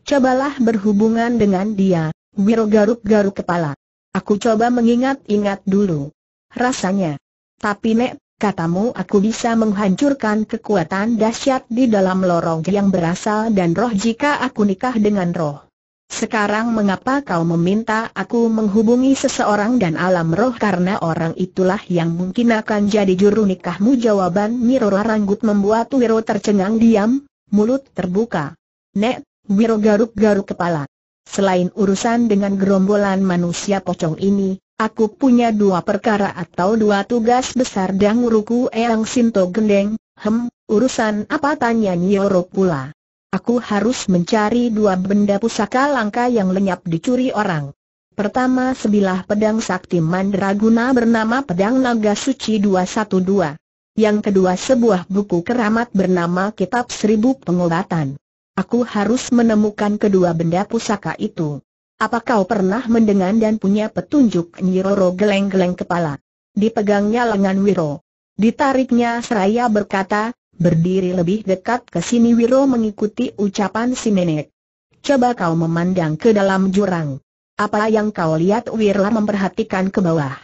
cobalah berhubungan dengan dia, Wiro garuk-garuk kepala. Aku coba mengingat-ingat dulu. Rasanya. Tapi Nek, katamu aku bisa menghancurkan kekuatan dahsyat di dalam lorong yang berasal dan roh jika aku nikah dengan roh. Sekarang mengapa kau meminta aku menghubungi seseorang dan alam roh karena orang itulah yang mungkin akan jadi juru nikahmu jawaban Miro Ranggut membuat Wiro tercengang diam, mulut terbuka. Nek, Wiro garuk-garuk kepala. Selain urusan dengan gerombolan manusia pocong ini, aku punya dua perkara atau dua tugas besar dan Eyang Sinto Gendeng, hem, urusan apa tanya Nyoro pula. Aku harus mencari dua benda pusaka langka yang lenyap dicuri orang. Pertama sebilah pedang sakti mandraguna bernama pedang naga suci 212. Yang kedua sebuah buku keramat bernama Kitab Seribu Pengobatan. Aku harus menemukan kedua benda pusaka itu. Apa kau pernah mendengar dan punya petunjuk Nyiroro geleng-geleng kepala? Dipegangnya lengan Wiro. Ditariknya seraya berkata, berdiri lebih dekat ke sini Wiro mengikuti ucapan si nenek. Coba kau memandang ke dalam jurang. Apa yang kau lihat Wiro memperhatikan ke bawah.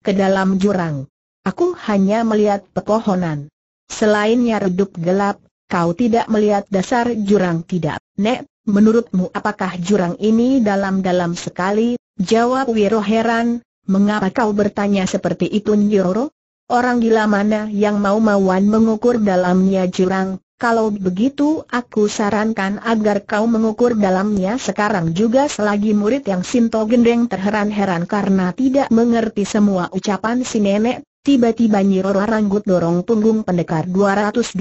Ke dalam jurang. Aku hanya melihat pepohonan. Selainnya redup gelap, Kau tidak melihat dasar jurang tidak? Nek, menurutmu apakah jurang ini dalam-dalam sekali? Jawab Wiro heran, mengapa kau bertanya seperti itu Nyoro? Orang gila mana yang mau-mauan mengukur dalamnya jurang? Kalau begitu aku sarankan agar kau mengukur dalamnya sekarang juga selagi murid yang Sinto Gendeng terheran-heran karena tidak mengerti semua ucapan si nenek Tiba-tiba Nyi Ranggut dorong punggung pendekar 212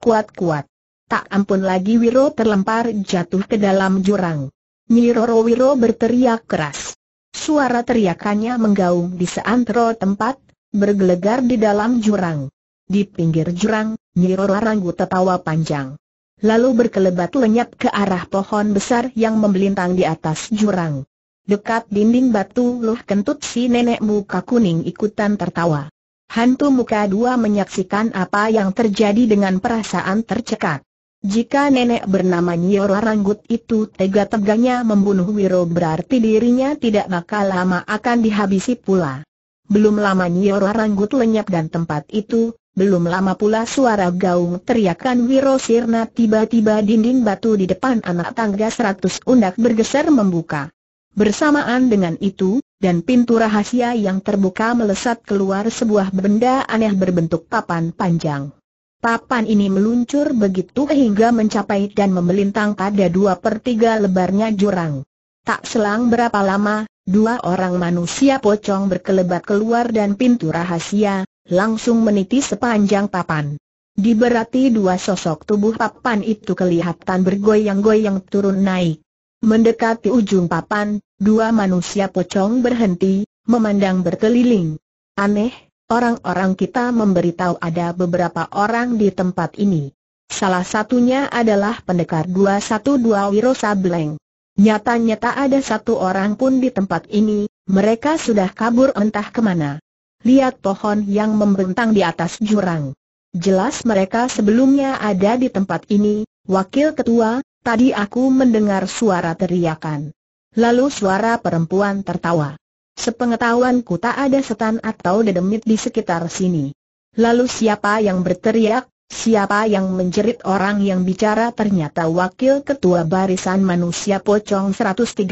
kuat-kuat. Tak ampun lagi Wiro terlempar jatuh ke dalam jurang. Nyi Wiro berteriak keras. Suara teriakannya menggaung di seantero tempat, bergelegar di dalam jurang. Di pinggir jurang, Nyi Ranggut tertawa panjang. Lalu berkelebat lenyap ke arah pohon besar yang membelintang di atas jurang. Dekat dinding batu luh kentut si nenek muka kuning ikutan tertawa. Hantu muka dua menyaksikan apa yang terjadi dengan perasaan tercekat. Jika nenek bernama Nyiora Ranggut itu tega-teganya membunuh Wiro berarti dirinya tidak bakal lama akan dihabisi pula. Belum lama Nyiora Ranggut lenyap dan tempat itu, belum lama pula suara gaung teriakan Wiro Sirna tiba-tiba dinding batu di depan anak tangga seratus undak bergeser membuka. Bersamaan dengan itu, dan pintu rahasia yang terbuka melesat keluar sebuah benda aneh berbentuk papan panjang. Papan ini meluncur begitu hingga mencapai dan membelintang pada dua per tiga lebarnya jurang. Tak selang berapa lama, dua orang manusia pocong berkelebat keluar dan pintu rahasia, langsung menitis sepanjang papan. Diberati dua sosok tubuh papan itu kelihatan bergoyang-goyang turun naik. Mendekati ujung papan, dua manusia pocong berhenti, memandang berkeliling. Aneh, orang-orang kita memberitahu ada beberapa orang di tempat ini. Salah satunya adalah pendekar 212 Wiro Sableng. Nyatanya tak ada satu orang pun di tempat ini, mereka sudah kabur entah kemana. Lihat pohon yang membentang di atas jurang. Jelas mereka sebelumnya ada di tempat ini, Wakil Ketua, Tadi aku mendengar suara teriakan. Lalu suara perempuan tertawa. Sepengetahuanku tak ada setan atau dedemit di sekitar sini. Lalu siapa yang berteriak, siapa yang menjerit orang yang bicara ternyata wakil ketua barisan manusia pocong 113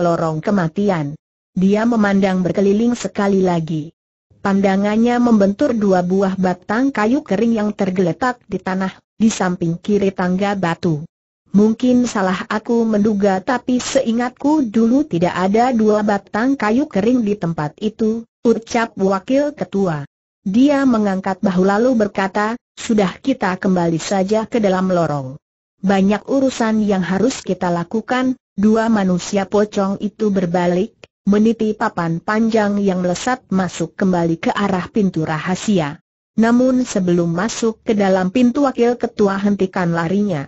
lorong kematian. Dia memandang berkeliling sekali lagi. Pandangannya membentur dua buah batang kayu kering yang tergeletak di tanah, di samping kiri tangga batu. Mungkin salah aku menduga tapi seingatku dulu tidak ada dua batang kayu kering di tempat itu, ucap wakil ketua. Dia mengangkat bahu lalu berkata, sudah kita kembali saja ke dalam lorong. Banyak urusan yang harus kita lakukan, dua manusia pocong itu berbalik, meniti papan panjang yang melesat masuk kembali ke arah pintu rahasia. Namun sebelum masuk ke dalam pintu wakil ketua hentikan larinya.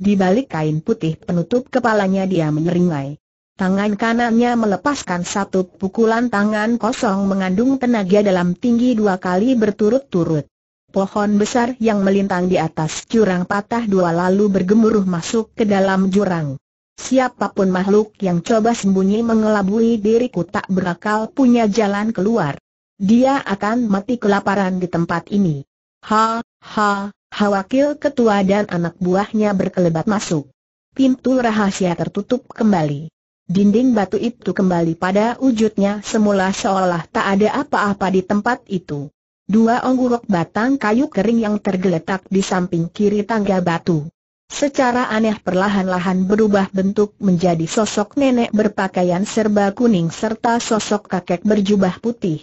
Di balik kain putih penutup kepalanya dia meneringai. Tangan kanannya melepaskan satu pukulan tangan kosong mengandung tenaga dalam tinggi dua kali berturut-turut. Pohon besar yang melintang di atas jurang patah dua lalu bergemuruh masuk ke dalam jurang. Siapapun makhluk yang coba sembunyi mengelabui diriku tak berakal punya jalan keluar. Dia akan mati kelaparan di tempat ini. Ha, ha, Hawakil ketua dan anak buahnya berkelebat masuk. Pintu rahasia tertutup kembali. Dinding batu itu kembali pada wujudnya semula seolah tak ada apa-apa di tempat itu. Dua onggurok batang kayu kering yang tergeletak di samping kiri tangga batu. Secara aneh perlahan-lahan berubah bentuk menjadi sosok nenek berpakaian serba kuning serta sosok kakek berjubah putih.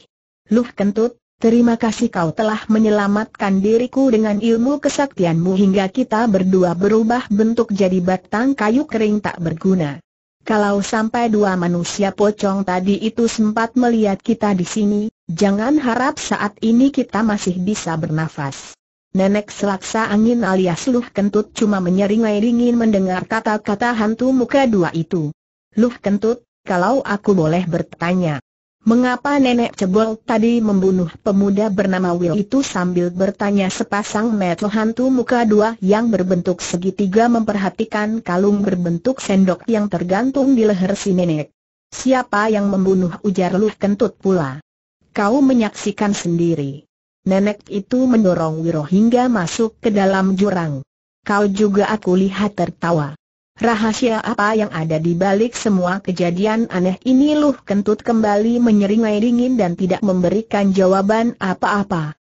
Luh kentut, Terima kasih kau telah menyelamatkan diriku dengan ilmu kesaktianmu hingga kita berdua berubah bentuk jadi batang kayu kering tak berguna. Kalau sampai dua manusia pocong tadi itu sempat melihat kita di sini, jangan harap saat ini kita masih bisa bernafas. Nenek selaksa angin alias Luh Kentut cuma menyeringai-ringin mendengar kata-kata hantu muka dua itu. Luh Kentut, kalau aku boleh bertanya, Mengapa nenek cebol tadi membunuh pemuda bernama Will itu sambil bertanya sepasang mata hantu muka dua yang berbentuk segitiga memperhatikan kalung berbentuk sendok yang tergantung di leher si nenek. Siapa yang membunuh ujar Luh kentut pula. Kau menyaksikan sendiri. Nenek itu mendorong Wiro hingga masuk ke dalam jurang. Kau juga aku lihat tertawa. Rahasia apa yang ada di balik semua kejadian aneh ini Luh Kentut kembali menyeringai dingin dan tidak memberikan jawaban apa-apa.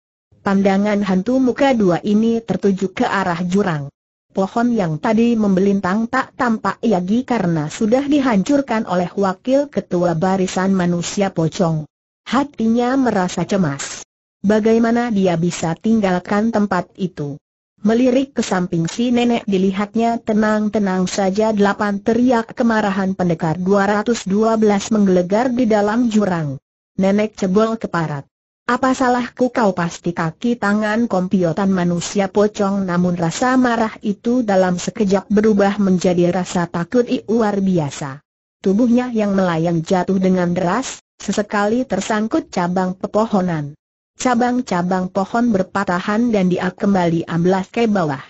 Pandangan hantu muka dua ini tertuju ke arah jurang. Pohon yang tadi membelintang tak tampak lagi karena sudah dihancurkan oleh wakil ketua barisan manusia pocong. Hatinya merasa cemas. Bagaimana dia bisa tinggalkan tempat itu? Melirik ke samping si nenek dilihatnya tenang-tenang saja delapan teriak kemarahan pendekar 212 menggelegar di dalam jurang. Nenek cebol keparat. Apa salahku kau pasti kaki tangan kompiotan manusia pocong namun rasa marah itu dalam sekejap berubah menjadi rasa takut luar biasa. Tubuhnya yang melayang jatuh dengan deras, sesekali tersangkut cabang pepohonan. Cabang-cabang pohon berpatahan dan dia kembali amblas ke bawah.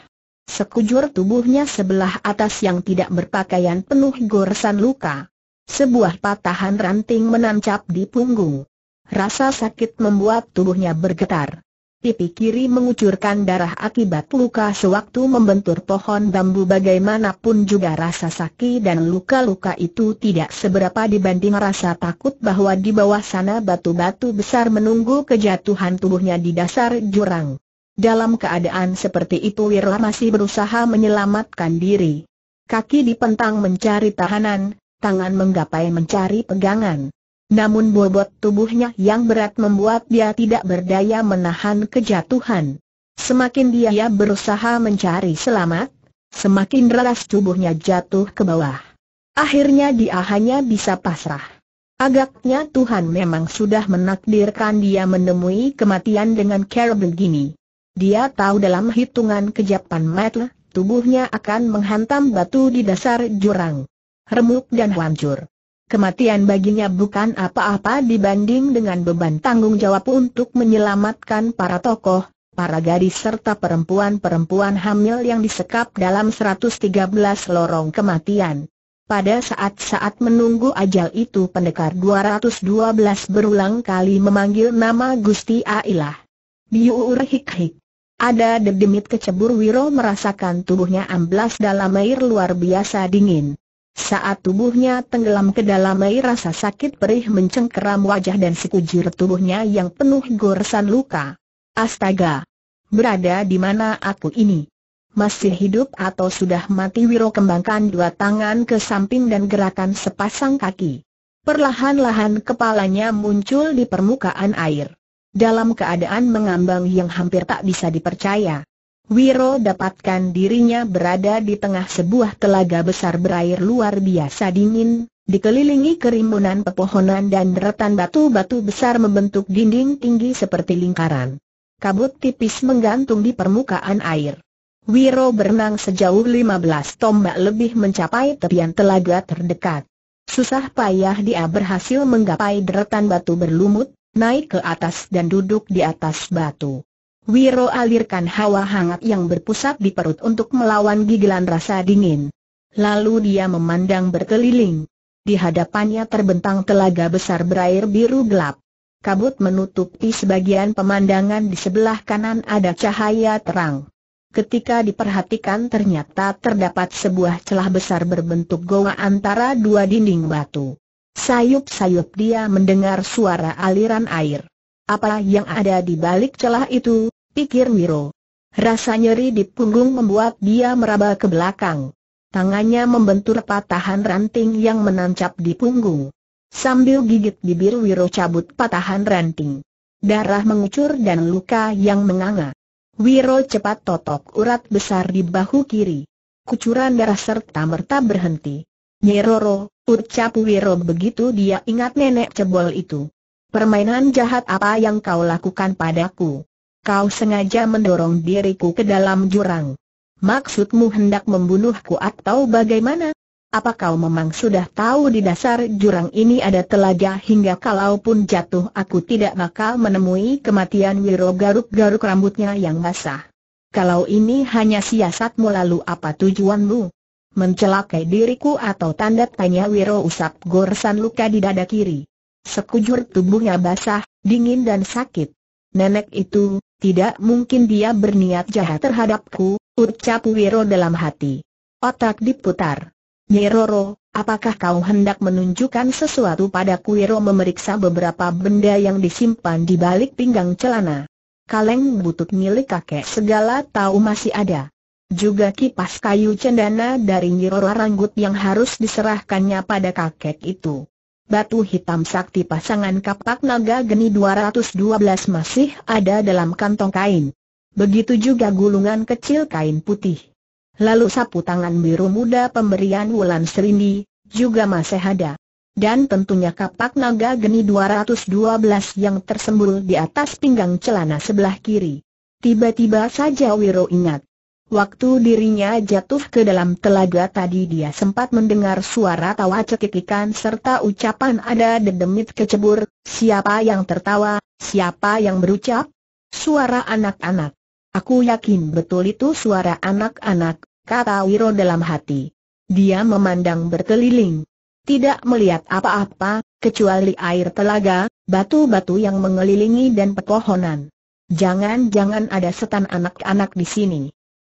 Sekujur tubuhnya sebelah atas yang tidak berpakaian penuh goresan luka. Sebuah patahan ranting menancap di punggung. Rasa sakit membuat tubuhnya bergetar pipi kiri mengucurkan darah akibat luka sewaktu membentur pohon bambu bagaimanapun juga rasa sakit dan luka-luka itu tidak seberapa dibanding rasa takut bahwa di bawah sana batu-batu besar menunggu kejatuhan tubuhnya di dasar jurang. Dalam keadaan seperti itu Wirla masih berusaha menyelamatkan diri. Kaki dipentang mencari tahanan, tangan menggapai mencari pegangan. Namun bobot tubuhnya yang berat membuat dia tidak berdaya menahan kejatuhan. Semakin dia berusaha mencari selamat, semakin deras tubuhnya jatuh ke bawah. Akhirnya dia hanya bisa pasrah. Agaknya Tuhan memang sudah menakdirkan dia menemui kematian dengan cara begini. Dia tahu dalam hitungan kejapan meter, tubuhnya akan menghantam batu di dasar jurang. Remuk dan hancur kematian baginya bukan apa-apa dibanding dengan beban tanggung jawab untuk menyelamatkan para tokoh, para gadis serta perempuan-perempuan hamil yang disekap dalam 113 lorong kematian. Pada saat-saat menunggu ajal itu pendekar 212 berulang kali memanggil nama Gusti Ailah. Biur hik-hik. Ada dedemit kecebur Wiro merasakan tubuhnya amblas dalam air luar biasa dingin. Saat tubuhnya tenggelam ke dalam air rasa sakit perih mencengkeram wajah dan sekujur tubuhnya yang penuh goresan luka. Astaga! Berada di mana aku ini? Masih hidup atau sudah mati Wiro kembangkan dua tangan ke samping dan gerakan sepasang kaki. Perlahan-lahan kepalanya muncul di permukaan air. Dalam keadaan mengambang yang hampir tak bisa dipercaya Wiro dapatkan dirinya berada di tengah sebuah telaga besar berair luar biasa dingin, dikelilingi kerimbunan pepohonan dan deretan batu-batu besar membentuk dinding tinggi seperti lingkaran. Kabut tipis menggantung di permukaan air. Wiro berenang sejauh 15 tombak lebih mencapai tepian telaga terdekat. Susah payah dia berhasil menggapai deretan batu berlumut, naik ke atas dan duduk di atas batu. Wiro alirkan hawa hangat yang berpusat di perut untuk melawan gigilan rasa dingin. Lalu dia memandang berkeliling. Di hadapannya terbentang telaga besar berair biru gelap. Kabut menutupi sebagian pemandangan di sebelah kanan ada cahaya terang. Ketika diperhatikan ternyata terdapat sebuah celah besar berbentuk goa antara dua dinding batu. Sayup-sayup dia mendengar suara aliran air. Apa yang ada di balik celah itu? pikir Wiro. Rasa nyeri di punggung membuat dia meraba ke belakang. Tangannya membentur patahan ranting yang menancap di punggung. Sambil gigit bibir Wiro cabut patahan ranting. Darah mengucur dan luka yang menganga. Wiro cepat totok urat besar di bahu kiri. Kucuran darah serta merta berhenti. Nyeroro, ucap Wiro begitu dia ingat nenek cebol itu. Permainan jahat apa yang kau lakukan padaku? kau sengaja mendorong diriku ke dalam jurang. Maksudmu hendak membunuhku atau bagaimana? Apa kau memang sudah tahu di dasar jurang ini ada telaga hingga kalaupun jatuh aku tidak bakal menemui kematian Wiro garuk-garuk rambutnya yang basah. Kalau ini hanya siasatmu lalu apa tujuanmu? Mencelakai diriku atau tanda tanya Wiro usap goresan luka di dada kiri. Sekujur tubuhnya basah, dingin dan sakit nenek itu, tidak mungkin dia berniat jahat terhadapku, ucap Wiro dalam hati. Otak diputar. Nyeroro, apakah kau hendak menunjukkan sesuatu padaku Wiro memeriksa beberapa benda yang disimpan di balik pinggang celana. Kaleng butut milik kakek segala tahu masih ada. Juga kipas kayu cendana dari Nyiroro Ranggut yang harus diserahkannya pada kakek itu. Batu hitam sakti pasangan kapak naga geni 212 masih ada dalam kantong kain. Begitu juga gulungan kecil kain putih. Lalu sapu tangan biru muda pemberian Wulan Serindi, juga masih ada. Dan tentunya kapak naga geni 212 yang tersembul di atas pinggang celana sebelah kiri. Tiba-tiba saja Wiro ingat. Waktu dirinya jatuh ke dalam telaga tadi dia sempat mendengar suara tawa cekikikan serta ucapan ada dedemit kecebur, siapa yang tertawa, siapa yang berucap? Suara anak-anak. Aku yakin betul itu suara anak-anak, kata Wiro dalam hati. Dia memandang berkeliling. Tidak melihat apa-apa, kecuali air telaga, batu-batu yang mengelilingi dan pepohonan. Jangan-jangan ada setan anak-anak di sini.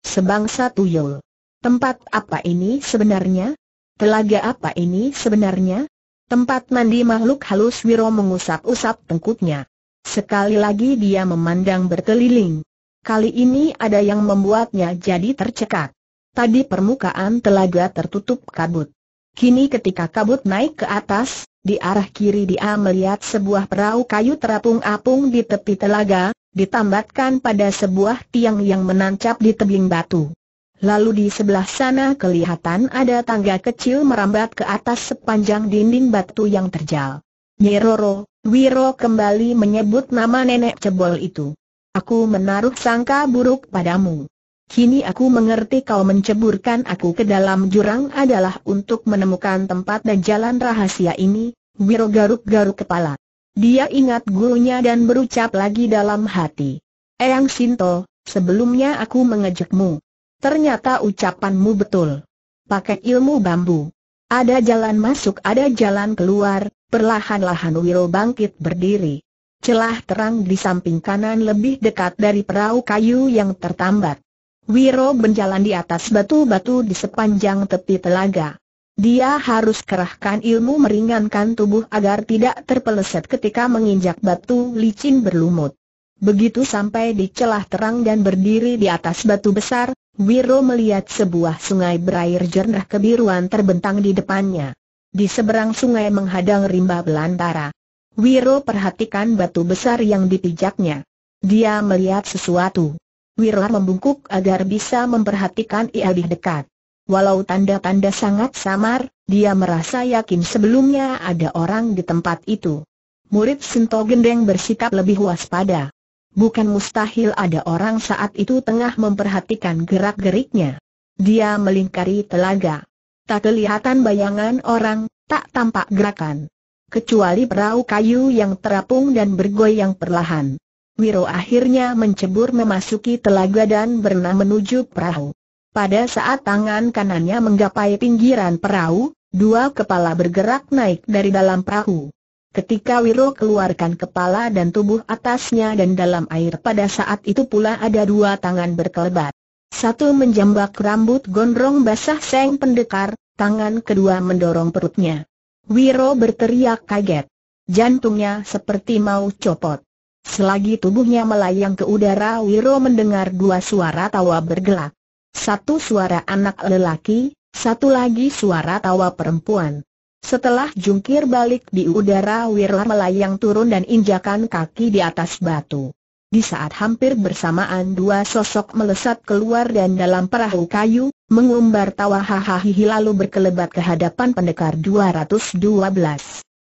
Sebangsa tuyul. Tempat apa ini sebenarnya? Telaga apa ini sebenarnya? Tempat mandi makhluk halus Wiro mengusap-usap tengkuknya. Sekali lagi dia memandang berkeliling. Kali ini ada yang membuatnya jadi tercekat. Tadi permukaan telaga tertutup kabut. Kini ketika kabut naik ke atas, di arah kiri dia melihat sebuah perahu kayu terapung-apung di tepi telaga, ditambatkan pada sebuah tiang yang menancap di tebing batu. Lalu di sebelah sana kelihatan ada tangga kecil merambat ke atas sepanjang dinding batu yang terjal. Nyeroro, Wiro kembali menyebut nama nenek cebol itu. Aku menaruh sangka buruk padamu. Kini aku mengerti kau menceburkan aku ke dalam jurang adalah untuk menemukan tempat dan jalan rahasia ini, Wiro garuk-garuk kepala. Dia ingat gurunya dan berucap lagi dalam hati. Eyang Sinto, sebelumnya aku mengejekmu. Ternyata ucapanmu betul. Pakai ilmu bambu. Ada jalan masuk ada jalan keluar, perlahan-lahan Wiro bangkit berdiri. Celah terang di samping kanan lebih dekat dari perahu kayu yang tertambat. Wiro berjalan di atas batu-batu di sepanjang tepi telaga. Dia harus kerahkan ilmu meringankan tubuh agar tidak terpeleset ketika menginjak batu licin berlumut. Begitu sampai di celah terang dan berdiri di atas batu besar, Wiro melihat sebuah sungai berair jernih kebiruan terbentang di depannya. Di seberang sungai menghadang rimba belantara. Wiro perhatikan batu besar yang dipijaknya. Dia melihat sesuatu. Wiro membungkuk agar bisa memperhatikan ia lebih dekat. Walau tanda-tanda sangat samar, dia merasa yakin sebelumnya ada orang di tempat itu. Murid Sinto Gendeng bersikap lebih waspada. Bukan mustahil ada orang saat itu tengah memperhatikan gerak-geriknya. Dia melingkari telaga. Tak kelihatan bayangan orang, tak tampak gerakan. Kecuali perahu kayu yang terapung dan bergoyang perlahan. Wiro akhirnya mencebur memasuki telaga dan berenang menuju perahu. Pada saat tangan kanannya menggapai pinggiran perahu, dua kepala bergerak naik dari dalam perahu. Ketika Wiro keluarkan kepala dan tubuh atasnya dan dalam air pada saat itu pula ada dua tangan berkelebat. Satu menjambak rambut gondrong basah seng pendekar, tangan kedua mendorong perutnya. Wiro berteriak kaget. Jantungnya seperti mau copot. Selagi tubuhnya melayang ke udara Wiro mendengar dua suara tawa bergelak. Satu suara anak lelaki, satu lagi suara tawa perempuan. Setelah jungkir balik di udara Wirla melayang turun dan injakan kaki di atas batu. Di saat hampir bersamaan dua sosok melesat keluar dan dalam perahu kayu, mengumbar tawa hahaha lalu berkelebat ke hadapan pendekar 212.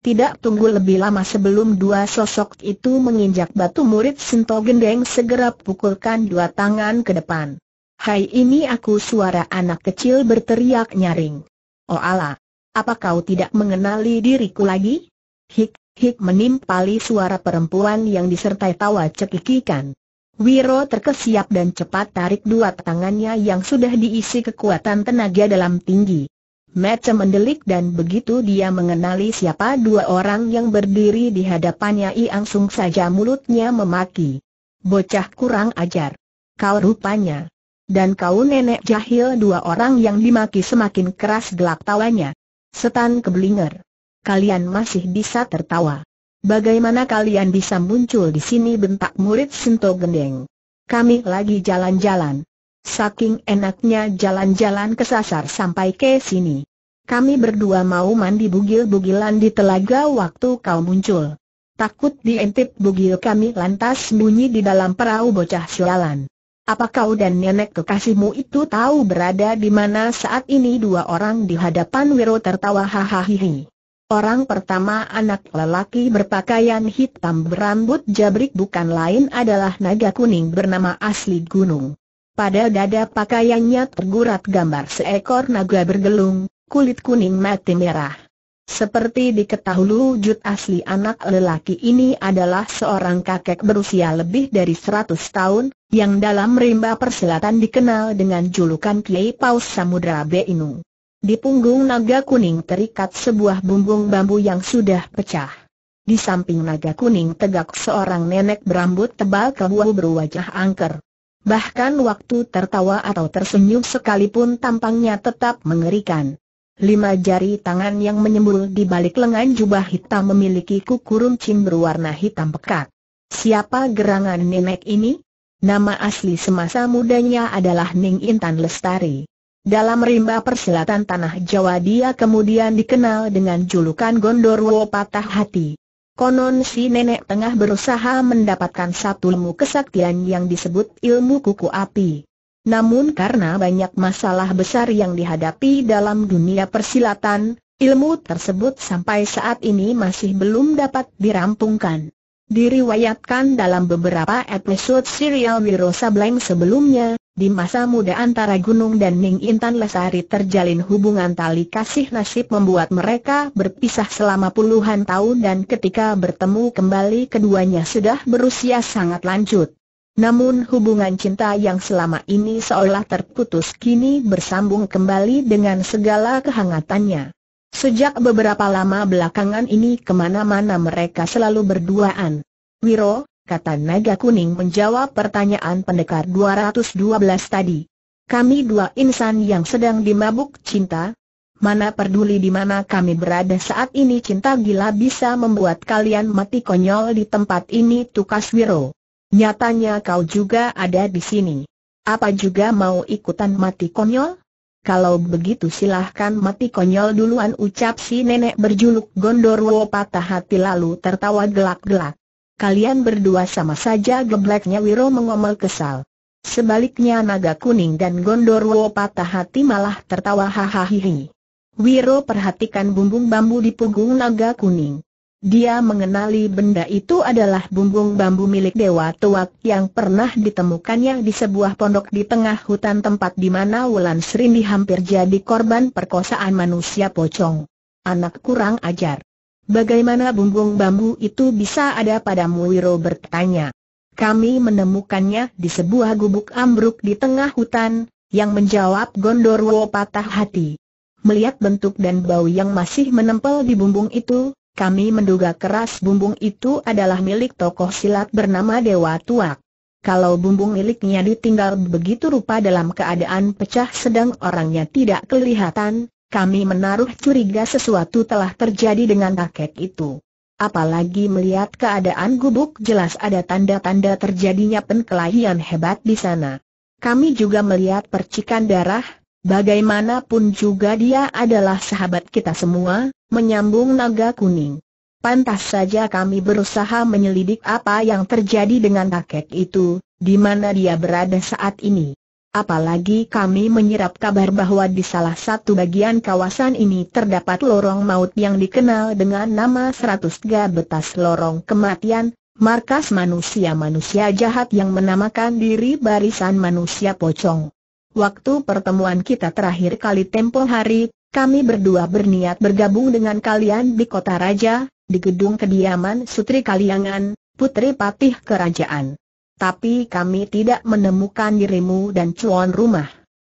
Tidak tunggu lebih lama sebelum dua sosok itu menginjak batu murid Sinto Gendeng segera pukulkan dua tangan ke depan. Hai ini aku suara anak kecil berteriak nyaring. Oh Allah, apa kau tidak mengenali diriku lagi? Hik, hik menimpali suara perempuan yang disertai tawa cekikikan. Wiro terkesiap dan cepat tarik dua tangannya yang sudah diisi kekuatan tenaga dalam tinggi. Mece mendelik dan begitu dia mengenali siapa dua orang yang berdiri di hadapannya i langsung saja mulutnya memaki. Bocah kurang ajar. Kau rupanya dan kau nenek jahil dua orang yang dimaki semakin keras gelak tawanya. Setan keblinger. Kalian masih bisa tertawa. Bagaimana kalian bisa muncul di sini bentak murid Sinto Gendeng? Kami lagi jalan-jalan. Saking enaknya jalan-jalan kesasar sampai ke sini. Kami berdua mau mandi bugil-bugilan di telaga waktu kau muncul. Takut diintip bugil kami lantas bunyi di dalam perahu bocah sialan. Apa kau dan nenek kekasihmu itu tahu berada di mana saat ini dua orang di hadapan Wiro tertawa hahaha. Orang pertama anak lelaki berpakaian hitam berambut jabrik bukan lain adalah naga kuning bernama asli gunung. Pada dada pakaiannya tergurat gambar seekor naga bergelung, kulit kuning mati merah. Seperti diketahui wujud asli anak lelaki ini adalah seorang kakek berusia lebih dari 100 tahun, yang dalam rimba persilatan dikenal dengan julukan Kiai Paus Samudra Beinu. Di punggung naga kuning terikat sebuah bumbung bambu yang sudah pecah. Di samping naga kuning tegak seorang nenek berambut tebal kebuah berwajah angker. Bahkan waktu tertawa atau tersenyum sekalipun tampangnya tetap mengerikan. Lima jari tangan yang menyembul di balik lengan jubah hitam memiliki kuku runcing berwarna hitam pekat. Siapa gerangan nenek ini? Nama asli semasa mudanya adalah Ning Intan Lestari. Dalam rimba persilatan tanah Jawa dia kemudian dikenal dengan julukan Gondorwo Patah Hati. Konon si nenek tengah berusaha mendapatkan satu ilmu kesaktian yang disebut ilmu kuku api. Namun karena banyak masalah besar yang dihadapi dalam dunia persilatan, ilmu tersebut sampai saat ini masih belum dapat dirampungkan. Diriwayatkan dalam beberapa episode serial Wiro Sableng sebelumnya, di masa muda antara Gunung dan Ning Intan Lesari terjalin hubungan tali kasih nasib membuat mereka berpisah selama puluhan tahun dan ketika bertemu kembali keduanya sudah berusia sangat lanjut. Namun hubungan cinta yang selama ini seolah terputus kini bersambung kembali dengan segala kehangatannya. Sejak beberapa lama belakangan ini kemana-mana mereka selalu berduaan. Wiro, kata Naga Kuning menjawab pertanyaan pendekar 212 tadi. Kami dua insan yang sedang dimabuk cinta, mana peduli di mana kami berada saat ini cinta gila bisa membuat kalian mati konyol di tempat ini tukas Wiro. Nyatanya kau juga ada di sini. Apa juga mau ikutan mati konyol? Kalau begitu silahkan mati konyol duluan ucap si nenek berjuluk Gondorwo patah hati lalu tertawa gelak-gelak. Kalian berdua sama saja gebleknya Wiro mengomel kesal. Sebaliknya naga kuning dan Gondorwo patah hati malah tertawa hahaha. Wiro perhatikan bumbung bambu di punggung naga kuning. Dia mengenali benda itu adalah bumbung bambu milik Dewa Tuak yang pernah ditemukannya di sebuah pondok di tengah hutan tempat di mana Wulan Srindi hampir jadi korban perkosaan manusia pocong. Anak kurang ajar. Bagaimana bumbung bambu itu bisa ada pada Wiro bertanya. Kami menemukannya di sebuah gubuk ambruk di tengah hutan, yang menjawab Gondorwo patah hati. Melihat bentuk dan bau yang masih menempel di bumbung itu, kami menduga keras bumbung itu adalah milik tokoh silat bernama Dewa Tuak. Kalau bumbung miliknya ditinggal begitu rupa dalam keadaan pecah sedang orangnya tidak kelihatan, kami menaruh curiga sesuatu telah terjadi dengan kakek itu. Apalagi melihat keadaan gubuk jelas ada tanda-tanda terjadinya penkelahian hebat di sana. Kami juga melihat percikan darah, Bagaimanapun juga dia adalah sahabat kita semua, menyambung naga kuning. Pantas saja kami berusaha menyelidik apa yang terjadi dengan kakek itu, di mana dia berada saat ini. Apalagi kami menyerap kabar bahwa di salah satu bagian kawasan ini terdapat lorong maut yang dikenal dengan nama 100 betas lorong kematian, markas manusia-manusia jahat yang menamakan diri barisan manusia pocong. Waktu pertemuan kita terakhir kali tempo hari, kami berdua berniat bergabung dengan kalian di kota raja, di gedung kediaman Sutri Kaliangan, Putri Patih Kerajaan. Tapi kami tidak menemukan dirimu dan cuan rumah.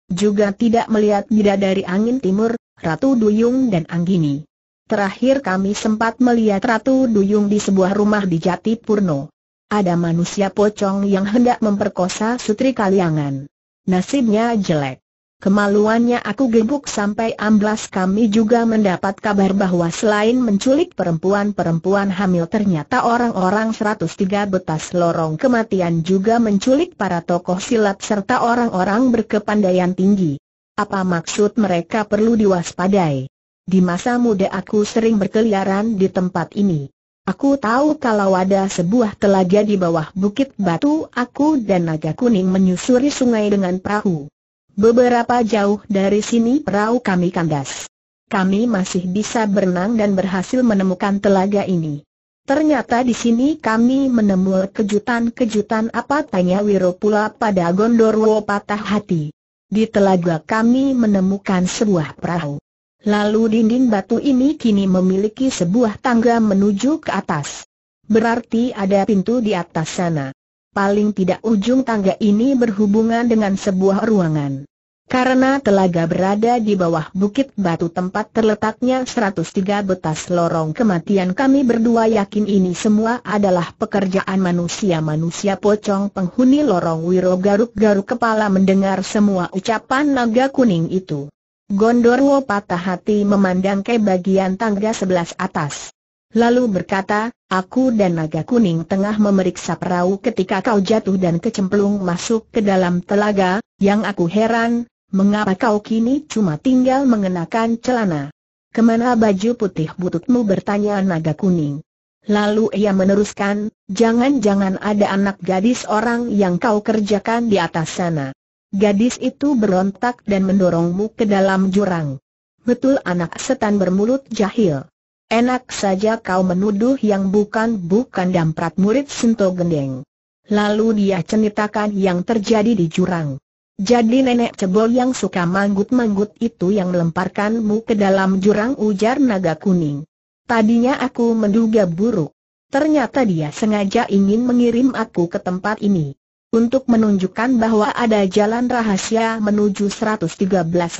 Juga tidak melihat bidadari angin timur, Ratu Duyung dan Anggini. Terakhir kami sempat melihat Ratu Duyung di sebuah rumah di Jati Purno. Ada manusia pocong yang hendak memperkosa Sutri Kaliangan. Nasibnya jelek. Kemaluannya aku gebuk sampai amblas kami juga mendapat kabar bahwa selain menculik perempuan-perempuan hamil ternyata orang-orang 103 betas lorong kematian juga menculik para tokoh silat serta orang-orang berkepandaian tinggi. Apa maksud mereka perlu diwaspadai? Di masa muda aku sering berkeliaran di tempat ini. Aku tahu kalau ada sebuah telaga di bawah bukit batu aku dan naga kuning menyusuri sungai dengan perahu. Beberapa jauh dari sini perahu kami kandas. Kami masih bisa berenang dan berhasil menemukan telaga ini. Ternyata di sini kami menemui kejutan-kejutan apa tanya Wiropula pada Gondorwo patah hati. Di telaga kami menemukan sebuah perahu. Lalu dinding batu ini kini memiliki sebuah tangga menuju ke atas. Berarti ada pintu di atas sana. Paling tidak ujung tangga ini berhubungan dengan sebuah ruangan. Karena telaga berada di bawah bukit batu tempat terletaknya 103 betas lorong kematian kami berdua yakin ini semua adalah pekerjaan manusia-manusia pocong penghuni lorong Wiro garuk-garuk kepala mendengar semua ucapan naga kuning itu. Gondorwo patah hati memandang ke bagian tangga sebelas atas. Lalu berkata, aku dan naga kuning tengah memeriksa perahu ketika kau jatuh dan kecemplung masuk ke dalam telaga, yang aku heran, mengapa kau kini cuma tinggal mengenakan celana. Kemana baju putih bututmu bertanya naga kuning. Lalu ia meneruskan, jangan-jangan ada anak gadis orang yang kau kerjakan di atas sana. Gadis itu berontak dan mendorongmu ke dalam jurang. Betul anak setan bermulut jahil. Enak saja kau menuduh yang bukan-bukan damprat murid Sinto Gendeng. Lalu dia ceritakan yang terjadi di jurang. Jadi nenek cebol yang suka manggut-manggut itu yang melemparkanmu ke dalam jurang ujar naga kuning. Tadinya aku menduga buruk. Ternyata dia sengaja ingin mengirim aku ke tempat ini untuk menunjukkan bahwa ada jalan rahasia menuju 113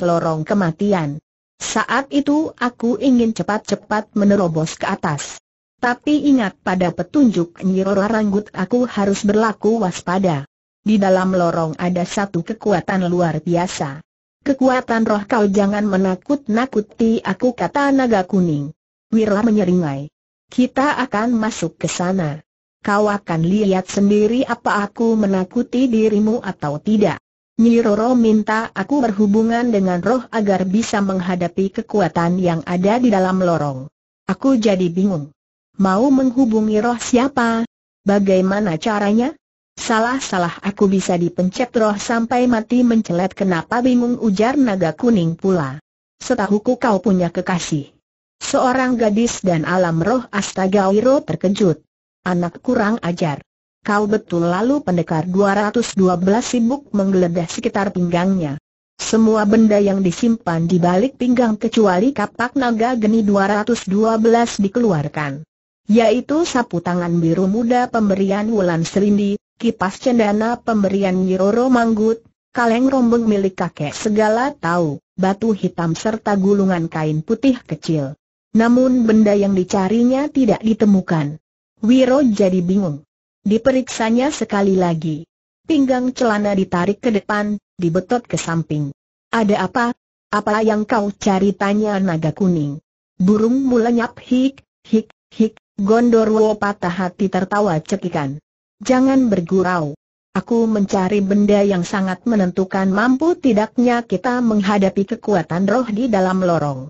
lorong kematian. Saat itu aku ingin cepat-cepat menerobos ke atas. Tapi ingat pada petunjuk Nyirora Ranggut aku harus berlaku waspada. Di dalam lorong ada satu kekuatan luar biasa. Kekuatan roh kau jangan menakut-nakuti aku kata naga kuning. Wira menyeringai. Kita akan masuk ke sana. Kau akan lihat sendiri apa aku menakuti dirimu atau tidak. Nyiroro minta aku berhubungan dengan roh agar bisa menghadapi kekuatan yang ada di dalam lorong. Aku jadi bingung. Mau menghubungi roh siapa? Bagaimana caranya? Salah-salah aku bisa dipencet roh sampai mati mencelat kenapa bingung ujar naga kuning pula. Setahuku kau punya kekasih. Seorang gadis dan alam roh Astagawiro terkejut. Anak kurang ajar. Kau betul lalu pendekar 212 sibuk menggeledah sekitar pinggangnya. Semua benda yang disimpan di balik pinggang kecuali kapak naga geni 212 dikeluarkan. Yaitu sapu tangan biru muda pemberian Wulan Serindi, kipas cendana pemberian Nyiroro Manggut, kaleng rombeng milik kakek segala tahu, batu hitam serta gulungan kain putih kecil. Namun benda yang dicarinya tidak ditemukan. Wiro jadi bingung. Diperiksanya sekali lagi. Pinggang celana ditarik ke depan, dibetot ke samping. Ada apa? Apa yang kau cari tanya naga kuning? Burung mulanyap hik, hik, hik, Gondorwo patah hati tertawa cekikan. Jangan bergurau. Aku mencari benda yang sangat menentukan mampu tidaknya kita menghadapi kekuatan roh di dalam lorong.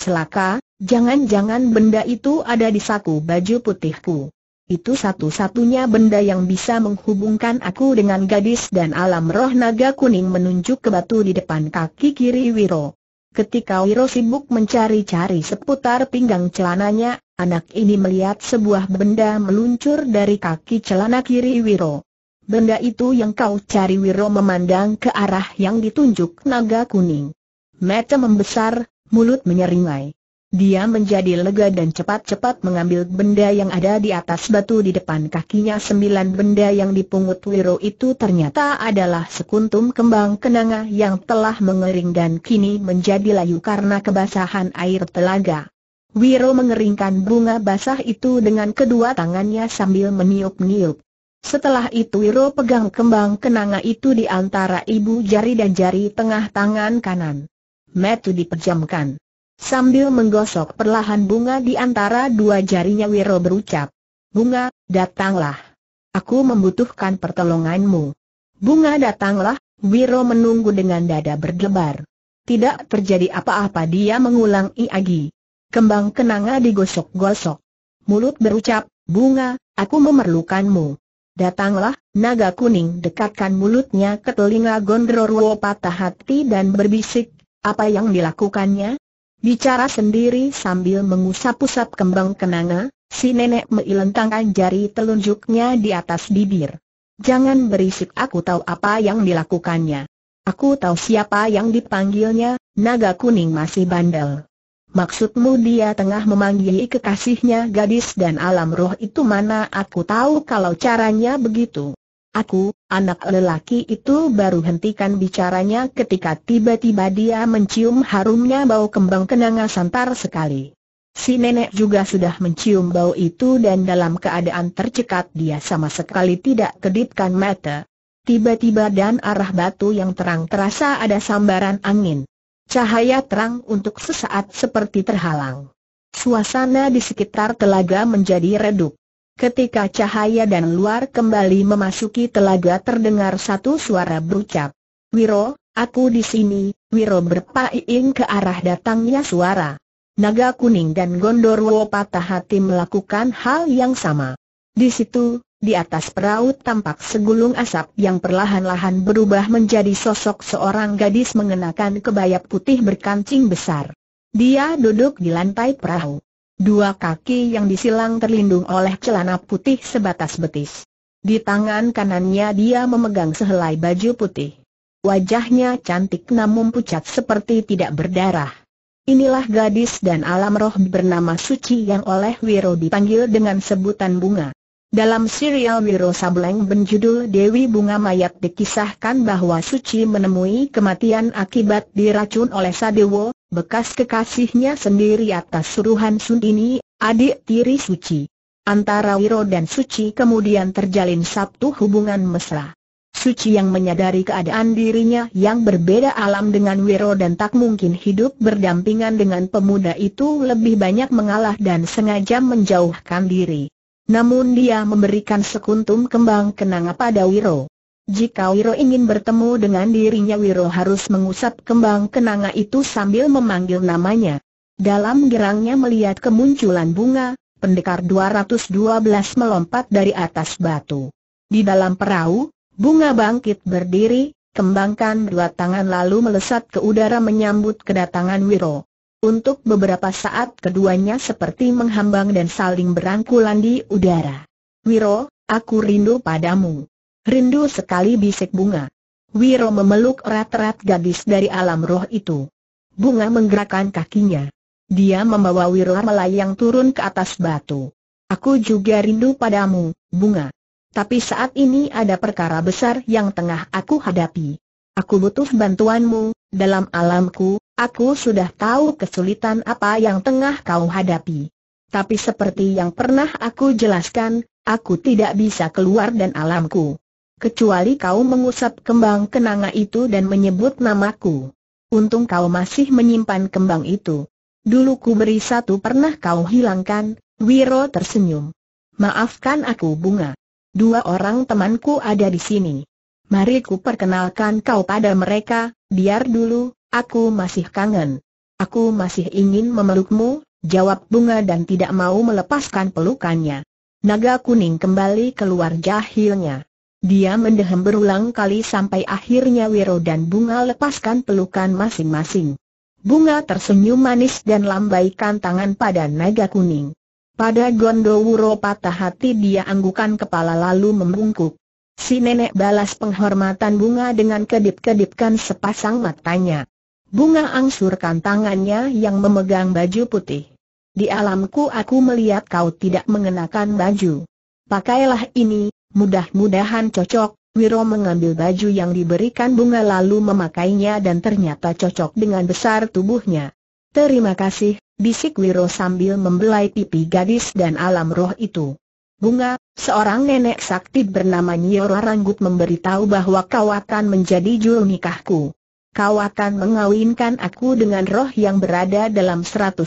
Celaka, Jangan-jangan benda itu ada di saku baju putihku. Itu satu-satunya benda yang bisa menghubungkan aku dengan gadis dan alam roh naga kuning menunjuk ke batu di depan kaki kiri Wiro. Ketika Wiro sibuk mencari-cari seputar pinggang celananya, anak ini melihat sebuah benda meluncur dari kaki celana kiri Wiro. Benda itu yang kau cari Wiro memandang ke arah yang ditunjuk naga kuning. Mata membesar, mulut menyeringai. Dia menjadi lega dan cepat-cepat mengambil benda yang ada di atas batu di depan kakinya sembilan benda yang dipungut Wiro itu ternyata adalah sekuntum kembang kenanga yang telah mengering dan kini menjadi layu karena kebasahan air telaga. Wiro mengeringkan bunga basah itu dengan kedua tangannya sambil meniup-niup. Setelah itu Wiro pegang kembang kenanga itu di antara ibu jari dan jari tengah tangan kanan. Metu diperjamkan. Sambil menggosok perlahan bunga di antara dua jarinya Wiro berucap. Bunga, datanglah. Aku membutuhkan pertolonganmu. Bunga datanglah, Wiro menunggu dengan dada berdebar. Tidak terjadi apa-apa dia mengulang Iagi. Kembang kenanga digosok-gosok. Mulut berucap, bunga, aku memerlukanmu. Datanglah, naga kuning dekatkan mulutnya ke telinga Gondroruo patah hati dan berbisik, apa yang dilakukannya? Bicara sendiri sambil mengusap-usap kembang kenanga, si nenek meilentangkan jari telunjuknya di atas bibir. Jangan berisik aku tahu apa yang dilakukannya. Aku tahu siapa yang dipanggilnya, naga kuning masih bandel. Maksudmu dia tengah memanggili kekasihnya gadis dan alam roh itu mana aku tahu kalau caranya begitu. Aku, anak lelaki itu baru hentikan bicaranya ketika tiba-tiba dia mencium harumnya bau kembang kenanga santar sekali. Si nenek juga sudah mencium bau itu dan dalam keadaan tercekat dia sama sekali tidak kedipkan mata. Tiba-tiba dan arah batu yang terang terasa ada sambaran angin. Cahaya terang untuk sesaat seperti terhalang. Suasana di sekitar telaga menjadi redup. Ketika cahaya dan luar kembali memasuki telaga terdengar satu suara berucap. Wiro, aku di sini, Wiro berpaing ke arah datangnya suara. Naga kuning dan Gondorwo patah hati melakukan hal yang sama. Di situ, di atas perahu tampak segulung asap yang perlahan-lahan berubah menjadi sosok seorang gadis mengenakan kebaya putih berkancing besar. Dia duduk di lantai perahu. Dua kaki yang disilang terlindung oleh celana putih sebatas betis. Di tangan kanannya dia memegang sehelai baju putih. Wajahnya cantik namun pucat seperti tidak berdarah. Inilah gadis dan alam roh bernama Suci yang oleh Wiro dipanggil dengan sebutan bunga. Dalam serial Wiro Sableng berjudul Dewi Bunga Mayat dikisahkan bahwa Suci menemui kematian akibat diracun oleh Sadewo, bekas kekasihnya sendiri atas suruhan Sun ini, adik tiri Suci. Antara Wiro dan Suci kemudian terjalin sabtu hubungan mesra. Suci yang menyadari keadaan dirinya yang berbeda alam dengan Wiro dan tak mungkin hidup berdampingan dengan pemuda itu lebih banyak mengalah dan sengaja menjauhkan diri. Namun dia memberikan sekuntum kembang kenanga pada Wiro. Jika Wiro ingin bertemu dengan dirinya Wiro harus mengusap kembang kenanga itu sambil memanggil namanya. Dalam gerangnya melihat kemunculan bunga, pendekar 212 melompat dari atas batu. Di dalam perahu, bunga bangkit berdiri, kembangkan dua tangan lalu melesat ke udara menyambut kedatangan Wiro. Untuk beberapa saat keduanya seperti menghambang dan saling berangkulan di udara. Wiro, aku rindu padamu. Rindu sekali bisik bunga. Wiro memeluk erat-erat gadis dari alam roh itu. Bunga menggerakkan kakinya. Dia membawa Wiro melayang turun ke atas batu. Aku juga rindu padamu, bunga. Tapi saat ini ada perkara besar yang tengah aku hadapi. Aku butuh bantuanmu, dalam alamku, Aku sudah tahu kesulitan apa yang tengah kau hadapi. Tapi seperti yang pernah aku jelaskan, aku tidak bisa keluar dan alamku. Kecuali kau mengusap kembang kenanga itu dan menyebut namaku. Untung kau masih menyimpan kembang itu. Dulu ku beri satu pernah kau hilangkan, Wiro tersenyum. Maafkan aku bunga. Dua orang temanku ada di sini. Mari ku perkenalkan kau pada mereka, Biar dulu, aku masih kangen. Aku masih ingin memelukmu, jawab bunga dan tidak mau melepaskan pelukannya. Naga kuning kembali keluar jahilnya. Dia mendehem berulang kali sampai akhirnya Wiro dan Bunga lepaskan pelukan masing-masing. Bunga tersenyum manis dan lambaikan tangan pada naga kuning. Pada Gondowuro patah hati dia anggukan kepala lalu membungkuk. Si nenek balas penghormatan bunga dengan kedip-kedipkan sepasang matanya. Bunga angsurkan tangannya yang memegang baju putih. Di alamku aku melihat kau tidak mengenakan baju. Pakailah ini, mudah-mudahan cocok. Wiro mengambil baju yang diberikan bunga lalu memakainya dan ternyata cocok dengan besar tubuhnya. Terima kasih, bisik Wiro sambil membelai pipi gadis dan alam roh itu bunga, seorang nenek sakti bernama Nyora Ranggut memberitahu bahwa kawatan menjadi juru nikahku. Kawatan mengawinkan aku dengan roh yang berada dalam 113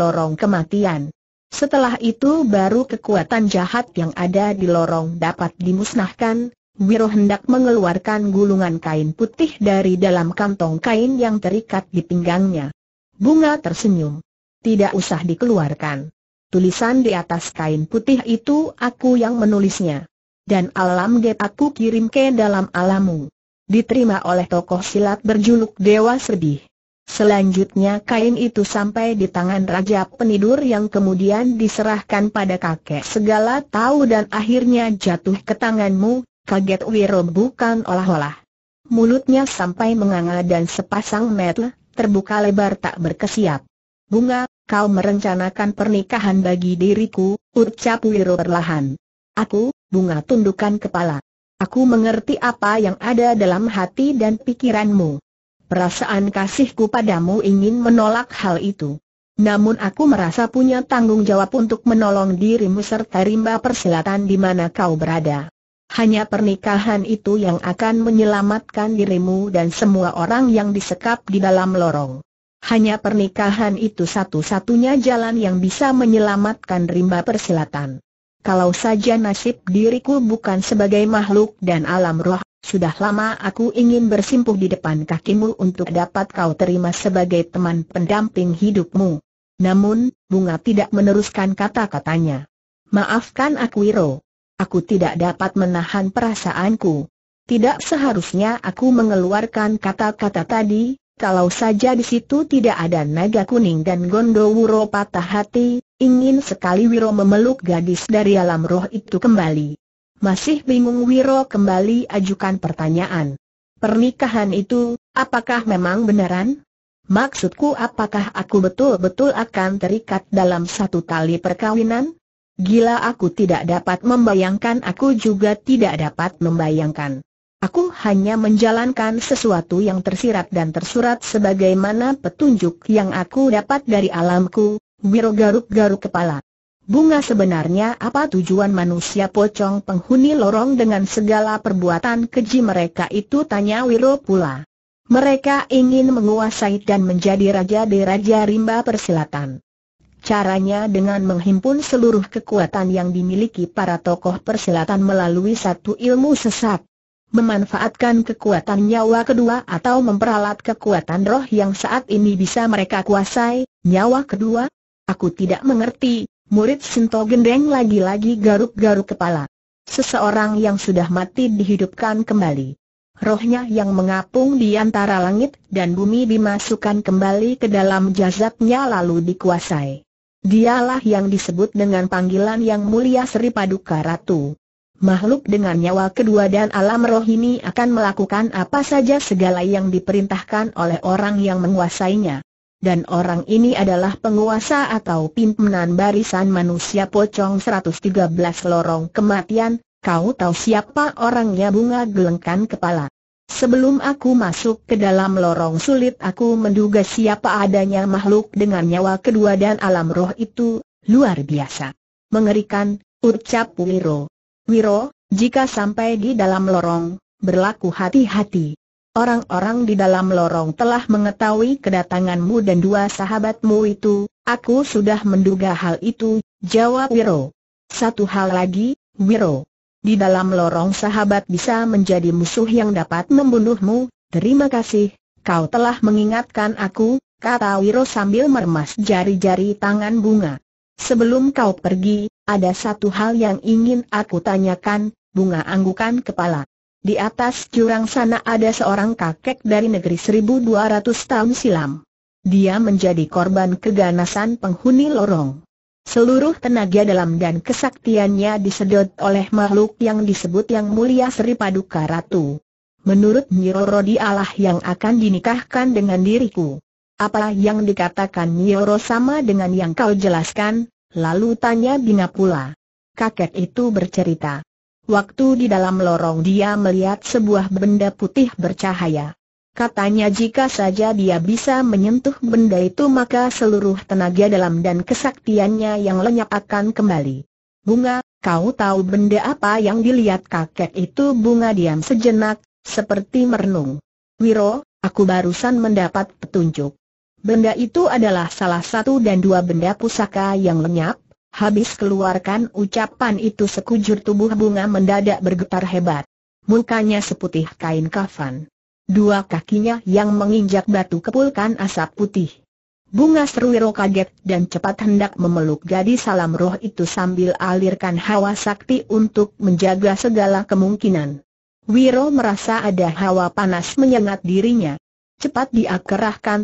lorong kematian. Setelah itu baru kekuatan jahat yang ada di lorong dapat dimusnahkan, Wiro hendak mengeluarkan gulungan kain putih dari dalam kantong kain yang terikat di pinggangnya. Bunga tersenyum. Tidak usah dikeluarkan. Tulisan di atas kain putih itu aku yang menulisnya. Dan alam gap aku kirim ke dalam alamu. Diterima oleh tokoh silat berjuluk Dewa Sedih. Selanjutnya kain itu sampai di tangan Raja Penidur yang kemudian diserahkan pada kakek segala tahu dan akhirnya jatuh ke tanganmu, kaget Wiro bukan olah-olah. Mulutnya sampai menganga dan sepasang mata terbuka lebar tak berkesiap. Bunga, kau merencanakan pernikahan bagi diriku, ucap Wiro perlahan. Aku, bunga tundukkan kepala. Aku mengerti apa yang ada dalam hati dan pikiranmu. Perasaan kasihku padamu ingin menolak hal itu. Namun aku merasa punya tanggung jawab untuk menolong dirimu serta rimba persilatan di mana kau berada. Hanya pernikahan itu yang akan menyelamatkan dirimu dan semua orang yang disekap di dalam lorong. Hanya pernikahan itu satu-satunya jalan yang bisa menyelamatkan rimba persilatan. Kalau saja nasib diriku bukan sebagai makhluk dan alam roh, sudah lama aku ingin bersimpuh di depan kakimu untuk dapat kau terima sebagai teman pendamping hidupmu. Namun, bunga tidak meneruskan kata-katanya. Maafkan aku Wiro. Aku tidak dapat menahan perasaanku. Tidak seharusnya aku mengeluarkan kata-kata tadi, kalau saja di situ tidak ada naga kuning dan gondowuro patah hati, ingin sekali Wiro memeluk gadis dari alam roh itu kembali. Masih bingung Wiro kembali ajukan pertanyaan. Pernikahan itu, apakah memang beneran? Maksudku apakah aku betul-betul akan terikat dalam satu tali perkawinan? Gila aku tidak dapat membayangkan aku juga tidak dapat membayangkan. Aku hanya menjalankan sesuatu yang tersirat dan tersurat sebagaimana petunjuk yang aku dapat dari alamku, Wiro garuk-garuk kepala. Bunga sebenarnya apa tujuan manusia pocong penghuni lorong dengan segala perbuatan keji mereka itu tanya Wiro pula. Mereka ingin menguasai dan menjadi raja di Raja Rimba Persilatan. Caranya dengan menghimpun seluruh kekuatan yang dimiliki para tokoh persilatan melalui satu ilmu sesat memanfaatkan kekuatan nyawa kedua atau memperalat kekuatan roh yang saat ini bisa mereka kuasai, nyawa kedua? Aku tidak mengerti, murid Sinto Gendeng lagi-lagi garuk-garuk kepala. Seseorang yang sudah mati dihidupkan kembali. Rohnya yang mengapung di antara langit dan bumi dimasukkan kembali ke dalam jasadnya lalu dikuasai. Dialah yang disebut dengan panggilan yang mulia Sri Paduka Ratu makhluk dengan nyawa kedua dan alam roh ini akan melakukan apa saja segala yang diperintahkan oleh orang yang menguasainya. Dan orang ini adalah penguasa atau pimpinan barisan manusia pocong 113 lorong kematian, kau tahu siapa orangnya bunga gelengkan kepala. Sebelum aku masuk ke dalam lorong sulit aku menduga siapa adanya makhluk dengan nyawa kedua dan alam roh itu, luar biasa. Mengerikan, ucap Wiro. Wiro, jika sampai di dalam lorong, berlaku hati-hati. Orang-orang di dalam lorong telah mengetahui kedatanganmu dan dua sahabatmu itu, aku sudah menduga hal itu, jawab Wiro. Satu hal lagi, Wiro. Di dalam lorong sahabat bisa menjadi musuh yang dapat membunuhmu, terima kasih, kau telah mengingatkan aku, kata Wiro sambil meremas jari-jari tangan bunga. Sebelum kau pergi, ada satu hal yang ingin aku tanyakan, bunga anggukan kepala. Di atas jurang sana ada seorang kakek dari negeri 1200 tahun silam. Dia menjadi korban keganasan penghuni lorong. Seluruh tenaga dalam dan kesaktiannya disedot oleh makhluk yang disebut yang mulia Sri Paduka Ratu. Menurut Nyiroro dialah yang akan dinikahkan dengan diriku. Apa yang dikatakan Nyiroro sama dengan yang kau jelaskan, Lalu tanya Bina pula. Kakek itu bercerita. Waktu di dalam lorong dia melihat sebuah benda putih bercahaya. Katanya jika saja dia bisa menyentuh benda itu maka seluruh tenaga dalam dan kesaktiannya yang lenyap akan kembali. Bunga, kau tahu benda apa yang dilihat kakek itu bunga diam sejenak, seperti merenung. Wiro, aku barusan mendapat petunjuk. Benda itu adalah salah satu dan dua benda pusaka yang lenyap, habis keluarkan ucapan itu sekujur tubuh bunga mendadak bergetar hebat. Mukanya seputih kain kafan. Dua kakinya yang menginjak batu kepulkan asap putih. Bunga seruiro kaget dan cepat hendak memeluk gadis salam roh itu sambil alirkan hawa sakti untuk menjaga segala kemungkinan. Wiro merasa ada hawa panas menyengat dirinya cepat dia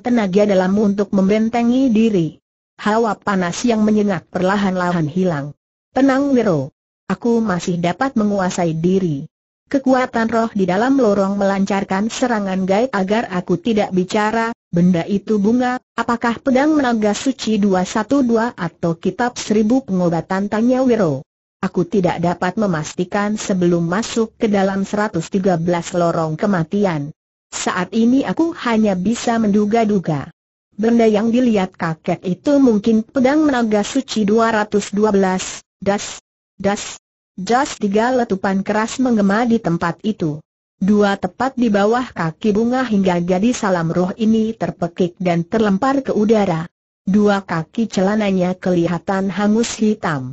tenaga dalam untuk membentengi diri. Hawa panas yang menyengat perlahan-lahan hilang. Tenang Wiro. Aku masih dapat menguasai diri. Kekuatan roh di dalam lorong melancarkan serangan gaib agar aku tidak bicara, benda itu bunga, apakah pedang naga suci 212 atau kitab seribu pengobatan tanya Wiro. Aku tidak dapat memastikan sebelum masuk ke dalam 113 lorong kematian. Saat ini aku hanya bisa menduga-duga. Benda yang dilihat kakek itu mungkin pedang menaga suci 212, das, das, das tiga letupan keras menggema di tempat itu. Dua tepat di bawah kaki bunga hingga gadis salam roh ini terpekik dan terlempar ke udara. Dua kaki celananya kelihatan hangus hitam.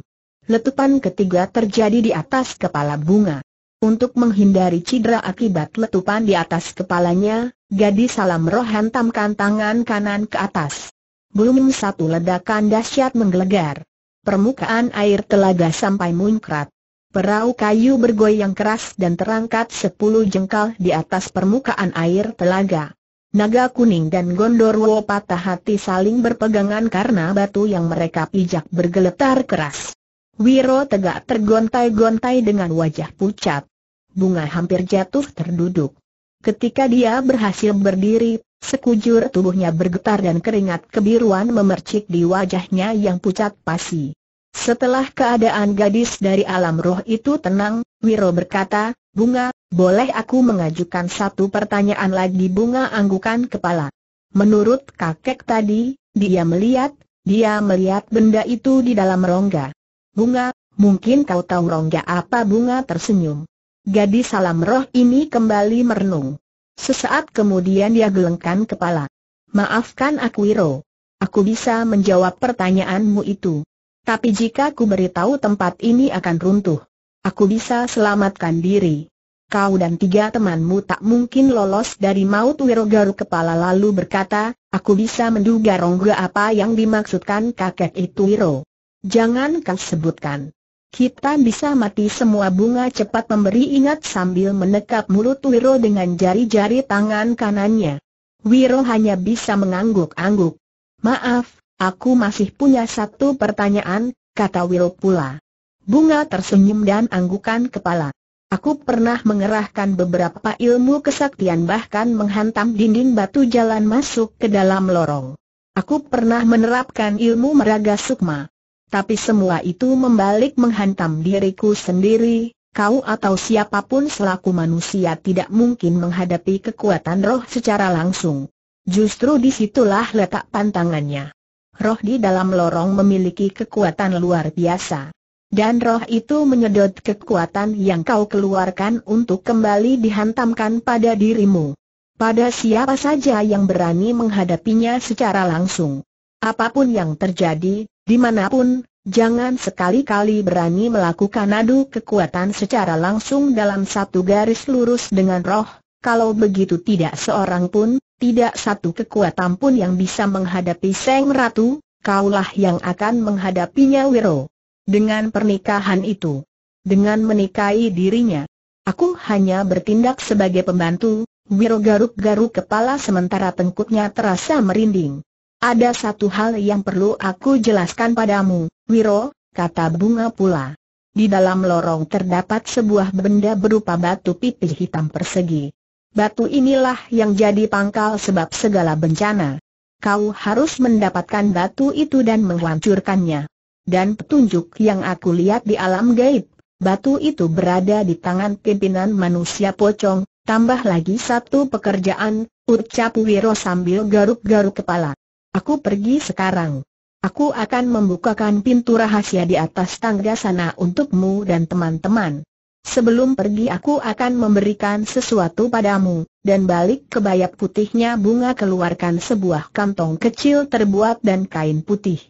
Letupan ketiga terjadi di atas kepala bunga. Untuk menghindari cedera akibat letupan di atas kepalanya, gadis salam roh hantamkan tangan kanan ke atas. Belum satu ledakan dahsyat menggelegar. Permukaan air telaga sampai muncrat. Perahu kayu bergoyang keras dan terangkat sepuluh jengkal di atas permukaan air telaga. Naga kuning dan Gondorwo patah hati saling berpegangan karena batu yang mereka pijak bergeletar keras. Wiro tegak tergontai-gontai dengan wajah pucat bunga hampir jatuh terduduk. Ketika dia berhasil berdiri, sekujur tubuhnya bergetar dan keringat kebiruan memercik di wajahnya yang pucat pasi. Setelah keadaan gadis dari alam roh itu tenang, Wiro berkata, Bunga, boleh aku mengajukan satu pertanyaan lagi Bunga anggukan kepala. Menurut kakek tadi, dia melihat, dia melihat benda itu di dalam rongga. Bunga, mungkin kau tahu rongga apa Bunga tersenyum. Gadis salam roh ini kembali merenung. Sesaat kemudian dia gelengkan kepala. Maafkan aku Wiro. Aku bisa menjawab pertanyaanmu itu. Tapi jika ku beritahu tempat ini akan runtuh. Aku bisa selamatkan diri. Kau dan tiga temanmu tak mungkin lolos dari maut Wiro garu kepala lalu berkata, aku bisa menduga rongga apa yang dimaksudkan kakek itu Wiro. Jangan kau sebutkan. Kita bisa mati semua bunga cepat memberi ingat sambil menekap mulut Wiro dengan jari-jari tangan kanannya. Wiro hanya bisa mengangguk-angguk. Maaf, aku masih punya satu pertanyaan, kata Wiro pula. Bunga tersenyum dan anggukan kepala. Aku pernah mengerahkan beberapa ilmu kesaktian bahkan menghantam dinding batu jalan masuk ke dalam lorong. Aku pernah menerapkan ilmu meraga sukma tapi semua itu membalik menghantam diriku sendiri, kau atau siapapun selaku manusia tidak mungkin menghadapi kekuatan roh secara langsung. Justru disitulah letak pantangannya. Roh di dalam lorong memiliki kekuatan luar biasa. Dan roh itu menyedot kekuatan yang kau keluarkan untuk kembali dihantamkan pada dirimu. Pada siapa saja yang berani menghadapinya secara langsung. Apapun yang terjadi, Dimanapun, jangan sekali-kali berani melakukan adu kekuatan secara langsung dalam satu garis lurus dengan roh, kalau begitu tidak seorang pun, tidak satu kekuatan pun yang bisa menghadapi Seng Ratu, kaulah yang akan menghadapinya Wiro. Dengan pernikahan itu, dengan menikahi dirinya, aku hanya bertindak sebagai pembantu, Wiro garuk-garuk kepala sementara tengkuknya terasa merinding. Ada satu hal yang perlu aku jelaskan padamu, Wiro, kata bunga pula. Di dalam lorong terdapat sebuah benda berupa batu pipih hitam persegi. Batu inilah yang jadi pangkal sebab segala bencana. Kau harus mendapatkan batu itu dan menghancurkannya. Dan petunjuk yang aku lihat di alam gaib, batu itu berada di tangan pimpinan manusia pocong, tambah lagi satu pekerjaan, ucap Wiro sambil garuk-garuk kepala. Aku pergi sekarang. Aku akan membukakan pintu rahasia di atas tangga sana untukmu dan teman-teman. Sebelum pergi aku akan memberikan sesuatu padamu, dan balik ke bayap putihnya bunga keluarkan sebuah kantong kecil terbuat dan kain putih.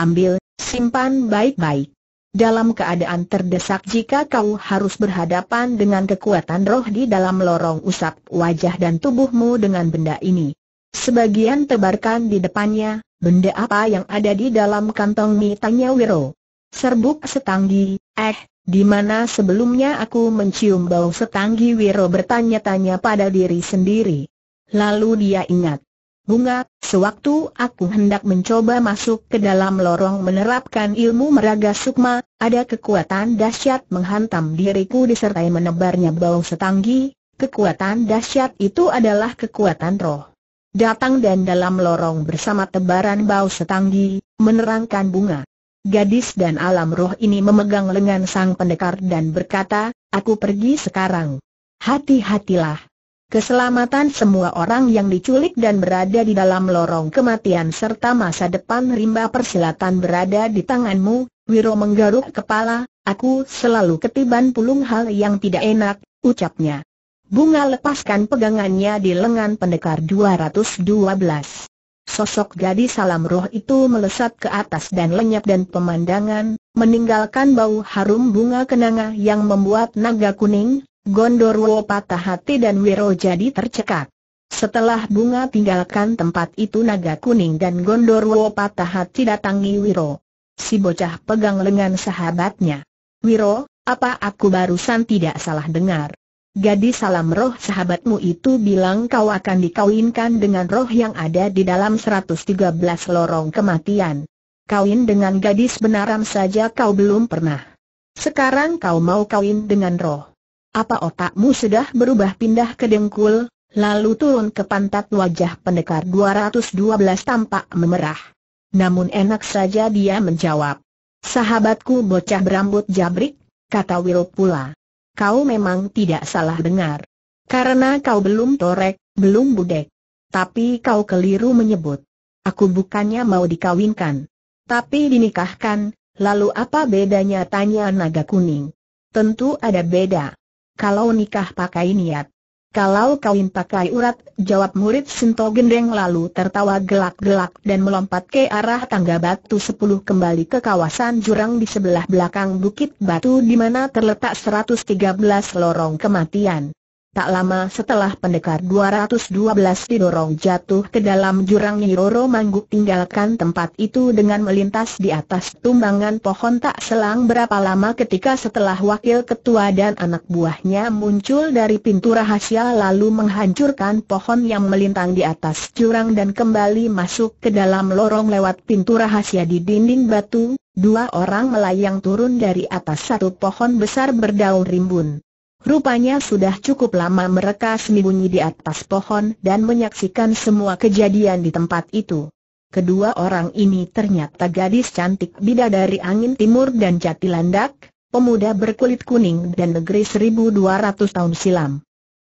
Ambil, simpan baik-baik. Dalam keadaan terdesak jika kau harus berhadapan dengan kekuatan roh di dalam lorong usap wajah dan tubuhmu dengan benda ini. Sebagian tebarkan di depannya, benda apa yang ada di dalam kantong mi tanya Wiro. Serbuk setanggi, eh, di mana sebelumnya aku mencium bau setanggi Wiro bertanya-tanya pada diri sendiri. Lalu dia ingat. Bunga, sewaktu aku hendak mencoba masuk ke dalam lorong menerapkan ilmu meraga sukma, ada kekuatan dahsyat menghantam diriku disertai menebarnya bau setanggi, kekuatan dahsyat itu adalah kekuatan roh datang dan dalam lorong bersama tebaran bau setanggi, menerangkan bunga. Gadis dan alam roh ini memegang lengan sang pendekar dan berkata, aku pergi sekarang. Hati-hatilah. Keselamatan semua orang yang diculik dan berada di dalam lorong kematian serta masa depan rimba persilatan berada di tanganmu, Wiro menggaruk kepala, aku selalu ketiban pulung hal yang tidak enak, ucapnya. Bunga lepaskan pegangannya di lengan pendekar 212. Sosok gadis salam roh itu melesat ke atas dan lenyap dan pemandangan, meninggalkan bau harum bunga kenanga yang membuat naga kuning, gondorwo patah hati dan wiro jadi tercekat. Setelah bunga tinggalkan tempat itu naga kuning dan gondorwo patah hati datangi wiro. Si bocah pegang lengan sahabatnya. Wiro, apa aku barusan tidak salah dengar? gadis salam roh sahabatmu itu bilang kau akan dikawinkan dengan roh yang ada di dalam 113 lorong kematian. Kawin dengan gadis benaram saja kau belum pernah. Sekarang kau mau kawin dengan roh. Apa otakmu sudah berubah pindah ke dengkul, lalu turun ke pantat wajah pendekar 212 tampak memerah. Namun enak saja dia menjawab. Sahabatku bocah berambut jabrik, kata Will pula kau memang tidak salah dengar. Karena kau belum torek, belum budek. Tapi kau keliru menyebut. Aku bukannya mau dikawinkan. Tapi dinikahkan, lalu apa bedanya tanya naga kuning? Tentu ada beda. Kalau nikah pakai niat, kalau kawin pakai urat, jawab murid Sinto Gendeng lalu tertawa gelak-gelak dan melompat ke arah tangga batu sepuluh kembali ke kawasan jurang di sebelah belakang bukit batu di mana terletak 113 lorong kematian. Tak lama setelah pendekar 212 didorong jatuh ke dalam jurang Niroro Mangguk tinggalkan tempat itu dengan melintas di atas tumbangan pohon tak selang berapa lama ketika setelah wakil ketua dan anak buahnya muncul dari pintu rahasia lalu menghancurkan pohon yang melintang di atas jurang dan kembali masuk ke dalam lorong lewat pintu rahasia di dinding batu, dua orang melayang turun dari atas satu pohon besar berdaun rimbun. Rupanya sudah cukup lama mereka sembunyi di atas pohon dan menyaksikan semua kejadian di tempat itu. Kedua orang ini ternyata gadis cantik bidadari angin timur dan jati landak, pemuda berkulit kuning dan negeri 1200 tahun silam.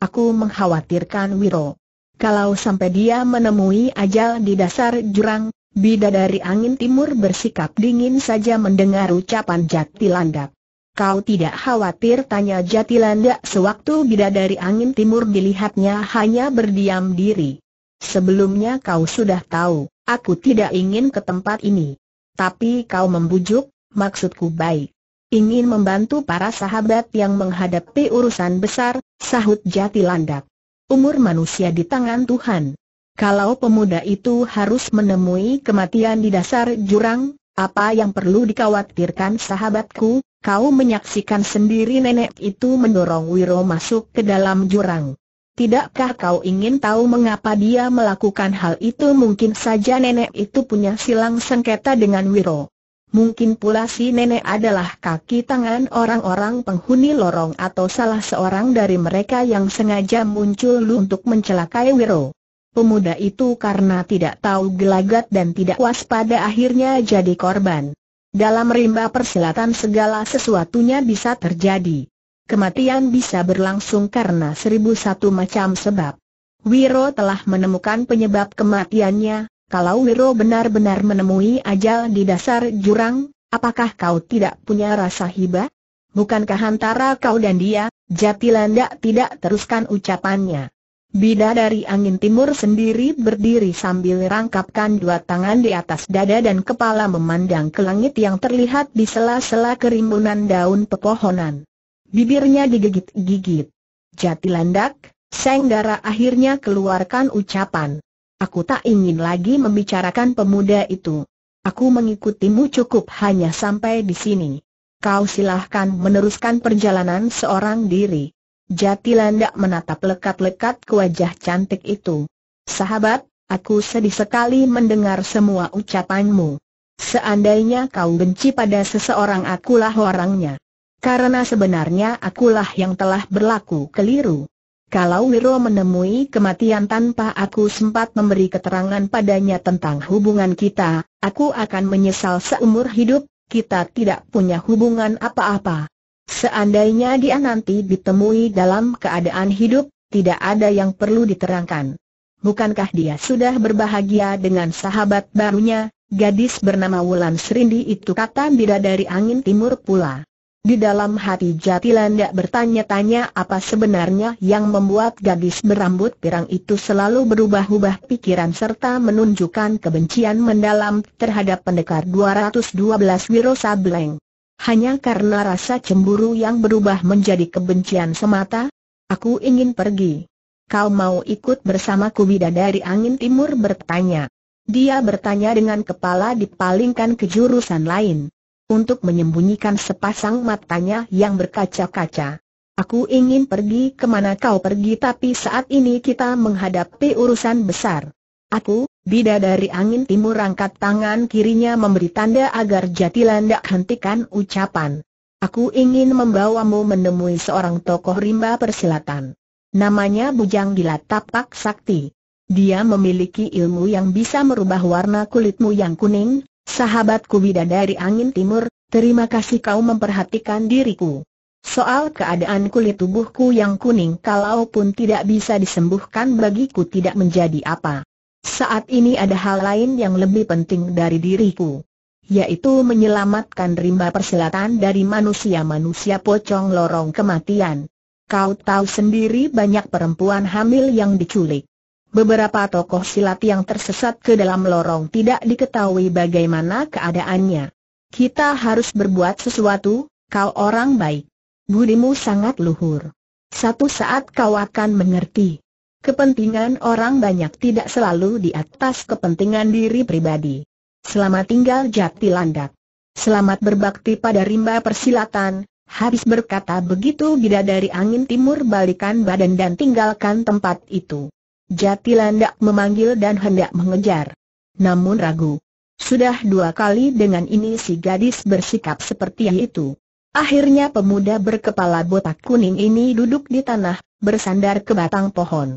Aku mengkhawatirkan Wiro. Kalau sampai dia menemui ajal di dasar jurang, bidadari angin timur bersikap dingin saja mendengar ucapan jati landak. Kau tidak khawatir tanya Jatilanda sewaktu bidadari angin timur dilihatnya hanya berdiam diri. Sebelumnya kau sudah tahu, aku tidak ingin ke tempat ini. Tapi kau membujuk, maksudku baik. Ingin membantu para sahabat yang menghadapi urusan besar, sahut Jatilandak. Umur manusia di tangan Tuhan. Kalau pemuda itu harus menemui kematian di dasar jurang, apa yang perlu dikhawatirkan sahabatku, kau menyaksikan sendiri nenek itu mendorong Wiro masuk ke dalam jurang. Tidakkah kau ingin tahu mengapa dia melakukan hal itu? Mungkin saja nenek itu punya silang sengketa dengan Wiro. Mungkin pula si nenek adalah kaki tangan orang-orang penghuni lorong atau salah seorang dari mereka yang sengaja muncul untuk mencelakai Wiro. Pemuda itu karena tidak tahu gelagat dan tidak waspada akhirnya jadi korban. Dalam rimba persilatan segala sesuatunya bisa terjadi. Kematian bisa berlangsung karena seribu satu macam sebab. Wiro telah menemukan penyebab kematiannya, kalau Wiro benar-benar menemui ajal di dasar jurang, apakah kau tidak punya rasa hiba? Bukankah antara kau dan dia, Jatilanda tidak teruskan ucapannya. Bida dari angin timur sendiri berdiri sambil rangkapkan dua tangan di atas dada dan kepala memandang ke langit yang terlihat di sela-sela kerimbunan daun pepohonan. Bibirnya digigit-gigit. Jati landak, Senggara akhirnya keluarkan ucapan. Aku tak ingin lagi membicarakan pemuda itu. Aku mengikutimu cukup hanya sampai di sini. Kau silahkan meneruskan perjalanan seorang diri. Jati landak menatap lekat-lekat ke wajah cantik itu. Sahabat, aku sedih sekali mendengar semua ucapanmu. Seandainya kau benci pada seseorang akulah orangnya. Karena sebenarnya akulah yang telah berlaku keliru. Kalau Wiro menemui kematian tanpa aku sempat memberi keterangan padanya tentang hubungan kita, aku akan menyesal seumur hidup, kita tidak punya hubungan apa-apa. Seandainya dia nanti ditemui dalam keadaan hidup, tidak ada yang perlu diterangkan. Bukankah dia sudah berbahagia dengan sahabat barunya, gadis bernama Wulan Serindi itu kata bidadari angin timur pula. Di dalam hati tak bertanya-tanya apa sebenarnya yang membuat gadis berambut pirang itu selalu berubah-ubah pikiran serta menunjukkan kebencian mendalam terhadap pendekar 212 Wiro hanya karena rasa cemburu yang berubah menjadi kebencian semata? Aku ingin pergi. Kau mau ikut bersamaku bidadari angin timur bertanya. Dia bertanya dengan kepala dipalingkan ke jurusan lain. Untuk menyembunyikan sepasang matanya yang berkaca-kaca. Aku ingin pergi kemana kau pergi tapi saat ini kita menghadapi urusan besar. Aku, bida dari angin timur angkat tangan kirinya memberi tanda agar Jatilandak hentikan ucapan. Aku ingin membawamu menemui seorang tokoh rimba persilatan. Namanya Bujang Gila Tapak Sakti. Dia memiliki ilmu yang bisa merubah warna kulitmu yang kuning, sahabatku bida dari angin timur, terima kasih kau memperhatikan diriku. Soal keadaan kulit tubuhku yang kuning kalaupun tidak bisa disembuhkan bagiku tidak menjadi apa. Saat ini ada hal lain yang lebih penting dari diriku. Yaitu menyelamatkan rimba perselatan dari manusia-manusia pocong lorong kematian. Kau tahu sendiri banyak perempuan hamil yang diculik. Beberapa tokoh silat yang tersesat ke dalam lorong tidak diketahui bagaimana keadaannya. Kita harus berbuat sesuatu, kau orang baik. Budimu sangat luhur. Satu saat kau akan mengerti. Kepentingan orang banyak tidak selalu di atas kepentingan diri pribadi. Selamat tinggal jati landak. Selamat berbakti pada rimba persilatan, habis berkata begitu dari angin timur balikan badan dan tinggalkan tempat itu. Jati landak memanggil dan hendak mengejar. Namun ragu. Sudah dua kali dengan ini si gadis bersikap seperti itu. Akhirnya pemuda berkepala botak kuning ini duduk di tanah, bersandar ke batang pohon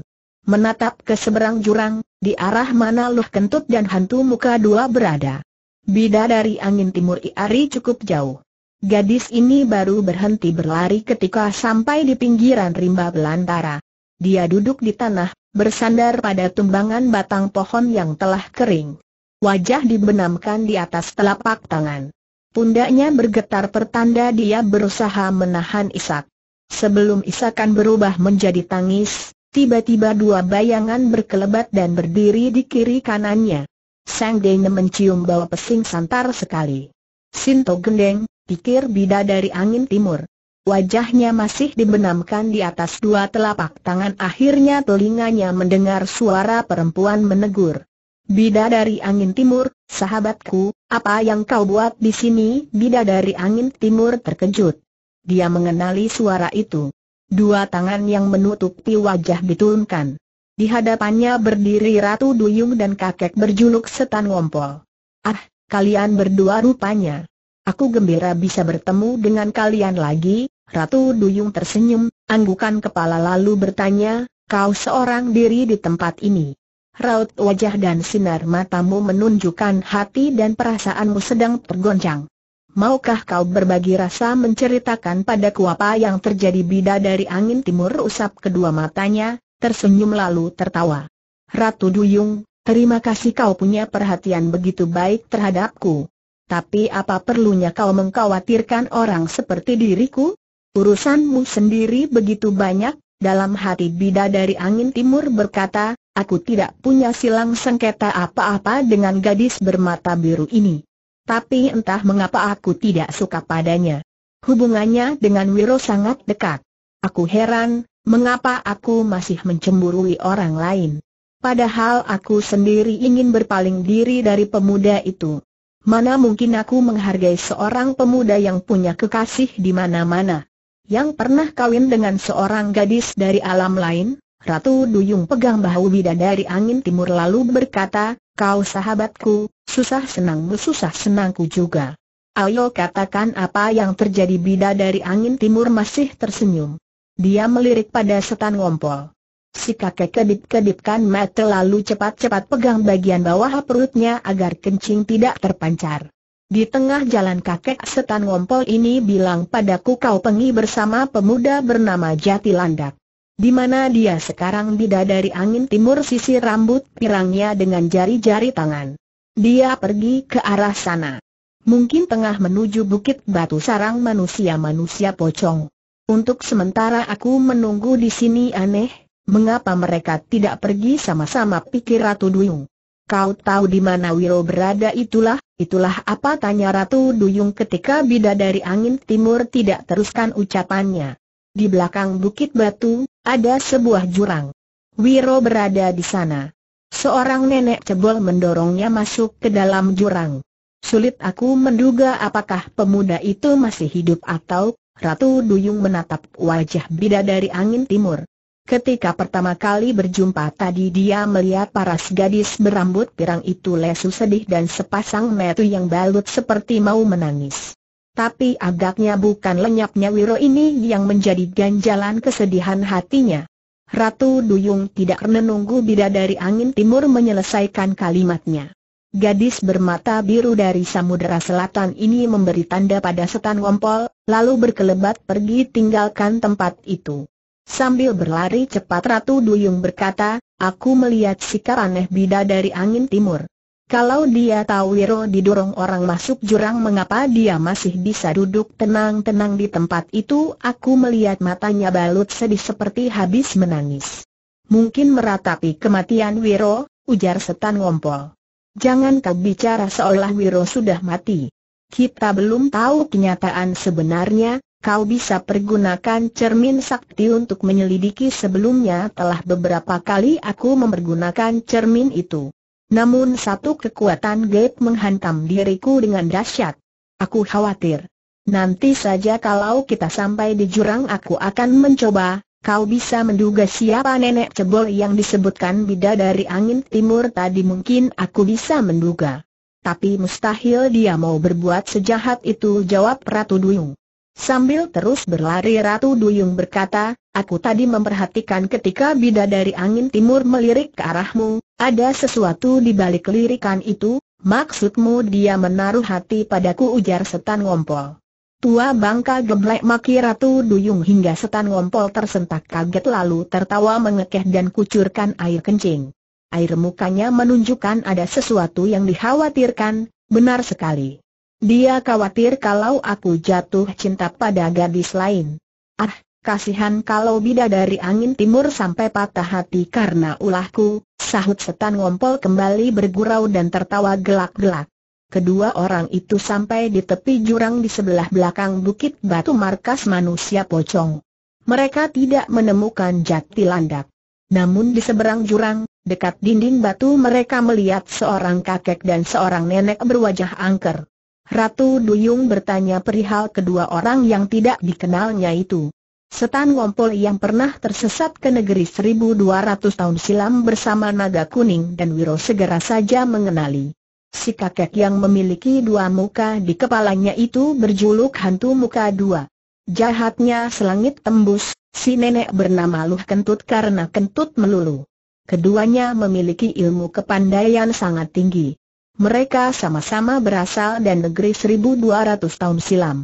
menatap ke seberang jurang, di arah mana Luh Kentut dan hantu muka dua berada. Bida dari angin timur Iari cukup jauh. Gadis ini baru berhenti berlari ketika sampai di pinggiran rimba belantara. Dia duduk di tanah, bersandar pada tumbangan batang pohon yang telah kering. Wajah dibenamkan di atas telapak tangan. Pundaknya bergetar pertanda dia berusaha menahan isak. Sebelum isakan berubah menjadi tangis, Tiba-tiba dua bayangan berkelebat dan berdiri di kiri kanannya. Sang Deng mencium bau pesing santar sekali. Sinto gendeng, pikir bida dari angin timur. Wajahnya masih dibenamkan di atas dua telapak tangan akhirnya telinganya mendengar suara perempuan menegur. Bida dari angin timur, sahabatku, apa yang kau buat di sini? Bida dari angin timur terkejut. Dia mengenali suara itu. Dua tangan yang menutupi wajah diturunkan. Di hadapannya berdiri Ratu Duyung dan kakek berjuluk Setan Ngompol. Ah, kalian berdua rupanya. Aku gembira bisa bertemu dengan kalian lagi, Ratu Duyung tersenyum, anggukan kepala lalu bertanya, kau seorang diri di tempat ini. Raut wajah dan sinar matamu menunjukkan hati dan perasaanmu sedang tergoncang. Maukah kau berbagi rasa menceritakan padaku apa yang terjadi bida dari angin timur usap kedua matanya, tersenyum lalu tertawa. Ratu Duyung, terima kasih kau punya perhatian begitu baik terhadapku. Tapi apa perlunya kau mengkhawatirkan orang seperti diriku? Urusanmu sendiri begitu banyak, dalam hati bida dari angin timur berkata, aku tidak punya silang sengketa apa-apa dengan gadis bermata biru ini tapi entah mengapa aku tidak suka padanya. Hubungannya dengan Wiro sangat dekat. Aku heran, mengapa aku masih mencemburui orang lain. Padahal aku sendiri ingin berpaling diri dari pemuda itu. Mana mungkin aku menghargai seorang pemuda yang punya kekasih di mana-mana. Yang pernah kawin dengan seorang gadis dari alam lain? Ratu Duyung pegang bahu bidadari angin timur lalu berkata, kau sahabatku, susah senangmu susah senangku juga. Ayo katakan apa yang terjadi bidadari angin timur masih tersenyum. Dia melirik pada setan ngompol. Si kakek kedip-kedipkan mata lalu cepat-cepat pegang bagian bawah perutnya agar kencing tidak terpancar. Di tengah jalan kakek setan ngompol ini bilang padaku kau pengi bersama pemuda bernama Jati Landak. Di mana dia sekarang bidadari angin timur sisi rambut pirangnya dengan jari-jari tangan. Dia pergi ke arah sana. Mungkin tengah menuju bukit batu sarang manusia-manusia pocong. Untuk sementara aku menunggu di sini aneh, mengapa mereka tidak pergi sama-sama pikir Ratu Duyung. Kau tahu di mana Wiro berada itulah, itulah apa tanya Ratu Duyung ketika bidadari angin timur tidak teruskan ucapannya di belakang bukit batu, ada sebuah jurang. Wiro berada di sana. Seorang nenek cebol mendorongnya masuk ke dalam jurang. Sulit aku menduga apakah pemuda itu masih hidup atau Ratu Duyung menatap wajah bidadari angin timur. Ketika pertama kali berjumpa tadi dia melihat paras gadis berambut pirang itu lesu sedih dan sepasang metu yang balut seperti mau menangis tapi agaknya bukan lenyapnya Wiro ini yang menjadi ganjalan kesedihan hatinya. Ratu Duyung tidak menunggu bidadari angin timur menyelesaikan kalimatnya. Gadis bermata biru dari Samudera Selatan ini memberi tanda pada setan Wompol, lalu berkelebat pergi tinggalkan tempat itu. Sambil berlari cepat Ratu Duyung berkata, aku melihat sikap aneh bidadari angin timur. Kalau dia tahu Wiro didorong orang masuk jurang mengapa dia masih bisa duduk tenang-tenang di tempat itu Aku melihat matanya balut sedih seperti habis menangis Mungkin meratapi kematian Wiro, ujar setan ngompol Jangan kau bicara seolah Wiro sudah mati Kita belum tahu kenyataan sebenarnya, Kau bisa pergunakan cermin sakti untuk menyelidiki sebelumnya telah beberapa kali aku mempergunakan cermin itu. Namun satu kekuatan gaib menghantam diriku dengan dahsyat. Aku khawatir. Nanti saja kalau kita sampai di jurang aku akan mencoba, kau bisa menduga siapa nenek cebol yang disebutkan bida dari angin timur tadi mungkin aku bisa menduga. Tapi mustahil dia mau berbuat sejahat itu jawab Ratu Duyung. Sambil terus berlari Ratu Duyung berkata, aku tadi memperhatikan ketika bida dari angin timur melirik ke arahmu, ada sesuatu di balik lirikan itu, maksudmu dia menaruh hati padaku ujar setan ngompol. Tua bangka geblek maki Ratu Duyung hingga setan ngompol tersentak kaget lalu tertawa mengekeh dan kucurkan air kencing. Air mukanya menunjukkan ada sesuatu yang dikhawatirkan, benar sekali. Dia khawatir kalau aku jatuh cinta pada gadis lain. Ah, kasihan kalau bida dari angin timur sampai patah hati karena ulahku, sahut setan ngompol kembali bergurau dan tertawa gelak-gelak. Kedua orang itu sampai di tepi jurang di sebelah belakang bukit batu markas manusia pocong. Mereka tidak menemukan jati landak. Namun di seberang jurang, dekat dinding batu mereka melihat seorang kakek dan seorang nenek berwajah angker. Ratu Duyung bertanya perihal kedua orang yang tidak dikenalnya itu. Setan Wompol yang pernah tersesat ke negeri 1200 tahun silam bersama Naga Kuning dan Wiro segera saja mengenali. Si kakek yang memiliki dua muka di kepalanya itu berjuluk hantu muka dua. Jahatnya selangit tembus, si nenek bernama Luh Kentut karena kentut melulu. Keduanya memiliki ilmu kepandaian sangat tinggi. Mereka sama-sama berasal dan negeri 1200 tahun silam.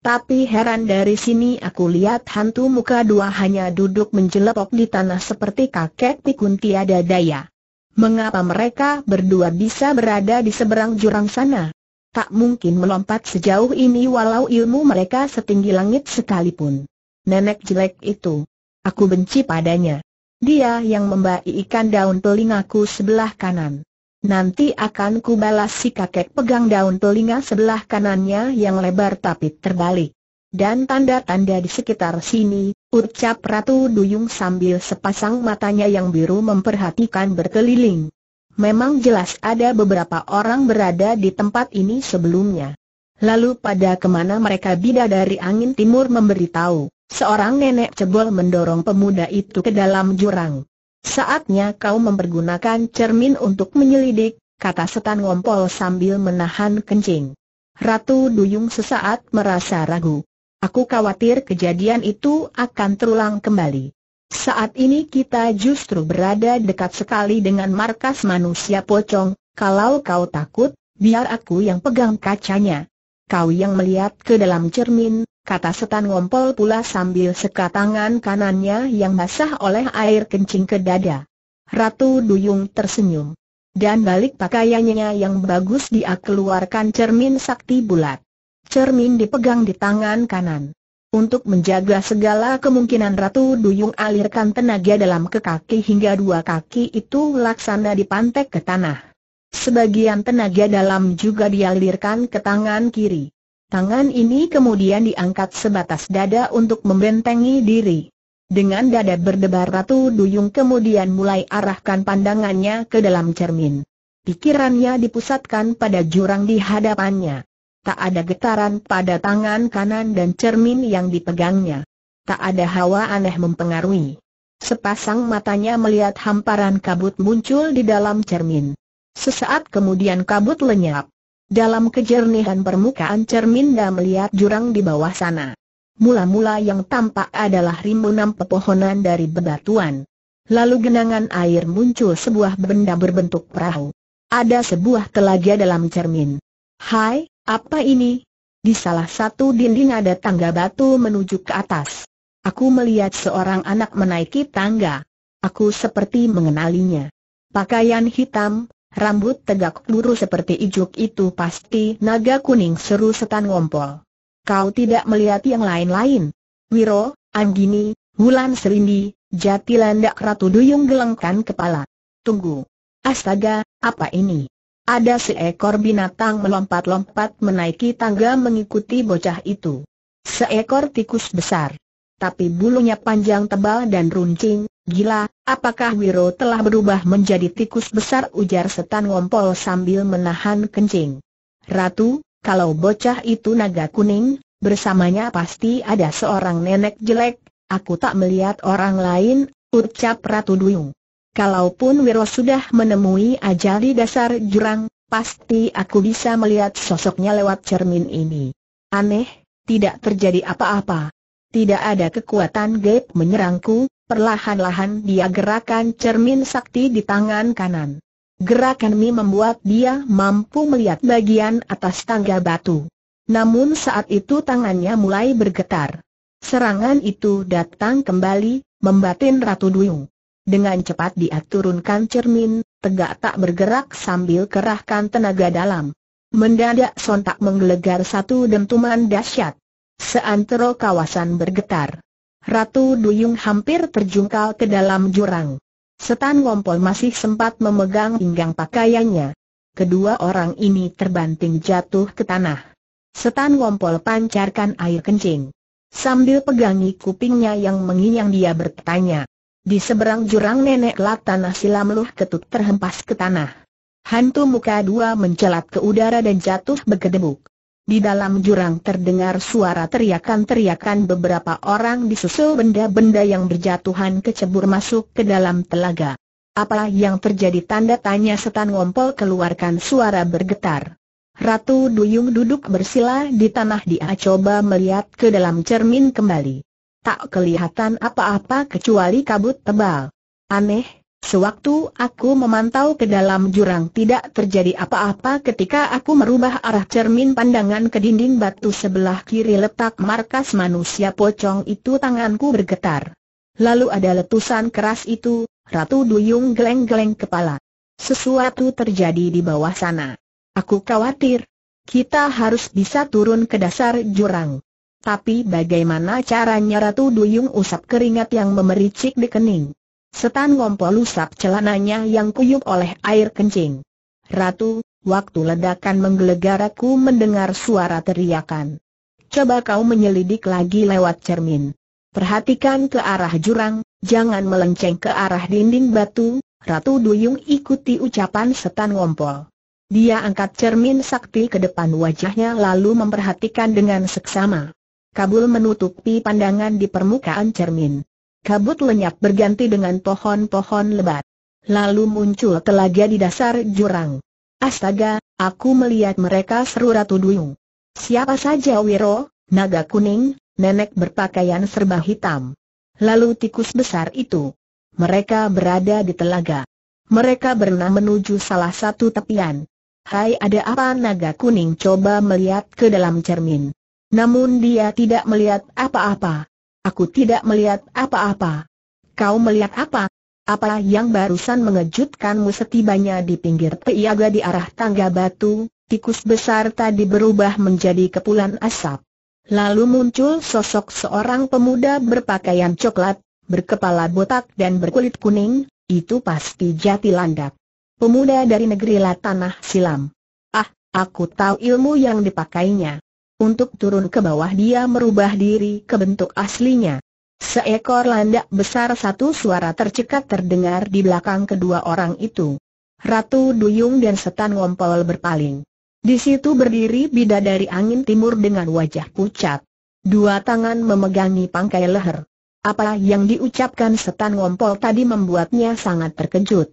Tapi heran dari sini aku lihat hantu muka dua hanya duduk menjelepok di tanah seperti kakek pikun tiada daya. Mengapa mereka berdua bisa berada di seberang jurang sana? Tak mungkin melompat sejauh ini walau ilmu mereka setinggi langit sekalipun. Nenek jelek itu. Aku benci padanya. Dia yang membaikkan daun telingaku sebelah kanan. Nanti akan kubalas si kakek pegang daun telinga sebelah kanannya yang lebar tapi terbalik. Dan tanda-tanda di sekitar sini, ucap Ratu Duyung sambil sepasang matanya yang biru memperhatikan berkeliling. Memang jelas ada beberapa orang berada di tempat ini sebelumnya. Lalu pada kemana mereka bida dari angin timur memberitahu, seorang nenek cebol mendorong pemuda itu ke dalam jurang. Saatnya kau mempergunakan cermin untuk menyelidik, kata setan ngompol sambil menahan kencing. Ratu Duyung sesaat merasa ragu. Aku khawatir kejadian itu akan terulang kembali. Saat ini kita justru berada dekat sekali dengan markas manusia pocong, kalau kau takut, biar aku yang pegang kacanya. Kau yang melihat ke dalam cermin, kata setan ngompol pula sambil sekat tangan kanannya yang basah oleh air kencing ke dada. Ratu Duyung tersenyum. Dan balik pakaiannya yang bagus dia keluarkan cermin sakti bulat. Cermin dipegang di tangan kanan. Untuk menjaga segala kemungkinan Ratu Duyung alirkan tenaga dalam ke kaki hingga dua kaki itu laksana dipantek ke tanah. Sebagian tenaga dalam juga dialirkan ke tangan kiri. Tangan ini kemudian diangkat sebatas dada untuk membentengi diri. Dengan dada berdebar Ratu Duyung kemudian mulai arahkan pandangannya ke dalam cermin. Pikirannya dipusatkan pada jurang di hadapannya. Tak ada getaran pada tangan kanan dan cermin yang dipegangnya. Tak ada hawa aneh mempengaruhi. Sepasang matanya melihat hamparan kabut muncul di dalam cermin. Sesaat kemudian kabut lenyap. Dalam kejernihan permukaan cermin, dia melihat jurang di bawah sana. Mula-mula yang tampak adalah rimbunan pepohonan dari bebatuan. Lalu genangan air muncul sebuah benda berbentuk perahu. Ada sebuah telaga dalam cermin. Hai, apa ini? Di salah satu dinding ada tangga batu menuju ke atas. Aku melihat seorang anak menaiki tangga. Aku seperti mengenalinya. Pakaian hitam, Rambut tegak lurus seperti ijuk itu pasti naga kuning seru setan ngompol. Kau tidak melihat yang lain-lain. Wiro, Anggini, Wulan Serindi, Jatilandak, Ratu Duyung gelengkan kepala. Tunggu. Astaga, apa ini? Ada seekor binatang melompat-lompat menaiki tangga mengikuti bocah itu. Seekor tikus besar. Tapi bulunya panjang tebal dan runcing, Gila, apakah Wiro telah berubah menjadi tikus besar ujar setan ngompol sambil menahan kencing. Ratu, kalau bocah itu naga kuning, bersamanya pasti ada seorang nenek jelek, aku tak melihat orang lain, ucap Ratu Duyung. Kalaupun Wiro sudah menemui ajali dasar jurang, pasti aku bisa melihat sosoknya lewat cermin ini. Aneh, tidak terjadi apa-apa. Tidak ada kekuatan gaib menyerangku, Perlahan-lahan dia gerakan cermin sakti di tangan kanan. Gerakan ini membuat dia mampu melihat bagian atas tangga batu. Namun saat itu tangannya mulai bergetar. Serangan itu datang kembali, membatin Ratu Duyung. Dengan cepat dia turunkan cermin, tegak tak bergerak sambil kerahkan tenaga dalam. Mendadak sontak menggelegar satu dentuman dahsyat. Seantero kawasan bergetar. Ratu Duyung hampir terjungkal ke dalam jurang. Setan Ngompol masih sempat memegang pinggang pakaiannya. Kedua orang ini terbanting jatuh ke tanah. Setan Ngompol pancarkan air kencing. Sambil pegangi kupingnya yang menginyang dia bertanya. Di seberang jurang nenek Lat tanah silam luh ketut terhempas ke tanah. Hantu muka dua mencelat ke udara dan jatuh bergedebuk. Di dalam jurang terdengar suara teriakan-teriakan beberapa orang disusul benda-benda yang berjatuhan kecebur masuk ke dalam telaga. Apa yang terjadi tanda tanya setan ngompol keluarkan suara bergetar. Ratu Duyung duduk bersila di tanah dia coba melihat ke dalam cermin kembali. Tak kelihatan apa-apa kecuali kabut tebal. Aneh, Sewaktu aku memantau ke dalam jurang tidak terjadi apa-apa ketika aku merubah arah cermin pandangan ke dinding batu sebelah kiri letak markas manusia pocong itu tanganku bergetar. Lalu ada letusan keras itu, Ratu Duyung geleng-geleng kepala. Sesuatu terjadi di bawah sana. Aku khawatir. Kita harus bisa turun ke dasar jurang. Tapi bagaimana caranya Ratu Duyung usap keringat yang memericik di kening? Setan ngompol lusak celananya yang kuyup oleh air kencing. Ratu, waktu ledakan menggelegar aku mendengar suara teriakan. Coba kau menyelidik lagi lewat cermin. Perhatikan ke arah jurang, jangan melenceng ke arah dinding batu, Ratu Duyung ikuti ucapan setan ngompol. Dia angkat cermin sakti ke depan wajahnya lalu memperhatikan dengan seksama. Kabul menutupi pandangan di permukaan cermin kabut lenyap berganti dengan pohon-pohon lebat. Lalu muncul telaga di dasar jurang. Astaga, aku melihat mereka seru Ratu Duyung. Siapa saja Wiro, naga kuning, nenek berpakaian serba hitam. Lalu tikus besar itu. Mereka berada di telaga. Mereka berenang menuju salah satu tepian. Hai ada apa naga kuning coba melihat ke dalam cermin. Namun dia tidak melihat apa-apa. Aku tidak melihat apa-apa. Kau melihat apa? Apa yang barusan mengejutkanmu setibanya di pinggir peiaga di arah tangga batu, tikus besar tadi berubah menjadi kepulan asap. Lalu muncul sosok seorang pemuda berpakaian coklat, berkepala botak dan berkulit kuning, itu pasti jati landak. Pemuda dari negeri Latanah Silam. Ah, aku tahu ilmu yang dipakainya. Untuk turun ke bawah dia merubah diri ke bentuk aslinya. Seekor landak besar satu suara tercekat terdengar di belakang kedua orang itu. Ratu Duyung dan Setan Ngompol berpaling. Di situ berdiri bidadari angin timur dengan wajah pucat. Dua tangan memegangi pangkai leher. Apa yang diucapkan Setan Ngompol tadi membuatnya sangat terkejut.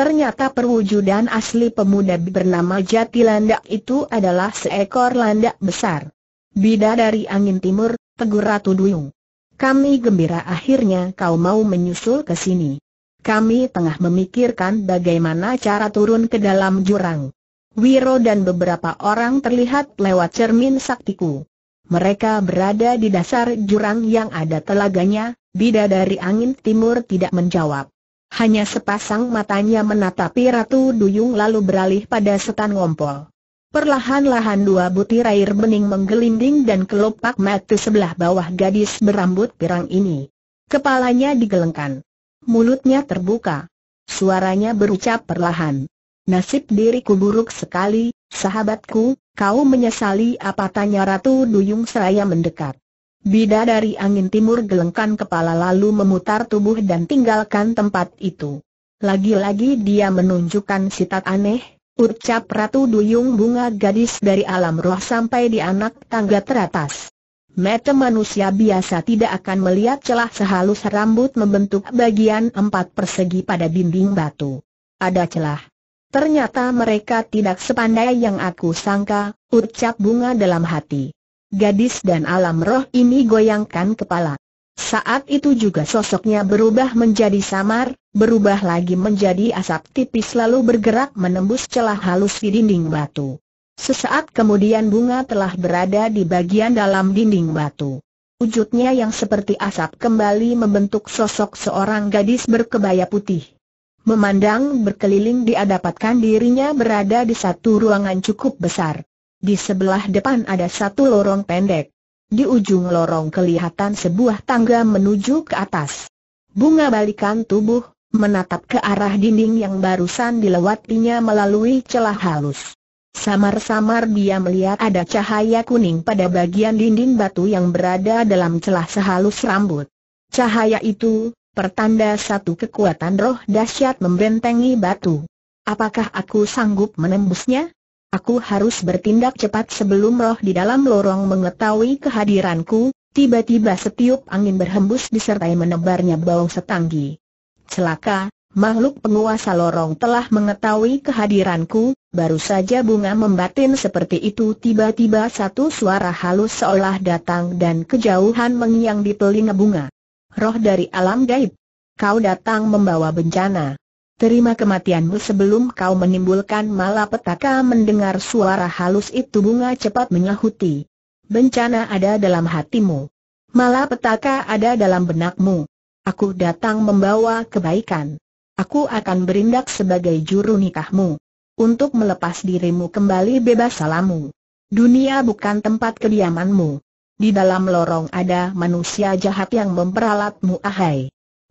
Ternyata perwujudan asli pemuda bernama Jati Landak itu adalah seekor landak besar. Bida dari angin timur, tegur Ratu Duyung. Kami gembira akhirnya kau mau menyusul ke sini. Kami tengah memikirkan bagaimana cara turun ke dalam jurang. Wiro dan beberapa orang terlihat lewat cermin saktiku. Mereka berada di dasar jurang yang ada telaganya, bida dari angin timur tidak menjawab. Hanya sepasang matanya menatapi Ratu Duyung lalu beralih pada setan ngompol. Perlahan-lahan dua butir air bening menggelinding dan kelopak mata sebelah bawah gadis berambut pirang ini. Kepalanya digelengkan. Mulutnya terbuka. Suaranya berucap perlahan. Nasib diriku buruk sekali, sahabatku, kau menyesali apa tanya Ratu Duyung seraya mendekat. Bida dari angin timur gelengkan kepala lalu memutar tubuh dan tinggalkan tempat itu. Lagi-lagi dia menunjukkan sitat aneh, ucap Ratu Duyung Bunga gadis dari alam roh sampai di anak tangga teratas. Mata manusia biasa tidak akan melihat celah sehalus rambut membentuk bagian empat persegi pada dinding batu. Ada celah. Ternyata mereka tidak sepandai yang aku sangka, ucap bunga dalam hati. Gadis dan alam roh ini goyangkan kepala. Saat itu juga sosoknya berubah menjadi samar, berubah lagi menjadi asap tipis lalu bergerak menembus celah halus di dinding batu. Sesaat kemudian bunga telah berada di bagian dalam dinding batu. Wujudnya yang seperti asap kembali membentuk sosok seorang gadis berkebaya putih. Memandang berkeliling dia dapatkan dirinya berada di satu ruangan cukup besar. Di sebelah depan ada satu lorong pendek. Di ujung lorong kelihatan sebuah tangga menuju ke atas. Bunga balikan tubuh, menatap ke arah dinding yang barusan dilewatinya melalui celah halus. Samar-samar dia melihat ada cahaya kuning pada bagian dinding batu yang berada dalam celah sehalus rambut. Cahaya itu, pertanda satu kekuatan roh dahsyat membentengi batu. Apakah aku sanggup menembusnya? Aku harus bertindak cepat sebelum roh di dalam lorong mengetahui kehadiranku, tiba-tiba setiup angin berhembus disertai menebarnya bau setanggi. Celaka, makhluk penguasa lorong telah mengetahui kehadiranku, baru saja bunga membatin seperti itu tiba-tiba satu suara halus seolah datang dan kejauhan mengiang di telinga bunga. Roh dari alam gaib. Kau datang membawa bencana. Terima kematianmu sebelum kau menimbulkan malapetaka mendengar suara halus itu bunga cepat menyahuti. Bencana ada dalam hatimu. Malapetaka ada dalam benakmu. Aku datang membawa kebaikan. Aku akan berindak sebagai juru nikahmu. Untuk melepas dirimu kembali bebas salamu. Dunia bukan tempat kediamanmu. Di dalam lorong ada manusia jahat yang memperalatmu ahai.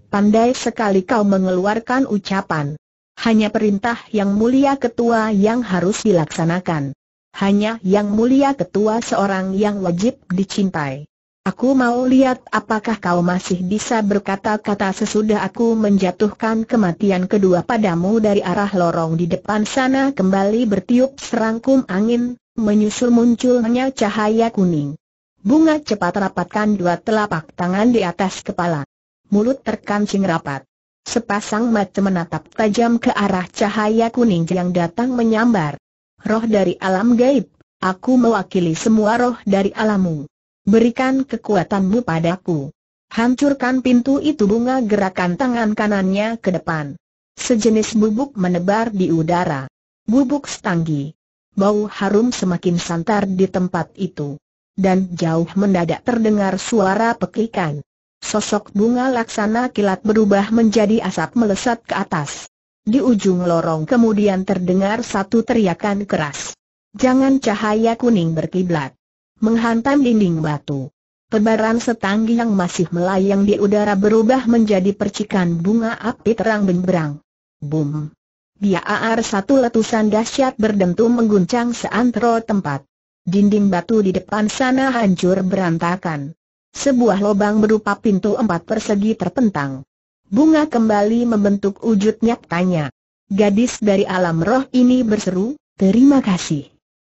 Pandai sekali kau mengeluarkan ucapan. Hanya perintah yang mulia ketua yang harus dilaksanakan. Hanya yang mulia ketua seorang yang wajib dicintai. Aku mau lihat apakah kau masih bisa berkata-kata sesudah aku menjatuhkan kematian kedua padamu dari arah lorong di depan sana kembali bertiup serangkum angin, menyusul munculnya cahaya kuning. Bunga cepat rapatkan dua telapak tangan di atas kepala mulut terkancing rapat. Sepasang mata menatap tajam ke arah cahaya kuning yang datang menyambar. Roh dari alam gaib, aku mewakili semua roh dari alammu. Berikan kekuatanmu padaku. Hancurkan pintu itu bunga gerakan tangan kanannya ke depan. Sejenis bubuk menebar di udara. Bubuk setanggi. Bau harum semakin santar di tempat itu. Dan jauh mendadak terdengar suara pekikan. Sosok bunga laksana kilat berubah menjadi asap melesat ke atas. Di ujung lorong kemudian terdengar satu teriakan keras. Jangan cahaya kuning berkiblat. Menghantam dinding batu. Tebaran setanggi yang masih melayang di udara berubah menjadi percikan bunga api terang benderang. Boom! Dia satu letusan dahsyat berdentum mengguncang seantero tempat. Dinding batu di depan sana hancur berantakan. Sebuah lubang berupa pintu empat persegi terpentang. Bunga kembali membentuk wujud nyatanya. Gadis dari alam roh ini berseru, terima kasih.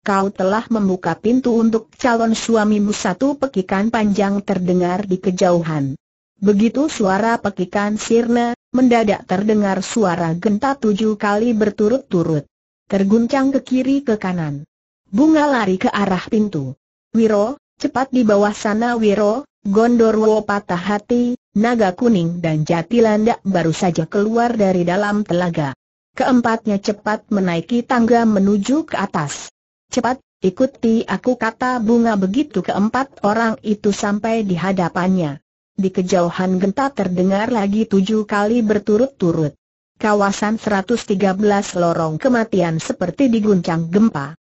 Kau telah membuka pintu untuk calon suamimu satu pekikan panjang terdengar di kejauhan. Begitu suara pekikan sirna, mendadak terdengar suara genta tujuh kali berturut-turut. Terguncang ke kiri ke kanan. Bunga lari ke arah pintu. Wiro, Cepat di bawah sana Wiro, Gondorwo patah hati, naga kuning dan jati landak baru saja keluar dari dalam telaga. Keempatnya cepat menaiki tangga menuju ke atas. Cepat, ikuti aku kata bunga begitu keempat orang itu sampai di hadapannya. Di kejauhan genta terdengar lagi tujuh kali berturut-turut. Kawasan 113 lorong kematian seperti diguncang gempa.